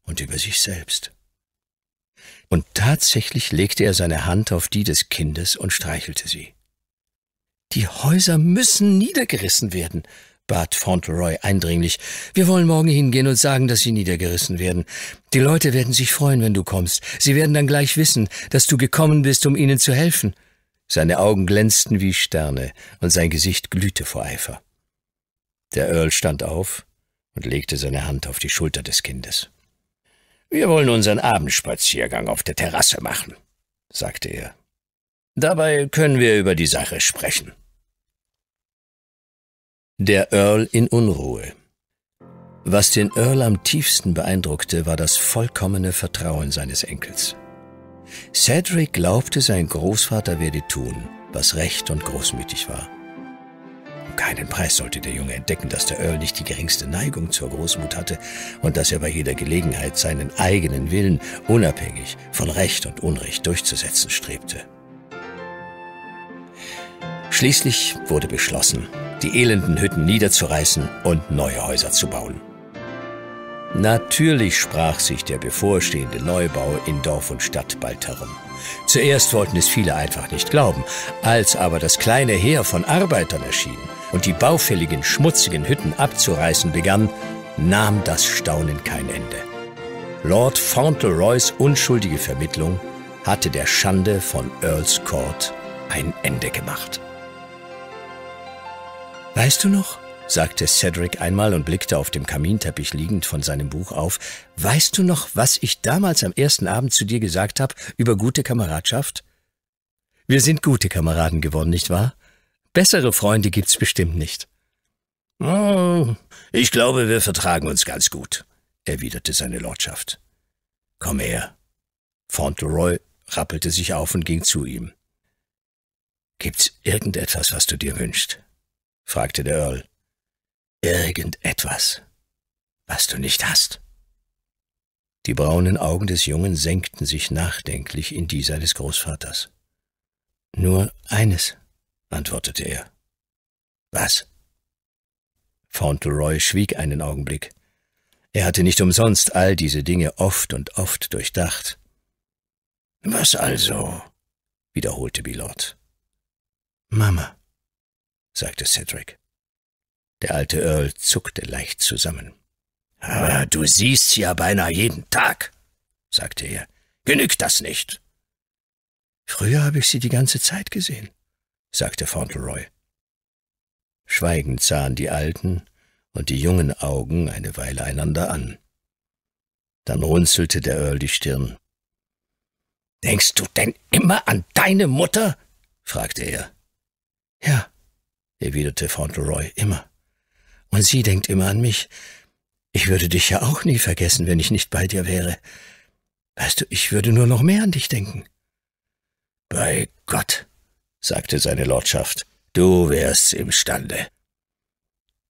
und über sich selbst. Und tatsächlich legte er seine Hand auf die des Kindes und streichelte sie. Die Häuser müssen niedergerissen werden, bat Fauntleroy eindringlich. Wir wollen morgen hingehen und sagen, dass sie niedergerissen werden. Die Leute werden sich freuen, wenn du kommst. Sie werden dann gleich wissen, dass du gekommen bist, um ihnen zu helfen. Seine Augen glänzten wie Sterne und sein Gesicht glühte vor Eifer. Der Earl stand auf und legte seine Hand auf die Schulter des Kindes. Wir wollen unseren Abendspaziergang auf der Terrasse machen, sagte er. Dabei können wir über die Sache sprechen. Der Earl in Unruhe. Was den Earl am tiefsten beeindruckte, war das vollkommene Vertrauen seines Enkels. Cedric glaubte, sein Großvater werde tun, was recht und großmütig war keinen Preis sollte der Junge entdecken, dass der Earl nicht die geringste Neigung zur Großmut hatte und dass er bei jeder Gelegenheit seinen eigenen Willen unabhängig von Recht und Unrecht durchzusetzen strebte. Schließlich wurde beschlossen, die elenden Hütten niederzureißen und neue Häuser zu bauen. Natürlich sprach sich der bevorstehende Neubau in Dorf und Stadt bald herum. Zuerst wollten es viele einfach nicht glauben, als aber das kleine Heer von Arbeitern erschien und die baufälligen, schmutzigen Hütten abzureißen begann, nahm das Staunen kein Ende. Lord Fauntleroys unschuldige Vermittlung hatte der Schande von Earls Court ein Ende gemacht. Weißt du noch, sagte Cedric einmal und blickte auf dem Kaminteppich liegend von seinem Buch auf, weißt du noch, was ich damals am ersten Abend zu dir gesagt habe über gute Kameradschaft? Wir sind gute Kameraden geworden, nicht wahr? Bessere Freunde gibt's bestimmt nicht. Oh, ich glaube, wir vertragen uns ganz gut, erwiderte seine Lordschaft. Komm her. Fauntleroy rappelte sich auf und ging zu ihm. Gibt's irgendetwas, was du dir wünschst? fragte der Earl. Irgendetwas, was du nicht hast. Die braunen Augen des Jungen senkten sich nachdenklich in die seines Großvaters. Nur eines, antwortete er. Was? Fauntleroy schwieg einen Augenblick. Er hatte nicht umsonst all diese Dinge oft und oft durchdacht. Was also? wiederholte Milord. Mama, sagte Cedric. Der alte Earl zuckte leicht zusammen. Aber ah, du siehst sie ja beinahe jeden Tag, sagte er. Genügt das nicht? Früher habe ich sie die ganze Zeit gesehen, sagte Fauntleroy. Schweigend sahen die alten und die jungen Augen eine Weile einander an. Dann runzelte der Earl die Stirn. Denkst du denn immer an deine Mutter? fragte er. Ja, erwiderte Fauntleroy, immer. Und sie denkt immer an mich. Ich würde dich ja auch nie vergessen, wenn ich nicht bei dir wäre. Weißt du, ich würde nur noch mehr an dich denken. Bei Gott, sagte seine Lordschaft, du wärst imstande.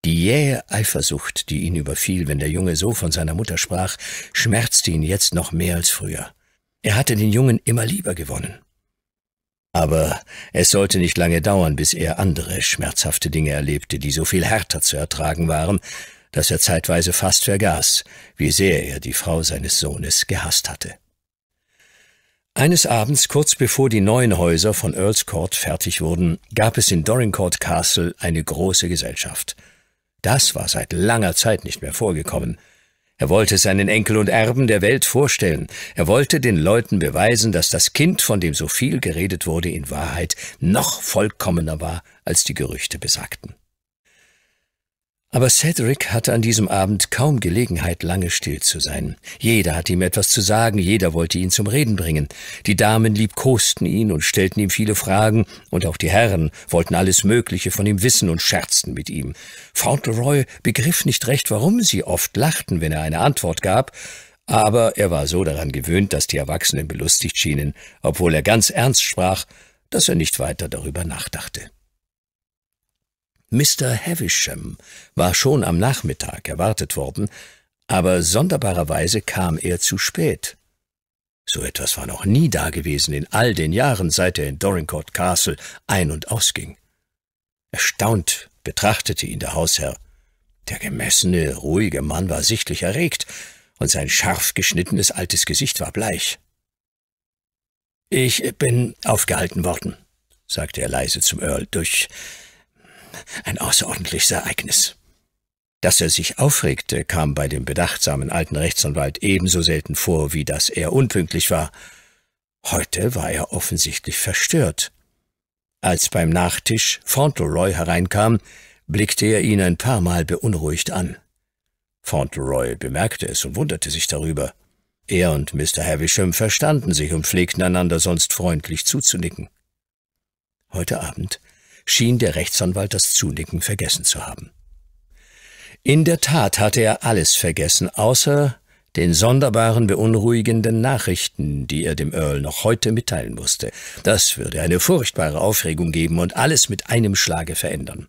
Die jähe Eifersucht, die ihn überfiel, wenn der Junge so von seiner Mutter sprach, schmerzte ihn jetzt noch mehr als früher. Er hatte den Jungen immer lieber gewonnen. Aber es sollte nicht lange dauern, bis er andere schmerzhafte Dinge erlebte, die so viel härter zu ertragen waren, dass er zeitweise fast vergaß, wie sehr er die Frau seines Sohnes gehasst hatte. Eines Abends, kurz bevor die neuen Häuser von Earls Court fertig wurden, gab es in Dorincourt Castle eine große Gesellschaft. Das war seit langer Zeit nicht mehr vorgekommen – er wollte seinen Enkel und Erben der Welt vorstellen. Er wollte den Leuten beweisen, dass das Kind, von dem so viel geredet wurde, in Wahrheit noch vollkommener war, als die Gerüchte besagten. Aber Cedric hatte an diesem Abend kaum Gelegenheit, lange still zu sein. Jeder hatte ihm etwas zu sagen, jeder wollte ihn zum Reden bringen. Die Damen liebkosten ihn und stellten ihm viele Fragen, und auch die Herren wollten alles Mögliche von ihm wissen und scherzten mit ihm. Fauntleroy begriff nicht recht, warum sie oft lachten, wenn er eine Antwort gab, aber er war so daran gewöhnt, dass die Erwachsenen belustigt schienen, obwohl er ganz ernst sprach, dass er nicht weiter darüber nachdachte. Mr. Havisham war schon am Nachmittag erwartet worden, aber sonderbarerweise kam er zu spät. So etwas war noch nie dagewesen in all den Jahren, seit er in Dorincourt Castle ein- und ausging. Erstaunt betrachtete ihn der Hausherr. Der gemessene, ruhige Mann war sichtlich erregt, und sein scharf geschnittenes altes Gesicht war bleich. Ich bin aufgehalten worden, sagte er leise zum Earl, durch ein außerordentliches Ereignis. Dass er sich aufregte, kam bei dem bedachtsamen alten Rechtsanwalt ebenso selten vor, wie dass er unpünktlich war. Heute war er offensichtlich verstört. Als beim Nachtisch Fauntleroy hereinkam, blickte er ihn ein paar Mal beunruhigt an. Fauntleroy bemerkte es und wunderte sich darüber. Er und Mr. Havisham verstanden sich und pflegten einander sonst freundlich zuzunicken. Heute Abend schien der Rechtsanwalt das Zunicken vergessen zu haben. In der Tat hatte er alles vergessen, außer den sonderbaren, beunruhigenden Nachrichten, die er dem Earl noch heute mitteilen musste. Das würde eine furchtbare Aufregung geben und alles mit einem Schlage verändern.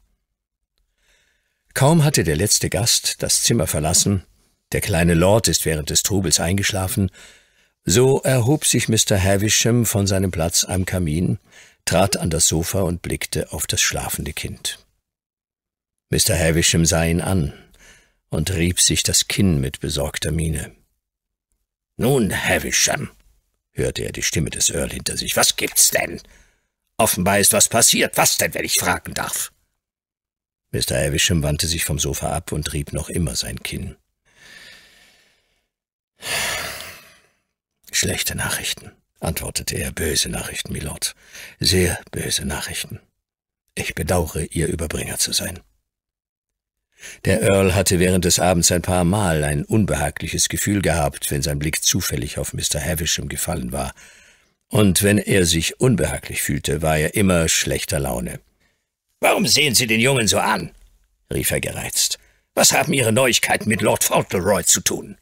Kaum hatte der letzte Gast das Zimmer verlassen, der kleine Lord ist während des Trubels eingeschlafen, so erhob sich Mr. Havisham von seinem Platz am Kamin, trat an das Sofa und blickte auf das schlafende Kind. Mr. Havisham sah ihn an und rieb sich das Kinn mit besorgter Miene. Nun, Havisham, hörte er die Stimme des Earl hinter sich, was gibt's denn? Offenbar ist was passiert. Was denn, wenn ich fragen darf? Mr. Havisham wandte sich vom Sofa ab und rieb noch immer sein Kinn. Schlechte Nachrichten antwortete er, böse Nachrichten, Milord, sehr böse Nachrichten. Ich bedauere, Ihr Überbringer zu sein. Der Earl hatte während des Abends ein paar Mal ein unbehagliches Gefühl gehabt, wenn sein Blick zufällig auf Mr. Havisham gefallen war, und wenn er sich unbehaglich fühlte, war er immer schlechter Laune. »Warum sehen Sie den Jungen so an?« rief er gereizt. »Was haben Ihre Neuigkeiten mit Lord Fauntleroy zu tun?«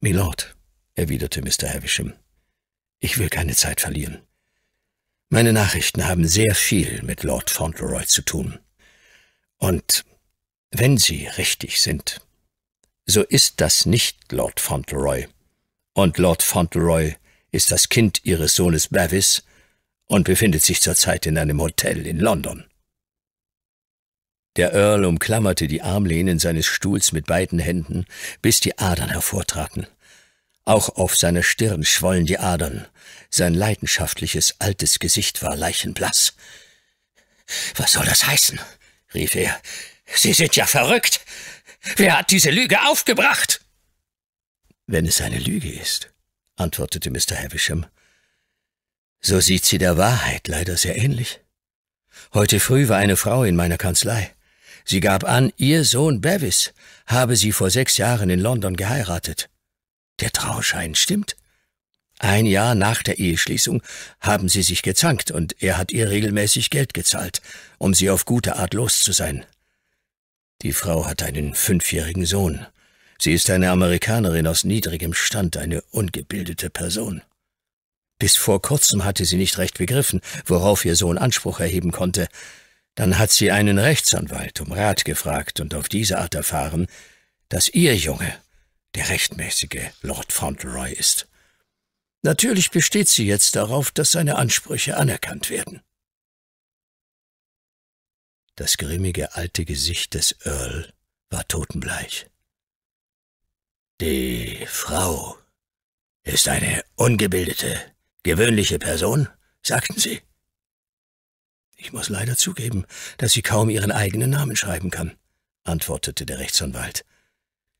»Milord«, erwiderte Mr. Havisham, ich will keine Zeit verlieren. Meine Nachrichten haben sehr viel mit Lord Fauntleroy zu tun. Und wenn sie richtig sind, so ist das nicht Lord Fauntleroy. Und Lord Fauntleroy ist das Kind ihres Sohnes Bevis und befindet sich zurzeit in einem Hotel in London. Der Earl umklammerte die Armlehnen seines Stuhls mit beiden Händen, bis die Adern hervortraten. Auch auf seiner Stirn schwollen die Adern. Sein leidenschaftliches, altes Gesicht war leichenblass. Was soll das heißen? rief er. Sie sind ja verrückt. Wer hat diese Lüge aufgebracht? Wenn es eine Lüge ist, antwortete Mr. Havisham, so sieht sie der Wahrheit leider sehr ähnlich. Heute früh war eine Frau in meiner Kanzlei. Sie gab an, ihr Sohn Bevis habe sie vor sechs Jahren in London geheiratet. Der Trauschein stimmt. Ein Jahr nach der Eheschließung haben sie sich gezankt und er hat ihr regelmäßig Geld gezahlt, um sie auf gute Art los zu sein. Die Frau hat einen fünfjährigen Sohn. Sie ist eine Amerikanerin aus niedrigem Stand, eine ungebildete Person. Bis vor kurzem hatte sie nicht recht begriffen, worauf ihr Sohn Anspruch erheben konnte. Dann hat sie einen Rechtsanwalt um Rat gefragt und auf diese Art erfahren, dass ihr Junge der rechtmäßige Lord Fauntleroy ist. Natürlich besteht sie jetzt darauf, dass seine Ansprüche anerkannt werden. Das grimmige alte Gesicht des Earl war totenbleich. Die Frau ist eine ungebildete, gewöhnliche Person, sagten Sie. Ich muss leider zugeben, dass sie kaum ihren eigenen Namen schreiben kann, antwortete der Rechtsanwalt.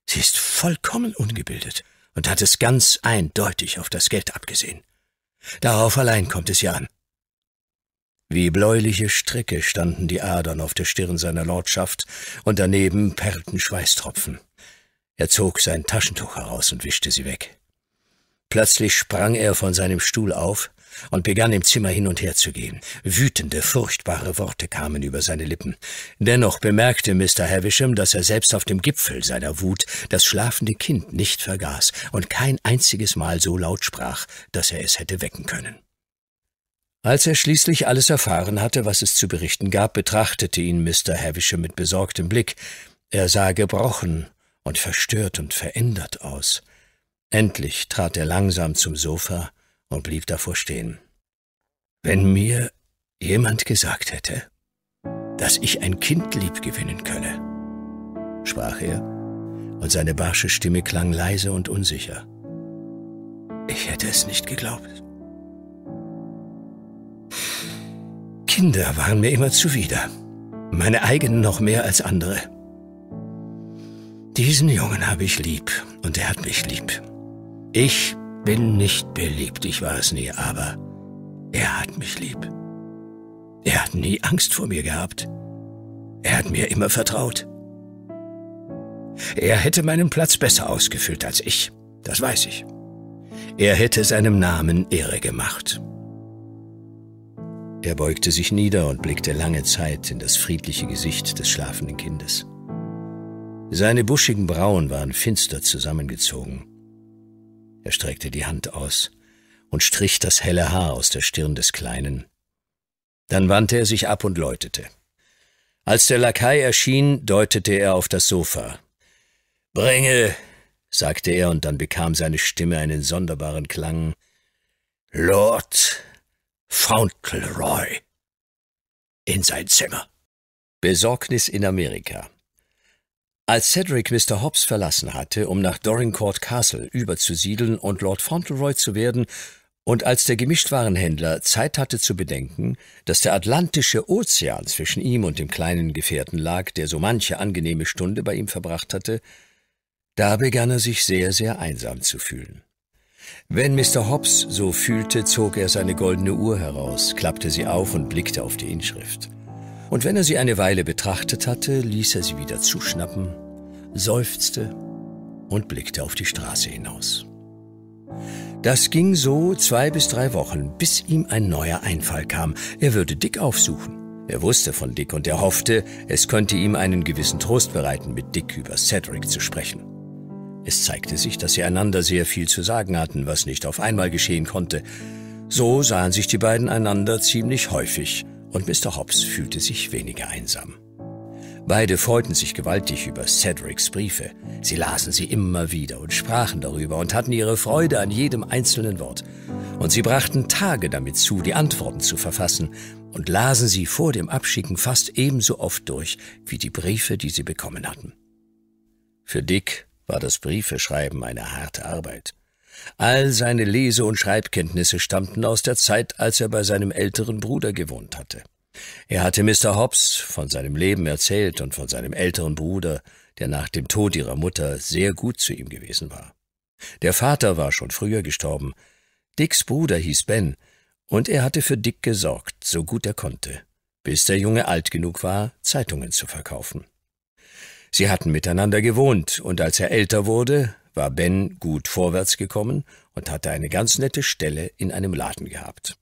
Sie ist vollkommen ungebildet und hat es ganz eindeutig auf das Geld abgesehen. Darauf allein kommt es ja an. Wie bläuliche Stricke standen die Adern auf der Stirn seiner Lordschaft, und daneben perlten Schweißtropfen. Er zog sein Taschentuch heraus und wischte sie weg. Plötzlich sprang er von seinem Stuhl auf, und begann im Zimmer hin und her zu gehen. Wütende, furchtbare Worte kamen über seine Lippen. Dennoch bemerkte Mr. Havisham, dass er selbst auf dem Gipfel seiner Wut das schlafende Kind nicht vergaß und kein einziges Mal so laut sprach, dass er es hätte wecken können. Als er schließlich alles erfahren hatte, was es zu berichten gab, betrachtete ihn Mr. Havisham mit besorgtem Blick. Er sah gebrochen und verstört und verändert aus. Endlich trat er langsam zum Sofa, und blieb davor stehen. Wenn mir jemand gesagt hätte, dass ich ein Kind lieb gewinnen könne, sprach er, und seine barsche Stimme klang leise und unsicher. Ich hätte es nicht geglaubt. Kinder waren mir immer zuwider, meine eigenen noch mehr als andere. Diesen Jungen habe ich lieb und er hat mich lieb. Ich bin nicht beliebt, ich war es nie, aber er hat mich lieb. Er hat nie Angst vor mir gehabt. Er hat mir immer vertraut. Er hätte meinen Platz besser ausgefüllt als ich, das weiß ich. Er hätte seinem Namen Ehre gemacht. Er beugte sich nieder und blickte lange Zeit in das friedliche Gesicht des schlafenden Kindes. Seine buschigen Brauen waren finster zusammengezogen. Er streckte die Hand aus und strich das helle Haar aus der Stirn des Kleinen. Dann wandte er sich ab und läutete. Als der Lakai erschien, deutete er auf das Sofa. Bringe, sagte er, und dann bekam seine Stimme einen sonderbaren Klang. Lord Fauntleroy in sein Zimmer. Besorgnis in Amerika. Als Cedric Mr. Hobbs verlassen hatte, um nach Dorincourt Castle überzusiedeln und Lord Fauntleroy zu werden, und als der Gemischtwarenhändler Zeit hatte zu bedenken, dass der Atlantische Ozean zwischen ihm und dem kleinen Gefährten lag, der so manche angenehme Stunde bei ihm verbracht hatte, da begann er sich sehr, sehr einsam zu fühlen. Wenn Mr. Hobbs so fühlte, zog er seine goldene Uhr heraus, klappte sie auf und blickte auf die Inschrift. Und wenn er sie eine Weile betrachtet hatte, ließ er sie wieder zuschnappen, seufzte und blickte auf die Straße hinaus. Das ging so zwei bis drei Wochen, bis ihm ein neuer Einfall kam. Er würde Dick aufsuchen. Er wusste von Dick und er hoffte, es könnte ihm einen gewissen Trost bereiten, mit Dick über Cedric zu sprechen. Es zeigte sich, dass sie einander sehr viel zu sagen hatten, was nicht auf einmal geschehen konnte. So sahen sich die beiden einander ziemlich häufig, und Mr. Hobbs fühlte sich weniger einsam. Beide freuten sich gewaltig über Cedrics Briefe. Sie lasen sie immer wieder und sprachen darüber und hatten ihre Freude an jedem einzelnen Wort. Und sie brachten Tage damit zu, die Antworten zu verfassen und lasen sie vor dem Abschicken fast ebenso oft durch wie die Briefe, die sie bekommen hatten. Für Dick war das Briefeschreiben eine harte Arbeit. All seine Lese- und Schreibkenntnisse stammten aus der Zeit, als er bei seinem älteren Bruder gewohnt hatte. Er hatte Mr. Hobbs von seinem Leben erzählt und von seinem älteren Bruder, der nach dem Tod ihrer Mutter sehr gut zu ihm gewesen war. Der Vater war schon früher gestorben. Dicks Bruder hieß Ben, und er hatte für Dick gesorgt, so gut er konnte, bis der Junge alt genug war, Zeitungen zu verkaufen. Sie hatten miteinander gewohnt, und als er älter wurde, war Ben gut vorwärts gekommen und hatte eine ganz nette Stelle in einem Laden gehabt.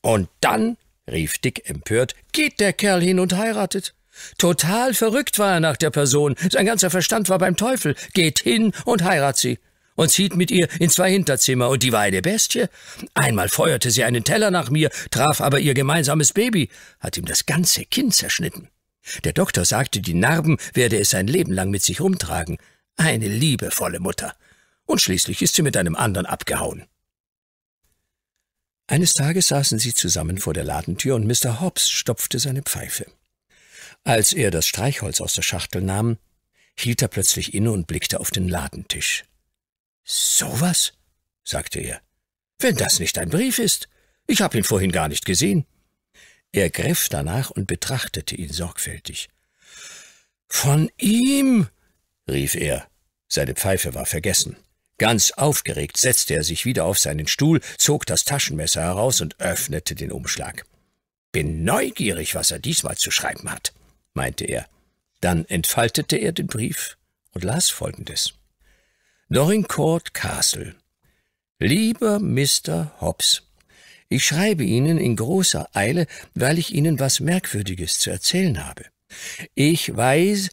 Und dann, rief Dick empört, geht der Kerl hin und heiratet. Total verrückt war er nach der Person, sein ganzer Verstand war beim Teufel, geht hin und heirat sie und zieht mit ihr in zwei Hinterzimmer, und die war eine Bestie. Einmal feuerte sie einen Teller nach mir, traf aber ihr gemeinsames Baby, hat ihm das ganze Kinn zerschnitten. Der Doktor sagte, die Narben werde es sein Leben lang mit sich rumtragen. Eine liebevolle Mutter. Und schließlich ist sie mit einem anderen abgehauen. Eines Tages saßen sie zusammen vor der Ladentür und Mr. Hobbs stopfte seine Pfeife. Als er das Streichholz aus der Schachtel nahm, hielt er plötzlich inne und blickte auf den Ladentisch. Sowas? sagte er. Wenn das nicht ein Brief ist. Ich habe ihn vorhin gar nicht gesehen. Er griff danach und betrachtete ihn sorgfältig. Von ihm? rief er. Seine Pfeife war vergessen. Ganz aufgeregt setzte er sich wieder auf seinen Stuhl, zog das Taschenmesser heraus und öffnete den Umschlag. Bin neugierig, was er diesmal zu schreiben hat, meinte er. Dann entfaltete er den Brief und las folgendes. Dorincourt Castle. Lieber Mr. Hobbs, ich schreibe Ihnen in großer Eile, weil ich Ihnen was Merkwürdiges zu erzählen habe. Ich weiß,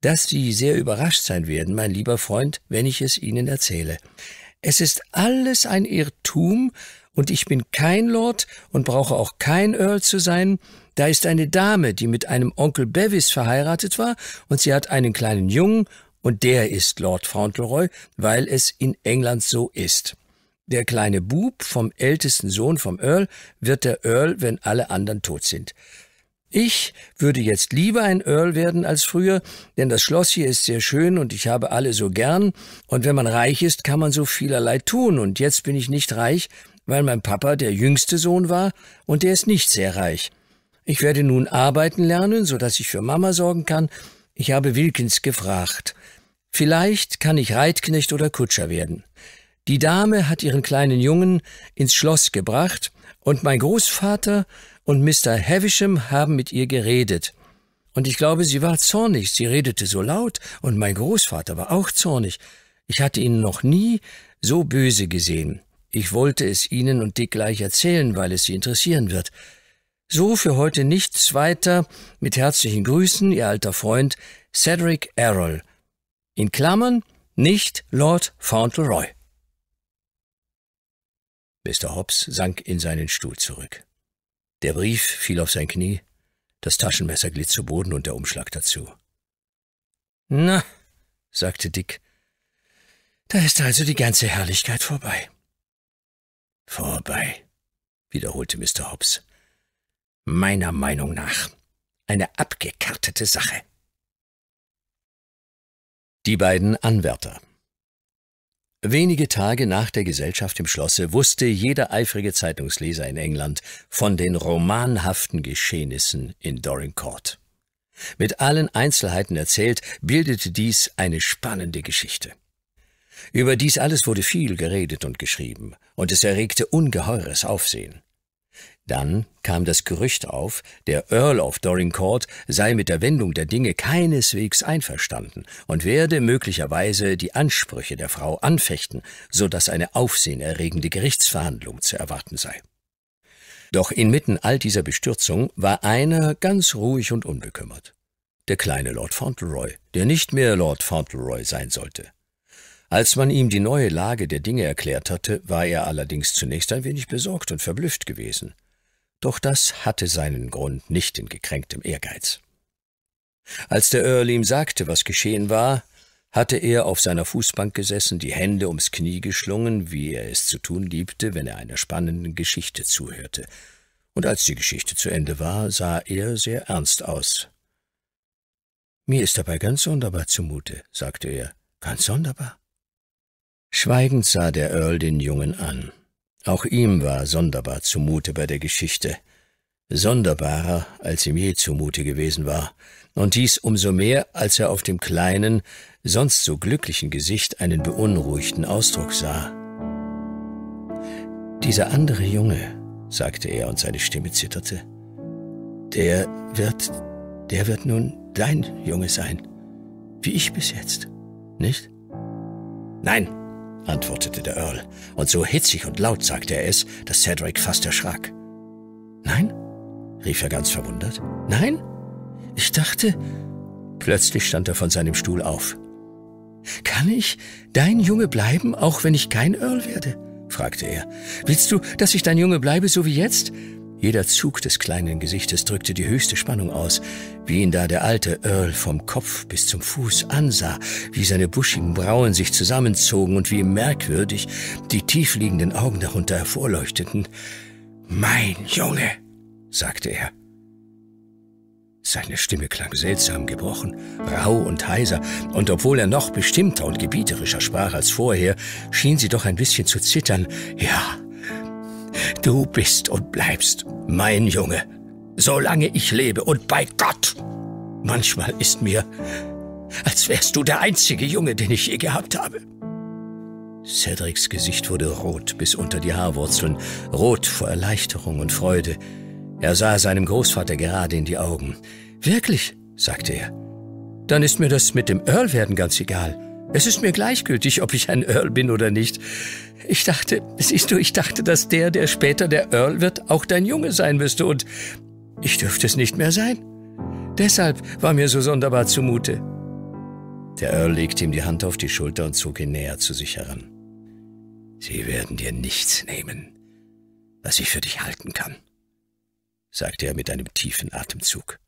dass Sie sehr überrascht sein werden, mein lieber Freund, wenn ich es Ihnen erzähle. Es ist alles ein Irrtum, und ich bin kein Lord und brauche auch kein Earl zu sein. Da ist eine Dame, die mit einem Onkel Bevis verheiratet war, und sie hat einen kleinen Jungen, und der ist Lord Fauntleroy, weil es in England so ist. Der kleine Bub vom ältesten Sohn vom Earl wird der Earl, wenn alle anderen tot sind. Ich würde jetzt lieber ein Earl werden als früher, denn das Schloss hier ist sehr schön und ich habe alle so gern, und wenn man reich ist, kann man so vielerlei tun, und jetzt bin ich nicht reich, weil mein Papa der jüngste Sohn war, und der ist nicht sehr reich. Ich werde nun arbeiten lernen, so dass ich für Mama sorgen kann. Ich habe Wilkins gefragt. Vielleicht kann ich Reitknecht oder Kutscher werden. Die Dame hat ihren kleinen Jungen ins Schloss gebracht, und mein Großvater und Mr. Havisham haben mit ihr geredet. Und ich glaube, sie war zornig, sie redete so laut, und mein Großvater war auch zornig. Ich hatte ihn noch nie so böse gesehen. Ich wollte es Ihnen und Dick gleich erzählen, weil es Sie interessieren wird. So für heute nichts weiter. Mit herzlichen Grüßen, Ihr alter Freund Cedric Errol. In Klammern nicht Lord Fauntleroy. Mr. Hobbs sank in seinen Stuhl zurück. Der Brief fiel auf sein Knie, das Taschenmesser glitt zu Boden und der Umschlag dazu. Na, sagte Dick, da ist also die ganze Herrlichkeit vorbei. Vorbei, wiederholte Mr. Hobbs. Meiner Meinung nach eine abgekartete Sache. Die beiden Anwärter Wenige Tage nach der Gesellschaft im Schlosse wusste jeder eifrige Zeitungsleser in England von den romanhaften Geschehnissen in Dorincourt. Mit allen Einzelheiten erzählt, bildete dies eine spannende Geschichte. Über dies alles wurde viel geredet und geschrieben, und es erregte ungeheures Aufsehen. Dann kam das Gerücht auf, der Earl of Dorincourt sei mit der Wendung der Dinge keineswegs einverstanden und werde möglicherweise die Ansprüche der Frau anfechten, so dass eine aufsehenerregende Gerichtsverhandlung zu erwarten sei. Doch inmitten all dieser Bestürzung war einer ganz ruhig und unbekümmert. Der kleine Lord Fauntleroy, der nicht mehr Lord Fauntleroy sein sollte. Als man ihm die neue Lage der Dinge erklärt hatte, war er allerdings zunächst ein wenig besorgt und verblüfft gewesen. Doch das hatte seinen Grund nicht in gekränktem Ehrgeiz. Als der Earl ihm sagte, was geschehen war, hatte er auf seiner Fußbank gesessen, die Hände ums Knie geschlungen, wie er es zu tun liebte, wenn er einer spannenden Geschichte zuhörte. Und als die Geschichte zu Ende war, sah er sehr ernst aus. Mir ist dabei ganz sonderbar zumute, sagte er. Ganz sonderbar. Schweigend sah der Earl den Jungen an. Auch ihm war sonderbar zumute bei der Geschichte, sonderbarer, als ihm je zumute gewesen war, und dies umso mehr, als er auf dem kleinen, sonst so glücklichen Gesicht einen beunruhigten Ausdruck sah. Dieser andere Junge, sagte er und seine Stimme zitterte, der wird, der wird nun dein Junge sein, wie ich bis jetzt, nicht? Nein, antwortete der Earl, und so hitzig und laut sagte er es, dass Cedric fast erschrak. Nein? rief er ganz verwundert. Nein? Ich dachte. Plötzlich stand er von seinem Stuhl auf. Kann ich dein Junge bleiben, auch wenn ich kein Earl werde? fragte er. Willst du, dass ich dein Junge bleibe, so wie jetzt? Jeder Zug des kleinen Gesichtes drückte die höchste Spannung aus, wie ihn da der alte Earl vom Kopf bis zum Fuß ansah, wie seine buschigen Brauen sich zusammenzogen und wie merkwürdig die tiefliegenden Augen darunter hervorleuchteten. Mein Junge, sagte er. Seine Stimme klang seltsam gebrochen, rau und heiser, und obwohl er noch bestimmter und gebieterischer sprach als vorher, schien sie doch ein bisschen zu zittern. Ja, Du bist und bleibst mein Junge, solange ich lebe. Und bei Gott, manchmal ist mir, als wärst du der einzige Junge, den ich je gehabt habe. Cedrics Gesicht wurde rot bis unter die Haarwurzeln, rot vor Erleichterung und Freude. Er sah seinem Großvater gerade in die Augen. Wirklich, sagte er. Dann ist mir das mit dem Earl werden ganz egal. Es ist mir gleichgültig, ob ich ein Earl bin oder nicht. Ich dachte, siehst du, ich dachte, dass der, der später der Earl wird, auch dein Junge sein müsste und ich dürfte es nicht mehr sein. Deshalb war mir so sonderbar zumute. Der Earl legte ihm die Hand auf die Schulter und zog ihn näher zu sich heran. Sie werden dir nichts nehmen, was ich für dich halten kann, sagte er mit einem tiefen Atemzug.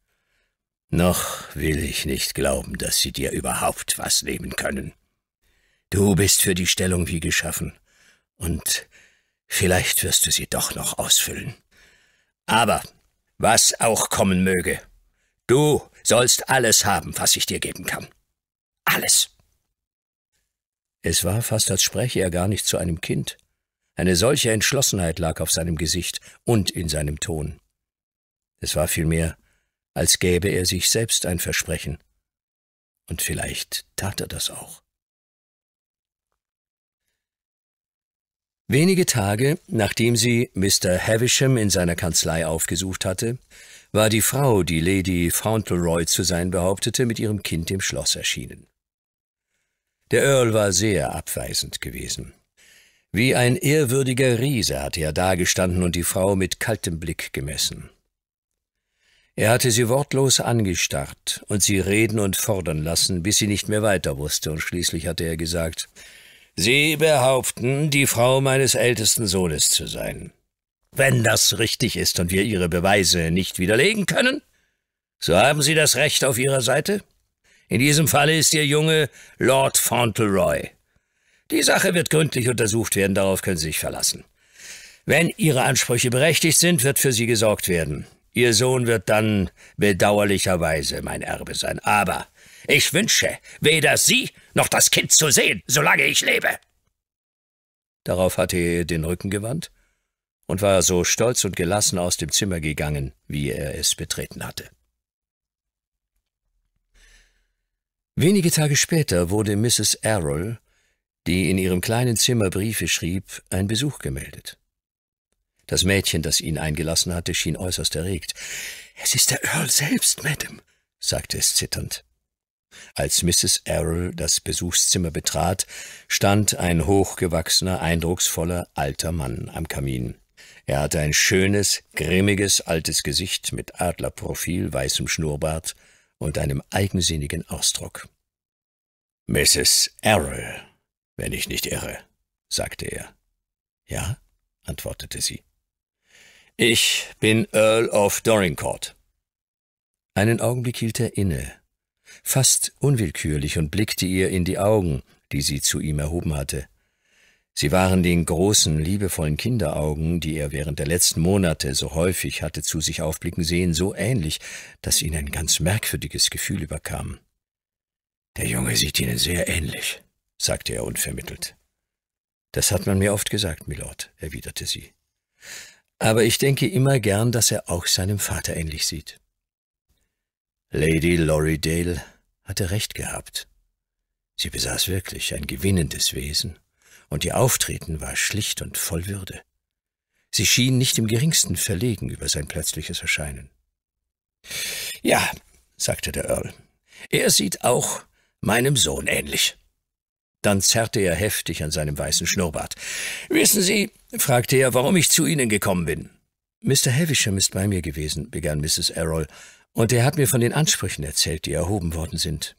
Noch will ich nicht glauben, dass sie dir überhaupt was nehmen können. Du bist für die Stellung wie geschaffen, und vielleicht wirst du sie doch noch ausfüllen. Aber, was auch kommen möge, du sollst alles haben, was ich dir geben kann. Alles. Es war fast, als spreche er gar nicht zu einem Kind. Eine solche Entschlossenheit lag auf seinem Gesicht und in seinem Ton. Es war vielmehr, als gäbe er sich selbst ein Versprechen. Und vielleicht tat er das auch. Wenige Tage, nachdem sie Mr. Havisham in seiner Kanzlei aufgesucht hatte, war die Frau, die Lady Fauntleroy zu sein behauptete, mit ihrem Kind im Schloss erschienen. Der Earl war sehr abweisend gewesen. Wie ein ehrwürdiger Riese hatte er dagestanden und die Frau mit kaltem Blick gemessen. Er hatte sie wortlos angestarrt und sie reden und fordern lassen, bis sie nicht mehr weiter wusste, und schließlich hatte er gesagt, Sie behaupten, die Frau meines ältesten Sohnes zu sein. Wenn das richtig ist und wir Ihre Beweise nicht widerlegen können, so haben Sie das Recht auf Ihrer Seite? In diesem Falle ist Ihr Junge Lord Fauntleroy. Die Sache wird gründlich untersucht werden, darauf können Sie sich verlassen. Wenn Ihre Ansprüche berechtigt sind, wird für Sie gesorgt werden. Ihr Sohn wird dann bedauerlicherweise mein Erbe sein. Aber ich wünsche weder Sie noch das Kind zu sehen, solange ich lebe. Darauf hatte er den Rücken gewandt und war so stolz und gelassen aus dem Zimmer gegangen, wie er es betreten hatte. Wenige Tage später wurde Mrs. Errol, die in ihrem kleinen Zimmer Briefe schrieb, ein Besuch gemeldet. Das Mädchen, das ihn eingelassen hatte, schien äußerst erregt. »Es ist der Earl selbst, Madame«, sagte es zitternd. Als Mrs. Errol das Besuchszimmer betrat, stand ein hochgewachsener, eindrucksvoller alter Mann am Kamin. Er hatte ein schönes, grimmiges, altes Gesicht mit Adlerprofil, weißem Schnurrbart und einem eigensinnigen Ausdruck. »Mrs. Errol, wenn ich nicht irre«, sagte er. »Ja«, antwortete sie. Ich bin Earl of Dorincourt. Einen Augenblick hielt er inne, fast unwillkürlich und blickte ihr in die Augen, die sie zu ihm erhoben hatte. Sie waren den großen, liebevollen Kinderaugen, die er während der letzten Monate so häufig hatte zu sich aufblicken sehen, so ähnlich, dass ihn ein ganz merkwürdiges Gefühl überkam. Der Junge sieht Ihnen sehr ähnlich, sagte er unvermittelt. Das hat man mir oft gesagt, Milord, erwiderte sie aber ich denke immer gern, dass er auch seinem Vater ähnlich sieht. Lady Lorridale hatte recht gehabt. Sie besaß wirklich ein gewinnendes Wesen, und ihr Auftreten war schlicht und voll Würde. Sie schien nicht im geringsten verlegen über sein plötzliches Erscheinen. Ja, sagte der Earl, er sieht auch meinem Sohn ähnlich. Dann zerrte er heftig an seinem weißen Schnurrbart. Wissen Sie, fragte er, warum ich zu Ihnen gekommen bin. Mr. Havisham ist bei mir gewesen, begann Mrs. Errol, und er hat mir von den Ansprüchen erzählt, die erhoben worden sind.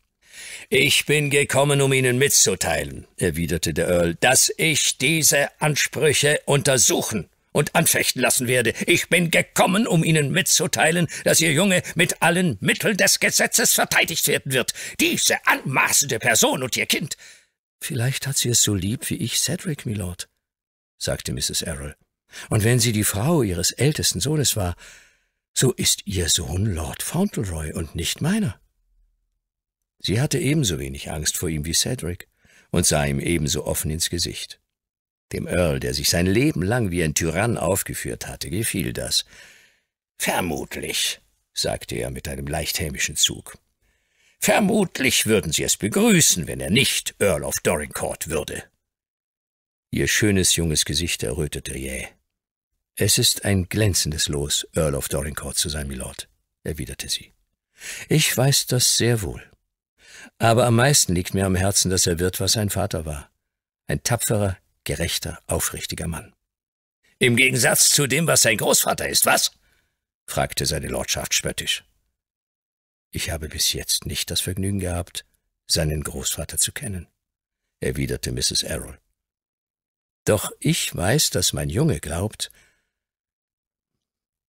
Ich bin gekommen, um Ihnen mitzuteilen, erwiderte der Earl, dass ich diese Ansprüche untersuchen und anfechten lassen werde. Ich bin gekommen, um Ihnen mitzuteilen, dass Ihr Junge mit allen Mitteln des Gesetzes verteidigt werden wird. Diese anmaßende Person und Ihr Kind. Vielleicht hat sie es so lieb wie ich, Cedric, Milord sagte Mrs. Errol. Und wenn sie die Frau ihres ältesten Sohnes war, so ist ihr Sohn Lord Fauntleroy und nicht meiner. Sie hatte ebenso wenig Angst vor ihm wie Cedric und sah ihm ebenso offen ins Gesicht. Dem Earl, der sich sein Leben lang wie ein Tyrann aufgeführt hatte, gefiel das. Vermutlich, sagte er mit einem leicht hämischen Zug. Vermutlich würden sie es begrüßen, wenn er nicht Earl of Dorincourt würde. Ihr schönes junges Gesicht errötete jäh. Es ist ein glänzendes Los, Earl of Dorincourt zu sein, Milord, erwiderte sie. Ich weiß das sehr wohl. Aber am meisten liegt mir am Herzen, dass er wird, was sein Vater war. Ein tapferer, gerechter, aufrichtiger Mann. Im Gegensatz zu dem, was sein Großvater ist, was? fragte seine Lordschaft spöttisch. Ich habe bis jetzt nicht das Vergnügen gehabt, seinen Großvater zu kennen, erwiderte Mrs. Errol. Doch ich weiß, dass mein Junge glaubt.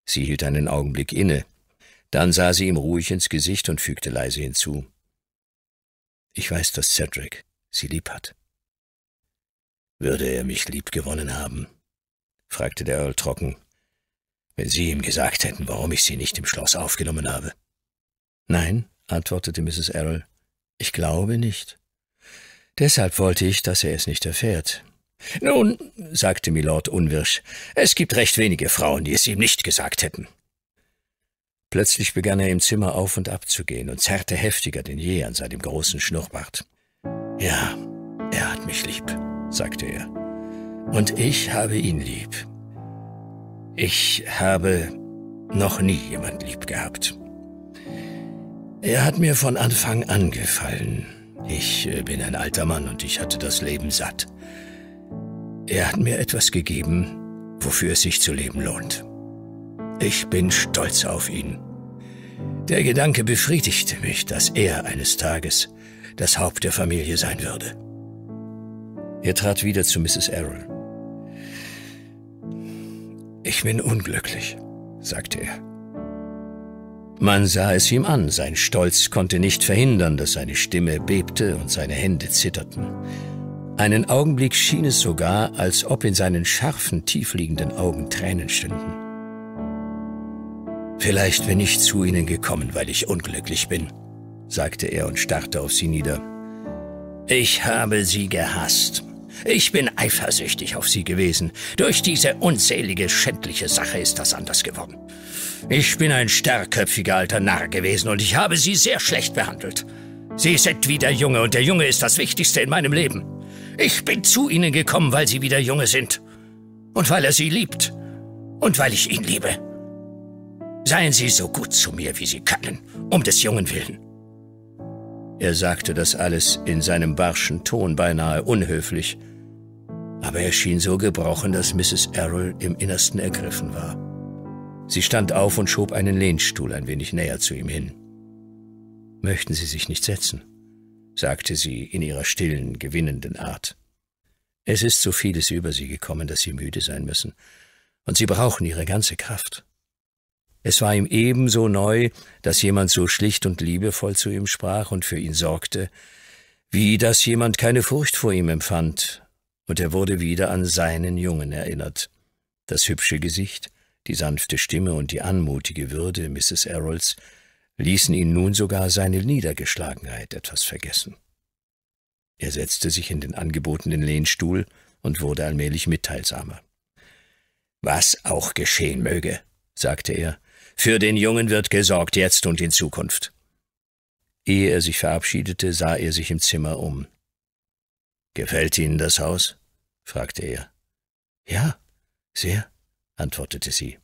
Sie hielt einen Augenblick inne, dann sah sie ihm ruhig ins Gesicht und fügte leise hinzu. Ich weiß, dass Cedric sie lieb hat. Würde er mich lieb gewonnen haben? fragte der Earl trocken. Wenn Sie ihm gesagt hätten, warum ich Sie nicht im Schloss aufgenommen habe. Nein, antwortete Mrs. Errol, ich glaube nicht. Deshalb wollte ich, dass er es nicht erfährt. Nun, sagte Milord unwirsch, es gibt recht wenige Frauen, die es ihm nicht gesagt hätten. Plötzlich begann er im Zimmer auf und ab zu gehen und zerrte heftiger denn je an seinem großen Schnurrbart. Ja, er hat mich lieb, sagte er. Und ich habe ihn lieb. Ich habe noch nie jemand lieb gehabt. Er hat mir von Anfang an gefallen. Ich äh, bin ein alter Mann und ich hatte das Leben satt. Er hat mir etwas gegeben, wofür es sich zu leben lohnt. Ich bin stolz auf ihn. Der Gedanke befriedigte mich, dass er eines Tages das Haupt der Familie sein würde. Er trat wieder zu Mrs. Errol. Ich bin unglücklich, sagte er. Man sah es ihm an, sein Stolz konnte nicht verhindern, dass seine Stimme bebte und seine Hände zitterten. Einen Augenblick schien es sogar, als ob in seinen scharfen, tiefliegenden Augen Tränen stünden. Vielleicht bin ich zu Ihnen gekommen, weil ich unglücklich bin, sagte er und starrte auf sie nieder. Ich habe Sie gehasst. Ich bin eifersüchtig auf Sie gewesen. Durch diese unselige, schändliche Sache ist das anders geworden. Ich bin ein starrköpfiger alter Narr gewesen und ich habe Sie sehr schlecht behandelt. Sie sind wie der Junge und der Junge ist das Wichtigste in meinem Leben. Ich bin zu Ihnen gekommen, weil Sie wieder Junge sind. Und weil er Sie liebt. Und weil ich ihn liebe. Seien Sie so gut zu mir, wie Sie können, um des Jungen willen. Er sagte das alles in seinem barschen Ton beinahe unhöflich, aber er schien so gebrochen, dass Mrs. Errol im Innersten ergriffen war. Sie stand auf und schob einen Lehnstuhl ein wenig näher zu ihm hin. Möchten Sie sich nicht setzen? sagte sie in ihrer stillen, gewinnenden Art. Es ist so vieles über sie gekommen, dass sie müde sein müssen, und sie brauchen ihre ganze Kraft. Es war ihm ebenso neu, dass jemand so schlicht und liebevoll zu ihm sprach und für ihn sorgte, wie dass jemand keine Furcht vor ihm empfand, und er wurde wieder an seinen Jungen erinnert. Das hübsche Gesicht, die sanfte Stimme und die anmutige Würde Mrs. Errols ließen ihn nun sogar seine Niedergeschlagenheit etwas vergessen. Er setzte sich in den angebotenen Lehnstuhl und wurde allmählich mitteilsamer. Was auch geschehen möge, sagte er, für den Jungen wird gesorgt jetzt und in Zukunft. Ehe er sich verabschiedete, sah er sich im Zimmer um. Gefällt Ihnen das Haus? fragte er. Ja, sehr, antwortete sie.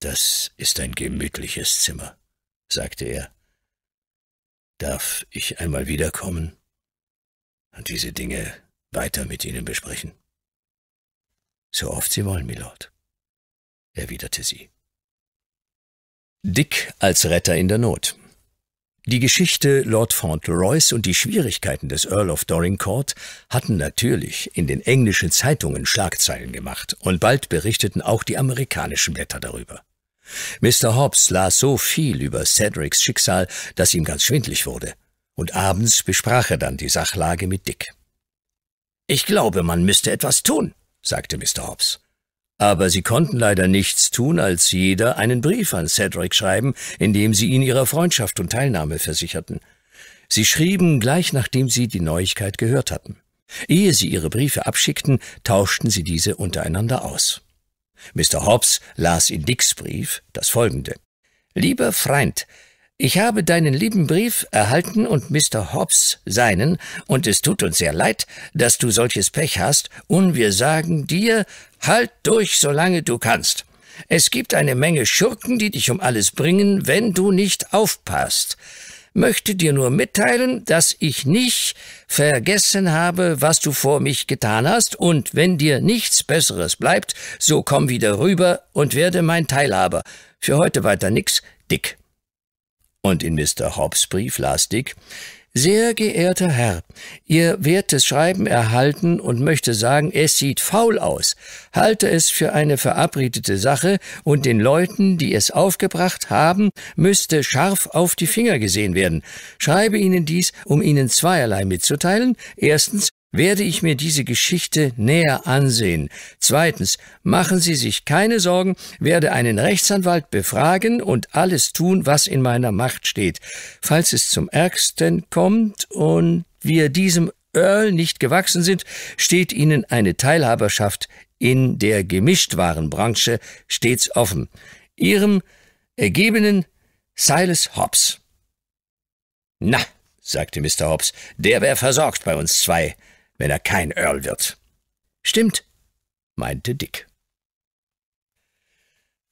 Das ist ein gemütliches Zimmer, sagte er. Darf ich einmal wiederkommen und diese Dinge weiter mit Ihnen besprechen? So oft Sie wollen, Milord, erwiderte sie. Dick als Retter in der Not. Die Geschichte Lord Fauntleroys und die Schwierigkeiten des Earl of Dorincourt hatten natürlich in den englischen Zeitungen Schlagzeilen gemacht und bald berichteten auch die amerikanischen Blätter darüber. Mr. Hobbs las so viel über Cedrics Schicksal, dass ihm ganz schwindlig wurde, und abends besprach er dann die Sachlage mit Dick. »Ich glaube, man müsste etwas tun«, sagte Mr. Hobbs. Aber sie konnten leider nichts tun, als jeder einen Brief an Cedric schreiben, in dem sie ihn ihrer Freundschaft und Teilnahme versicherten. Sie schrieben gleich, nachdem sie die Neuigkeit gehört hatten. Ehe sie ihre Briefe abschickten, tauschten sie diese untereinander aus. Mr. Hobbs las in Dicks Brief das folgende. Lieber Freund, ich habe deinen lieben Brief erhalten und Mr. Hobbs seinen, und es tut uns sehr leid, dass du solches Pech hast, und wir sagen dir, halt durch, solange du kannst. Es gibt eine Menge Schurken, die dich um alles bringen, wenn du nicht aufpasst möchte dir nur mitteilen, dass ich nicht vergessen habe, was du vor mich getan hast, und wenn dir nichts Besseres bleibt, so komm wieder rüber und werde mein Teilhaber. Für heute weiter nix, Dick. Und in Mr. Hobbs Brief las Dick, sehr geehrter Herr, Ihr wertes Schreiben erhalten und möchte sagen, es sieht faul aus. Halte es für eine verabredete Sache und den Leuten, die es aufgebracht haben, müsste scharf auf die Finger gesehen werden. Schreibe Ihnen dies, um Ihnen zweierlei mitzuteilen. Erstens, werde ich mir diese Geschichte näher ansehen. Zweitens, machen Sie sich keine Sorgen, werde einen Rechtsanwalt befragen und alles tun, was in meiner Macht steht. Falls es zum Ärgsten kommt und wir diesem Earl nicht gewachsen sind, steht Ihnen eine Teilhaberschaft in der Gemischtwarenbranche stets offen. Ihrem ergebenen Silas Hobbs. Na, sagte Mr. Hobbs, der wäre versorgt bei uns zwei wenn er kein Earl wird. Stimmt, meinte Dick.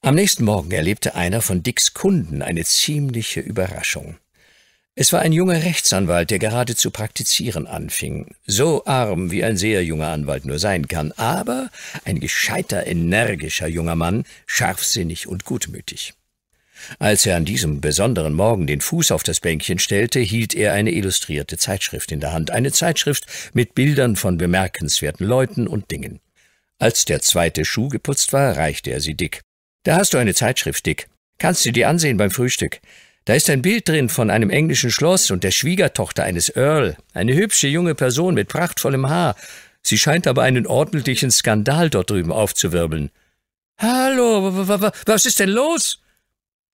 Am nächsten Morgen erlebte einer von Dicks Kunden eine ziemliche Überraschung. Es war ein junger Rechtsanwalt, der gerade zu praktizieren anfing. So arm, wie ein sehr junger Anwalt nur sein kann, aber ein gescheiter, energischer junger Mann, scharfsinnig und gutmütig. Als er an diesem besonderen Morgen den Fuß auf das Bänkchen stellte, hielt er eine illustrierte Zeitschrift in der Hand, eine Zeitschrift mit Bildern von bemerkenswerten Leuten und Dingen. Als der zweite Schuh geputzt war, reichte er sie Dick. Da hast du eine Zeitschrift, Dick. Kannst du dir ansehen beim Frühstück. Da ist ein Bild drin von einem englischen Schloss und der Schwiegertochter eines Earl, eine hübsche junge Person mit prachtvollem Haar. Sie scheint aber einen ordentlichen Skandal dort drüben aufzuwirbeln. Hallo, was ist denn los?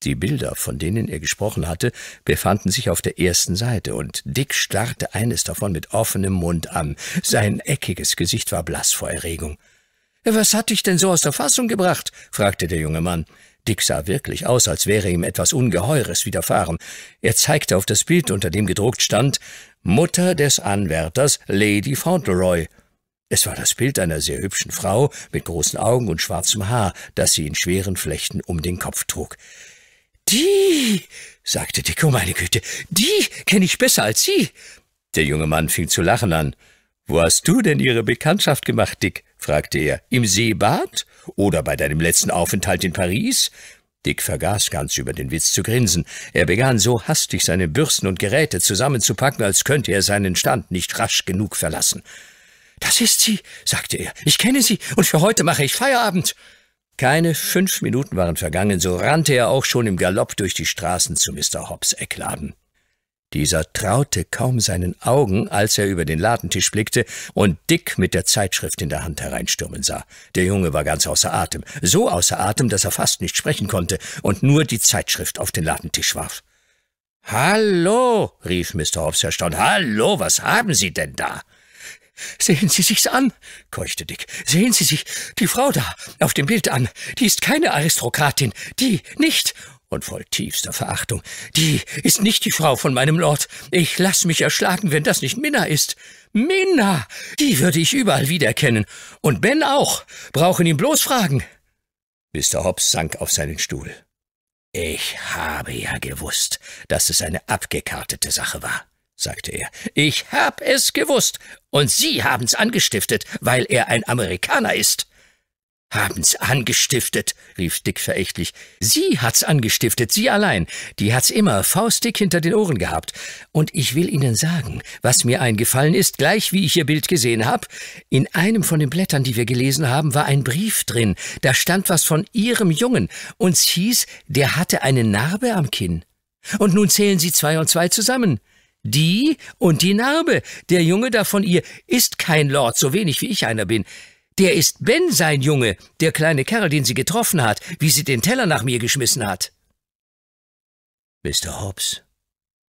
Die Bilder, von denen er gesprochen hatte, befanden sich auf der ersten Seite, und Dick starrte eines davon mit offenem Mund an. Sein eckiges Gesicht war blass vor Erregung. »Was hat dich denn so aus der Fassung gebracht?« fragte der junge Mann. Dick sah wirklich aus, als wäre ihm etwas Ungeheures widerfahren. Er zeigte auf das Bild, unter dem gedruckt stand »Mutter des Anwärters, Lady Fauntleroy«. Es war das Bild einer sehr hübschen Frau mit großen Augen und schwarzem Haar, das sie in schweren Flechten um den Kopf trug. Die, sagte Dick, oh meine Güte, die kenne ich besser als Sie. Der junge Mann fing zu lachen an. Wo hast du denn Ihre Bekanntschaft gemacht, Dick? fragte er. Im Seebad? Oder bei deinem letzten Aufenthalt in Paris? Dick vergaß ganz über den Witz zu grinsen. Er begann so hastig seine Bürsten und Geräte zusammenzupacken, als könnte er seinen Stand nicht rasch genug verlassen. Das ist sie, sagte er. Ich kenne sie, und für heute mache ich Feierabend. Keine fünf Minuten waren vergangen, so rannte er auch schon im Galopp durch die Straßen zu Mr. Hobbs Eckladen. Dieser traute kaum seinen Augen, als er über den Ladentisch blickte und Dick mit der Zeitschrift in der Hand hereinstürmen sah. Der Junge war ganz außer Atem, so außer Atem, dass er fast nicht sprechen konnte und nur die Zeitschrift auf den Ladentisch warf. »Hallo«, rief Mr. Hobbs erstaunt, »hallo, was haben Sie denn da?« Sehen Sie sich's an, keuchte Dick. Sehen Sie sich die Frau da auf dem Bild an. Die ist keine Aristokratin, die nicht. Und voll tiefster Verachtung. Die ist nicht die Frau von meinem Lord. Ich lass mich erschlagen, wenn das nicht Minna ist. Minna! Die würde ich überall wiedererkennen. Und Ben auch. Brauchen ihn bloß fragen. Mr. Hobbs sank auf seinen Stuhl. Ich habe ja gewusst, dass es eine abgekartete Sache war sagte er. Ich hab es gewusst, und Sie haben's angestiftet, weil er ein Amerikaner ist. Haben's angestiftet, rief Dick verächtlich. Sie hat's angestiftet, sie allein. Die hat's immer faustdick hinter den Ohren gehabt. Und ich will Ihnen sagen, was mir eingefallen ist, gleich wie ich Ihr Bild gesehen hab. In einem von den Blättern, die wir gelesen haben, war ein Brief drin. Da stand was von Ihrem Jungen. Uns hieß, der hatte eine Narbe am Kinn. Und nun zählen Sie zwei und zwei zusammen. Die und die Narbe. Der Junge da von ihr ist kein Lord, so wenig wie ich einer bin. Der ist Ben sein Junge, der kleine Kerl, den sie getroffen hat, wie sie den Teller nach mir geschmissen hat. Mr. Hobbs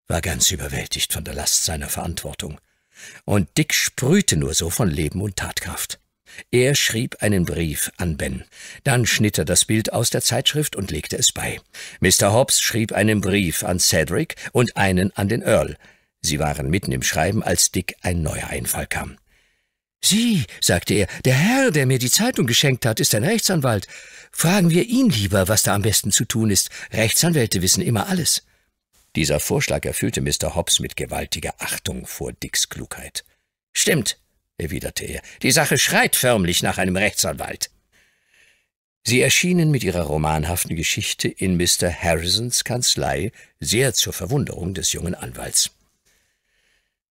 war ganz überwältigt von der Last seiner Verantwortung. Und Dick sprühte nur so von Leben und Tatkraft. Er schrieb einen Brief an Ben. Dann schnitt er das Bild aus der Zeitschrift und legte es bei. Mr. Hobbs schrieb einen Brief an Cedric und einen an den Earl. Sie waren mitten im Schreiben, als Dick ein neuer Einfall kam. Sie, sagte er, der Herr, der mir die Zeitung geschenkt hat, ist ein Rechtsanwalt. Fragen wir ihn lieber, was da am besten zu tun ist. Rechtsanwälte wissen immer alles. Dieser Vorschlag erfüllte Mr. Hobbs mit gewaltiger Achtung vor Dicks Klugheit. Stimmt, erwiderte er, die Sache schreit förmlich nach einem Rechtsanwalt. Sie erschienen mit ihrer romanhaften Geschichte in Mr. Harrisons Kanzlei sehr zur Verwunderung des jungen Anwalts.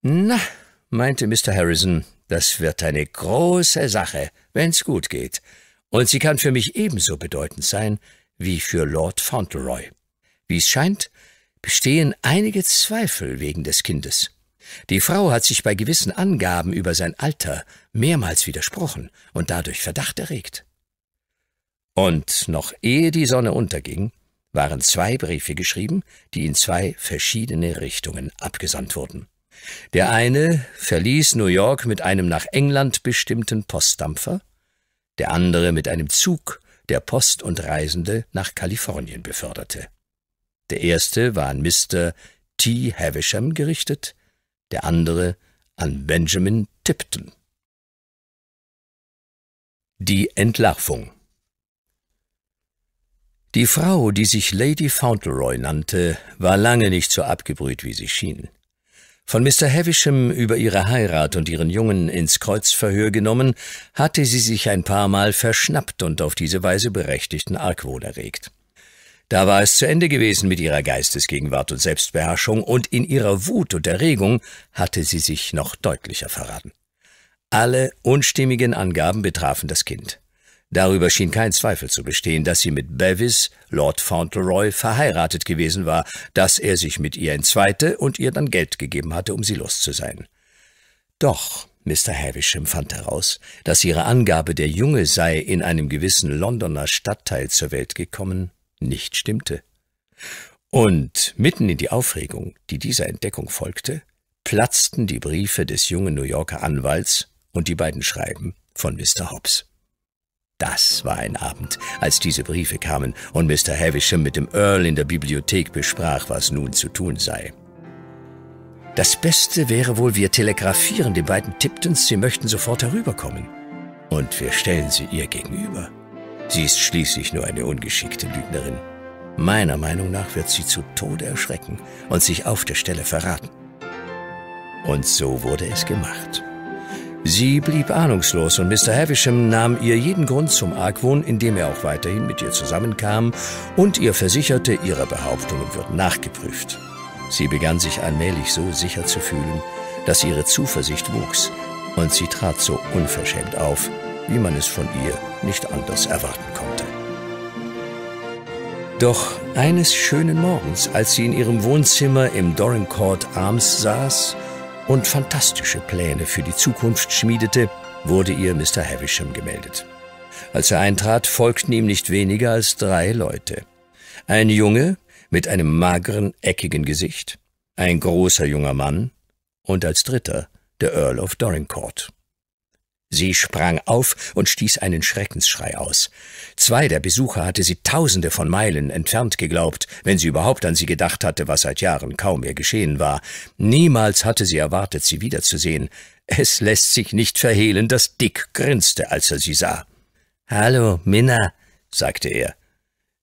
Na, meinte Mr. Harrison, das wird eine große Sache, wenn's gut geht, und sie kann für mich ebenso bedeutend sein wie für Lord Fauntleroy. Wie es scheint, bestehen einige Zweifel wegen des Kindes. Die Frau hat sich bei gewissen Angaben über sein Alter mehrmals widersprochen und dadurch Verdacht erregt. Und noch ehe die Sonne unterging, waren zwei Briefe geschrieben, die in zwei verschiedene Richtungen abgesandt wurden. Der eine verließ New York mit einem nach England bestimmten Postdampfer, der andere mit einem Zug, der Post und Reisende nach Kalifornien beförderte. Der erste war an Mr. T. Havisham gerichtet, der andere an Benjamin Tipton. Die Entlarvung Die Frau, die sich Lady Fauntleroy nannte, war lange nicht so abgebrüht, wie sie schien. Von Mr. Havisham über ihre Heirat und ihren Jungen ins Kreuzverhör genommen, hatte sie sich ein paar Mal verschnappt und auf diese Weise berechtigten Argwohn erregt. Da war es zu Ende gewesen mit ihrer Geistesgegenwart und Selbstbeherrschung, und in ihrer Wut und Erregung hatte sie sich noch deutlicher verraten. Alle unstimmigen Angaben betrafen das Kind. Darüber schien kein Zweifel zu bestehen, dass sie mit Bevis, Lord Fauntleroy, verheiratet gewesen war, dass er sich mit ihr entzweite und ihr dann Geld gegeben hatte, um sie los zu sein. Doch Mr. Havisham fand heraus, dass ihre Angabe, der Junge sei in einem gewissen Londoner Stadtteil zur Welt gekommen, nicht stimmte. Und mitten in die Aufregung, die dieser Entdeckung folgte, platzten die Briefe des jungen New Yorker Anwalts und die beiden Schreiben von Mr. Hobbs. Das war ein Abend, als diese Briefe kamen und Mr. Havisham mit dem Earl in der Bibliothek besprach, was nun zu tun sei. Das Beste wäre wohl, wir telegrafieren den beiden Tiptons, sie möchten sofort herüberkommen. Und wir stellen sie ihr gegenüber. Sie ist schließlich nur eine ungeschickte Lügnerin. Meiner Meinung nach wird sie zu Tode erschrecken und sich auf der Stelle verraten. Und so wurde es gemacht. Sie blieb ahnungslos und Mr. Havisham nahm ihr jeden Grund zum Argwohn, indem er auch weiterhin mit ihr zusammenkam und ihr versicherte, ihre Behauptungen würden nachgeprüft. Sie begann sich allmählich so sicher zu fühlen, dass ihre Zuversicht wuchs und sie trat so unverschämt auf, wie man es von ihr nicht anders erwarten konnte. Doch eines schönen Morgens, als sie in ihrem Wohnzimmer im Dorincourt Arms saß und fantastische Pläne für die Zukunft schmiedete, wurde ihr Mr. Havisham gemeldet. Als er eintrat, folgten ihm nicht weniger als drei Leute. Ein Junge mit einem mageren, eckigen Gesicht, ein großer junger Mann und als dritter der Earl of Dorincourt. Sie sprang auf und stieß einen Schreckensschrei aus. Zwei der Besucher hatte sie tausende von Meilen entfernt geglaubt, wenn sie überhaupt an sie gedacht hatte, was seit Jahren kaum mehr geschehen war. Niemals hatte sie erwartet, sie wiederzusehen. Es lässt sich nicht verhehlen, dass Dick grinste, als er sie sah. Hallo, Minna, sagte er.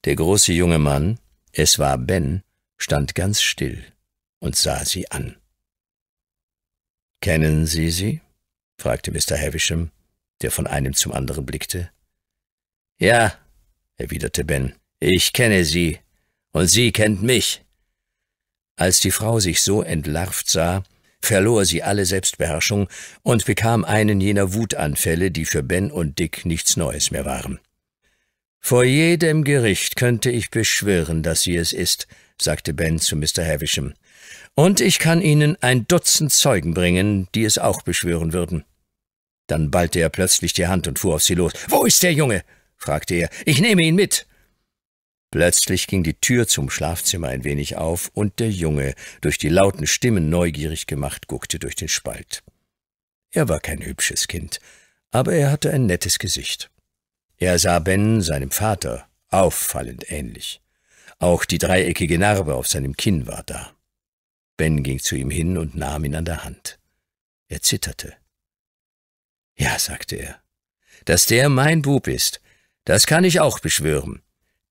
Der große junge Mann, es war Ben, stand ganz still und sah sie an. Kennen Sie sie? fragte Mr. Havisham, der von einem zum anderen blickte. Ja, erwiderte Ben, ich kenne Sie, und Sie kennt mich. Als die Frau sich so entlarvt sah, verlor sie alle Selbstbeherrschung und bekam einen jener Wutanfälle, die für Ben und Dick nichts Neues mehr waren. Vor jedem Gericht könnte ich beschwören, dass sie es ist, sagte Ben zu Mr. Havisham. Und ich kann Ihnen ein Dutzend Zeugen bringen, die es auch beschwören würden. Dann ballte er plötzlich die Hand und fuhr auf sie los. Wo ist der Junge? fragte er. Ich nehme ihn mit. Plötzlich ging die Tür zum Schlafzimmer ein wenig auf, und der Junge, durch die lauten Stimmen neugierig gemacht, guckte durch den Spalt. Er war kein hübsches Kind, aber er hatte ein nettes Gesicht. Er sah Ben, seinem Vater, auffallend ähnlich. Auch die dreieckige Narbe auf seinem Kinn war da. Ben ging zu ihm hin und nahm ihn an der Hand. Er zitterte. Ja, sagte er, dass der mein Bub ist, das kann ich auch beschwören.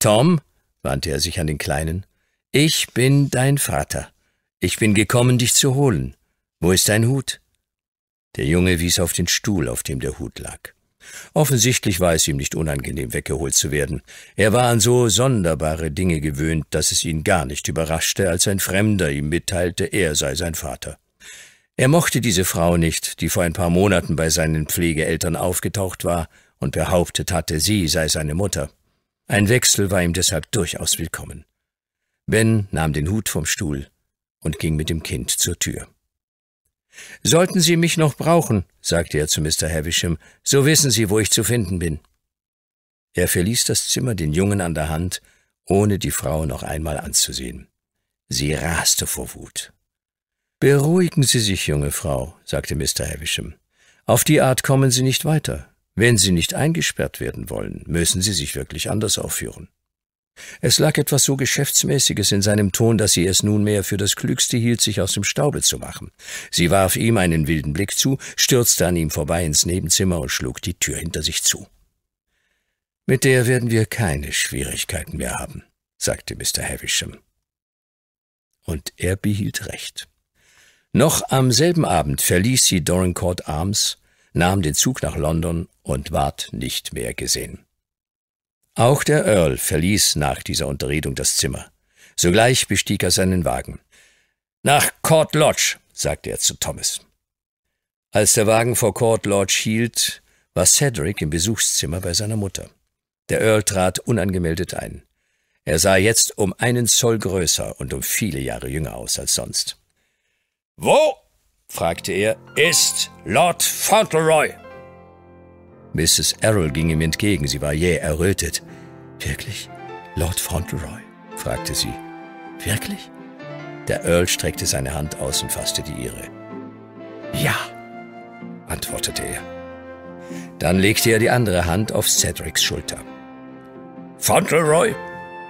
Tom, wandte er sich an den Kleinen, ich bin dein Vater. Ich bin gekommen, dich zu holen. Wo ist dein Hut? Der Junge wies auf den Stuhl, auf dem der Hut lag. Offensichtlich war es ihm nicht unangenehm, weggeholt zu werden. Er war an so sonderbare Dinge gewöhnt, dass es ihn gar nicht überraschte, als ein Fremder ihm mitteilte, er sei sein Vater. Er mochte diese Frau nicht, die vor ein paar Monaten bei seinen Pflegeeltern aufgetaucht war und behauptet hatte, sie sei seine Mutter. Ein Wechsel war ihm deshalb durchaus willkommen. Ben nahm den Hut vom Stuhl und ging mit dem Kind zur Tür. Sollten Sie mich noch brauchen, sagte er zu Mr. Havisham, so wissen Sie, wo ich zu finden bin. Er verließ das Zimmer den Jungen an der Hand, ohne die Frau noch einmal anzusehen. Sie raste vor Wut. Beruhigen Sie sich, junge Frau, sagte Mr. Havisham. Auf die Art kommen Sie nicht weiter. Wenn Sie nicht eingesperrt werden wollen, müssen Sie sich wirklich anders aufführen. Es lag etwas so Geschäftsmäßiges in seinem Ton, dass sie es nunmehr für das Klügste hielt, sich aus dem Staube zu machen. Sie warf ihm einen wilden Blick zu, stürzte an ihm vorbei ins Nebenzimmer und schlug die Tür hinter sich zu. Mit der werden wir keine Schwierigkeiten mehr haben, sagte Mr. Havisham. Und er behielt recht. Noch am selben Abend verließ sie Dorincourt Arms, nahm den Zug nach London und ward nicht mehr gesehen. Auch der Earl verließ nach dieser Unterredung das Zimmer. Sogleich bestieg er seinen Wagen. Nach Court Lodge, sagte er zu Thomas. Als der Wagen vor Court Lodge hielt, war Cedric im Besuchszimmer bei seiner Mutter. Der Earl trat unangemeldet ein. Er sah jetzt um einen Zoll größer und um viele Jahre jünger aus als sonst. Wo, fragte er, ist Lord Fauntleroy? Mrs. Errol ging ihm entgegen, sie war jäh errötet. Wirklich? Lord Fauntleroy? fragte sie. Wirklich? Der Earl streckte seine Hand aus und fasste die ihre. Ja, antwortete er. Dann legte er die andere Hand auf Cedrics Schulter. Fauntleroy,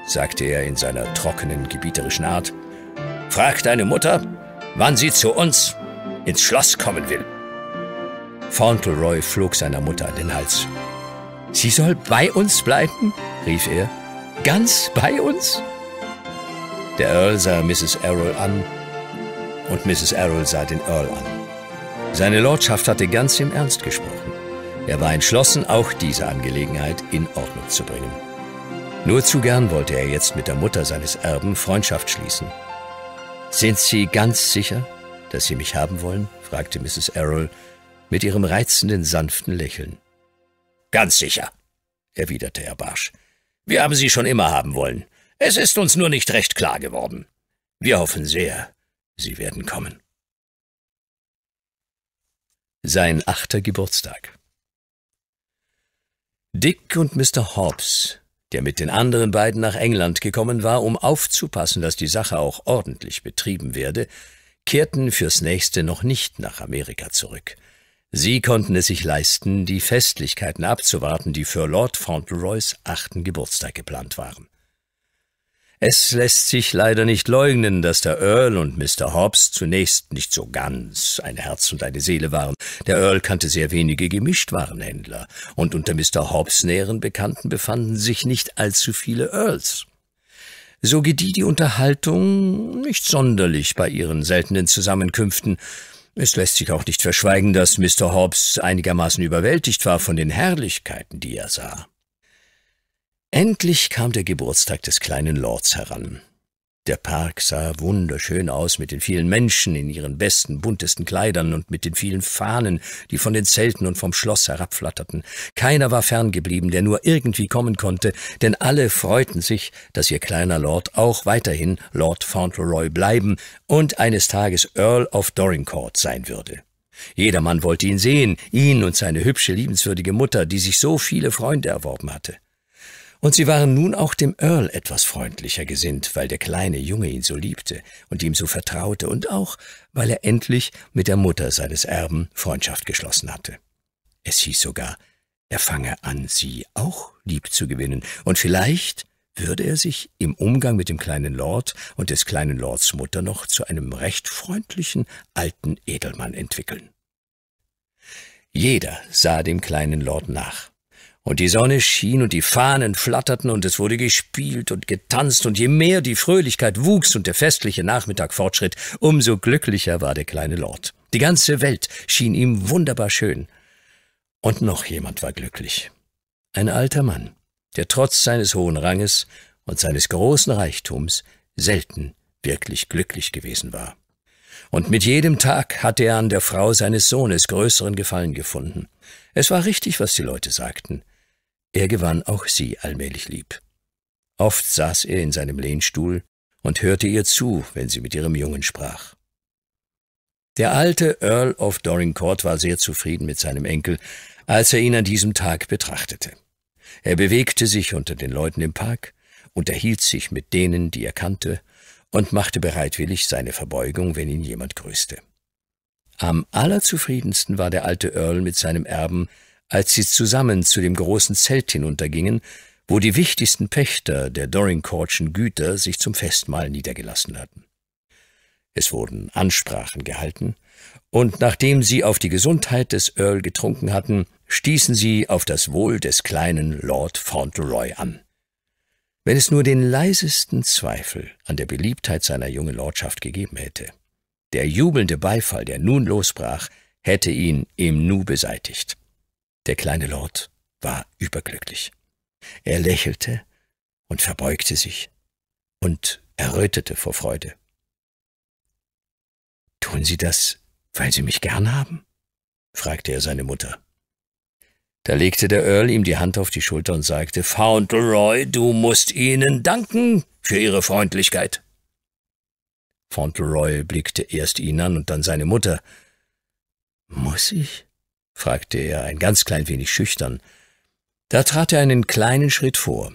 sagte er in seiner trockenen, gebieterischen Art, frag deine Mutter, wann sie zu uns ins Schloss kommen will. Fauntleroy flog seiner Mutter an den Hals. Sie soll bei uns bleiben? rief er. Ganz bei uns? Der Earl sah Mrs. Errol an und Mrs. Errol sah den Earl an. Seine Lordschaft hatte ganz im Ernst gesprochen. Er war entschlossen, auch diese Angelegenheit in Ordnung zu bringen. Nur zu gern wollte er jetzt mit der Mutter seines Erben Freundschaft schließen. Sind Sie ganz sicher, dass Sie mich haben wollen? fragte Mrs. Errol mit ihrem reizenden, sanften Lächeln. Ganz sicher, erwiderte er Barsch. Wir haben sie schon immer haben wollen. Es ist uns nur nicht recht klar geworden. Wir hoffen sehr, sie werden kommen. Sein achter Geburtstag. Dick und Mr. Hobbs, der mit den anderen beiden nach England gekommen war, um aufzupassen, dass die Sache auch ordentlich betrieben werde, kehrten fürs nächste noch nicht nach Amerika zurück. Sie konnten es sich leisten, die Festlichkeiten abzuwarten, die für Lord Fauntleroys achten Geburtstag geplant waren. Es lässt sich leider nicht leugnen, dass der Earl und Mr. Hobbs zunächst nicht so ganz ein Herz und eine Seele waren. Der Earl kannte sehr wenige Gemischtwarenhändler, und unter Mr. Hobbs näheren Bekannten befanden sich nicht allzu viele Earls. So gedieh die Unterhaltung nicht sonderlich bei ihren seltenen Zusammenkünften, es lässt sich auch nicht verschweigen, dass Mr. Hobbs einigermaßen überwältigt war von den Herrlichkeiten, die er sah. Endlich kam der Geburtstag des kleinen Lords heran. Der Park sah wunderschön aus mit den vielen Menschen in ihren besten, buntesten Kleidern und mit den vielen Fahnen, die von den Zelten und vom Schloss herabflatterten. Keiner war ferngeblieben, der nur irgendwie kommen konnte, denn alle freuten sich, dass ihr kleiner Lord auch weiterhin Lord Fauntleroy bleiben und eines Tages Earl of Dorincourt sein würde. Jedermann wollte ihn sehen, ihn und seine hübsche, liebenswürdige Mutter, die sich so viele Freunde erworben hatte. Und sie waren nun auch dem Earl etwas freundlicher gesinnt, weil der kleine Junge ihn so liebte und ihm so vertraute und auch, weil er endlich mit der Mutter seines Erben Freundschaft geschlossen hatte. Es hieß sogar, er fange an, sie auch lieb zu gewinnen, und vielleicht würde er sich im Umgang mit dem kleinen Lord und des kleinen Lords Mutter noch zu einem recht freundlichen alten Edelmann entwickeln. Jeder sah dem kleinen Lord nach. Und die Sonne schien und die Fahnen flatterten und es wurde gespielt und getanzt und je mehr die Fröhlichkeit wuchs und der festliche Nachmittag fortschritt, umso glücklicher war der kleine Lord. Die ganze Welt schien ihm wunderbar schön. Und noch jemand war glücklich. Ein alter Mann, der trotz seines hohen Ranges und seines großen Reichtums selten wirklich glücklich gewesen war. Und mit jedem Tag hatte er an der Frau seines Sohnes größeren Gefallen gefunden. Es war richtig, was die Leute sagten. Er gewann auch sie allmählich lieb. Oft saß er in seinem Lehnstuhl und hörte ihr zu, wenn sie mit ihrem Jungen sprach. Der alte Earl of Dorincourt war sehr zufrieden mit seinem Enkel, als er ihn an diesem Tag betrachtete. Er bewegte sich unter den Leuten im Park, unterhielt sich mit denen, die er kannte, und machte bereitwillig seine Verbeugung, wenn ihn jemand grüßte. Am allerzufriedensten war der alte Earl mit seinem Erben, als sie zusammen zu dem großen Zelt hinuntergingen, wo die wichtigsten Pächter der Dorincourtschen Güter sich zum Festmahl niedergelassen hatten. Es wurden Ansprachen gehalten, und nachdem sie auf die Gesundheit des Earl getrunken hatten, stießen sie auf das Wohl des kleinen Lord Fauntleroy an. Wenn es nur den leisesten Zweifel an der Beliebtheit seiner jungen Lordschaft gegeben hätte, der jubelnde Beifall, der nun losbrach, hätte ihn im Nu beseitigt. Der kleine Lord war überglücklich. Er lächelte und verbeugte sich und errötete vor Freude. Tun Sie das, weil Sie mich gern haben? fragte er seine Mutter. Da legte der Earl ihm die Hand auf die Schulter und sagte, Fauntleroy, du musst ihnen danken für ihre Freundlichkeit. Fauntleroy blickte erst ihn an und dann seine Mutter. Muss ich? fragte er ein ganz klein wenig schüchtern. Da trat er einen kleinen Schritt vor.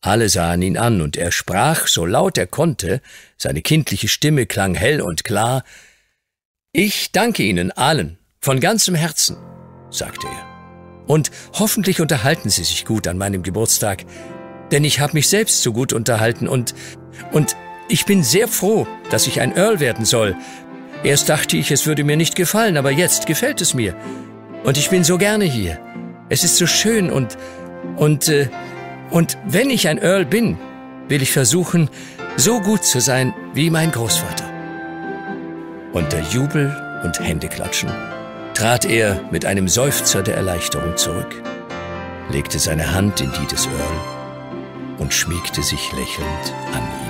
Alle sahen ihn an, und er sprach, so laut er konnte, seine kindliche Stimme klang hell und klar. Ich danke Ihnen allen, von ganzem Herzen, sagte er. Und hoffentlich unterhalten Sie sich gut an meinem Geburtstag, denn ich habe mich selbst so gut unterhalten und, und ich bin sehr froh, dass ich ein Earl werden soll. Erst dachte ich, es würde mir nicht gefallen, aber jetzt gefällt es mir. Und ich bin so gerne hier. Es ist so schön und, und, äh, und wenn ich ein Earl bin, will ich versuchen, so gut zu sein wie mein Großvater. Unter Jubel und Händeklatschen trat er mit einem Seufzer der Erleichterung zurück, legte seine Hand in die des Earl und schmiegte sich lächelnd an ihn.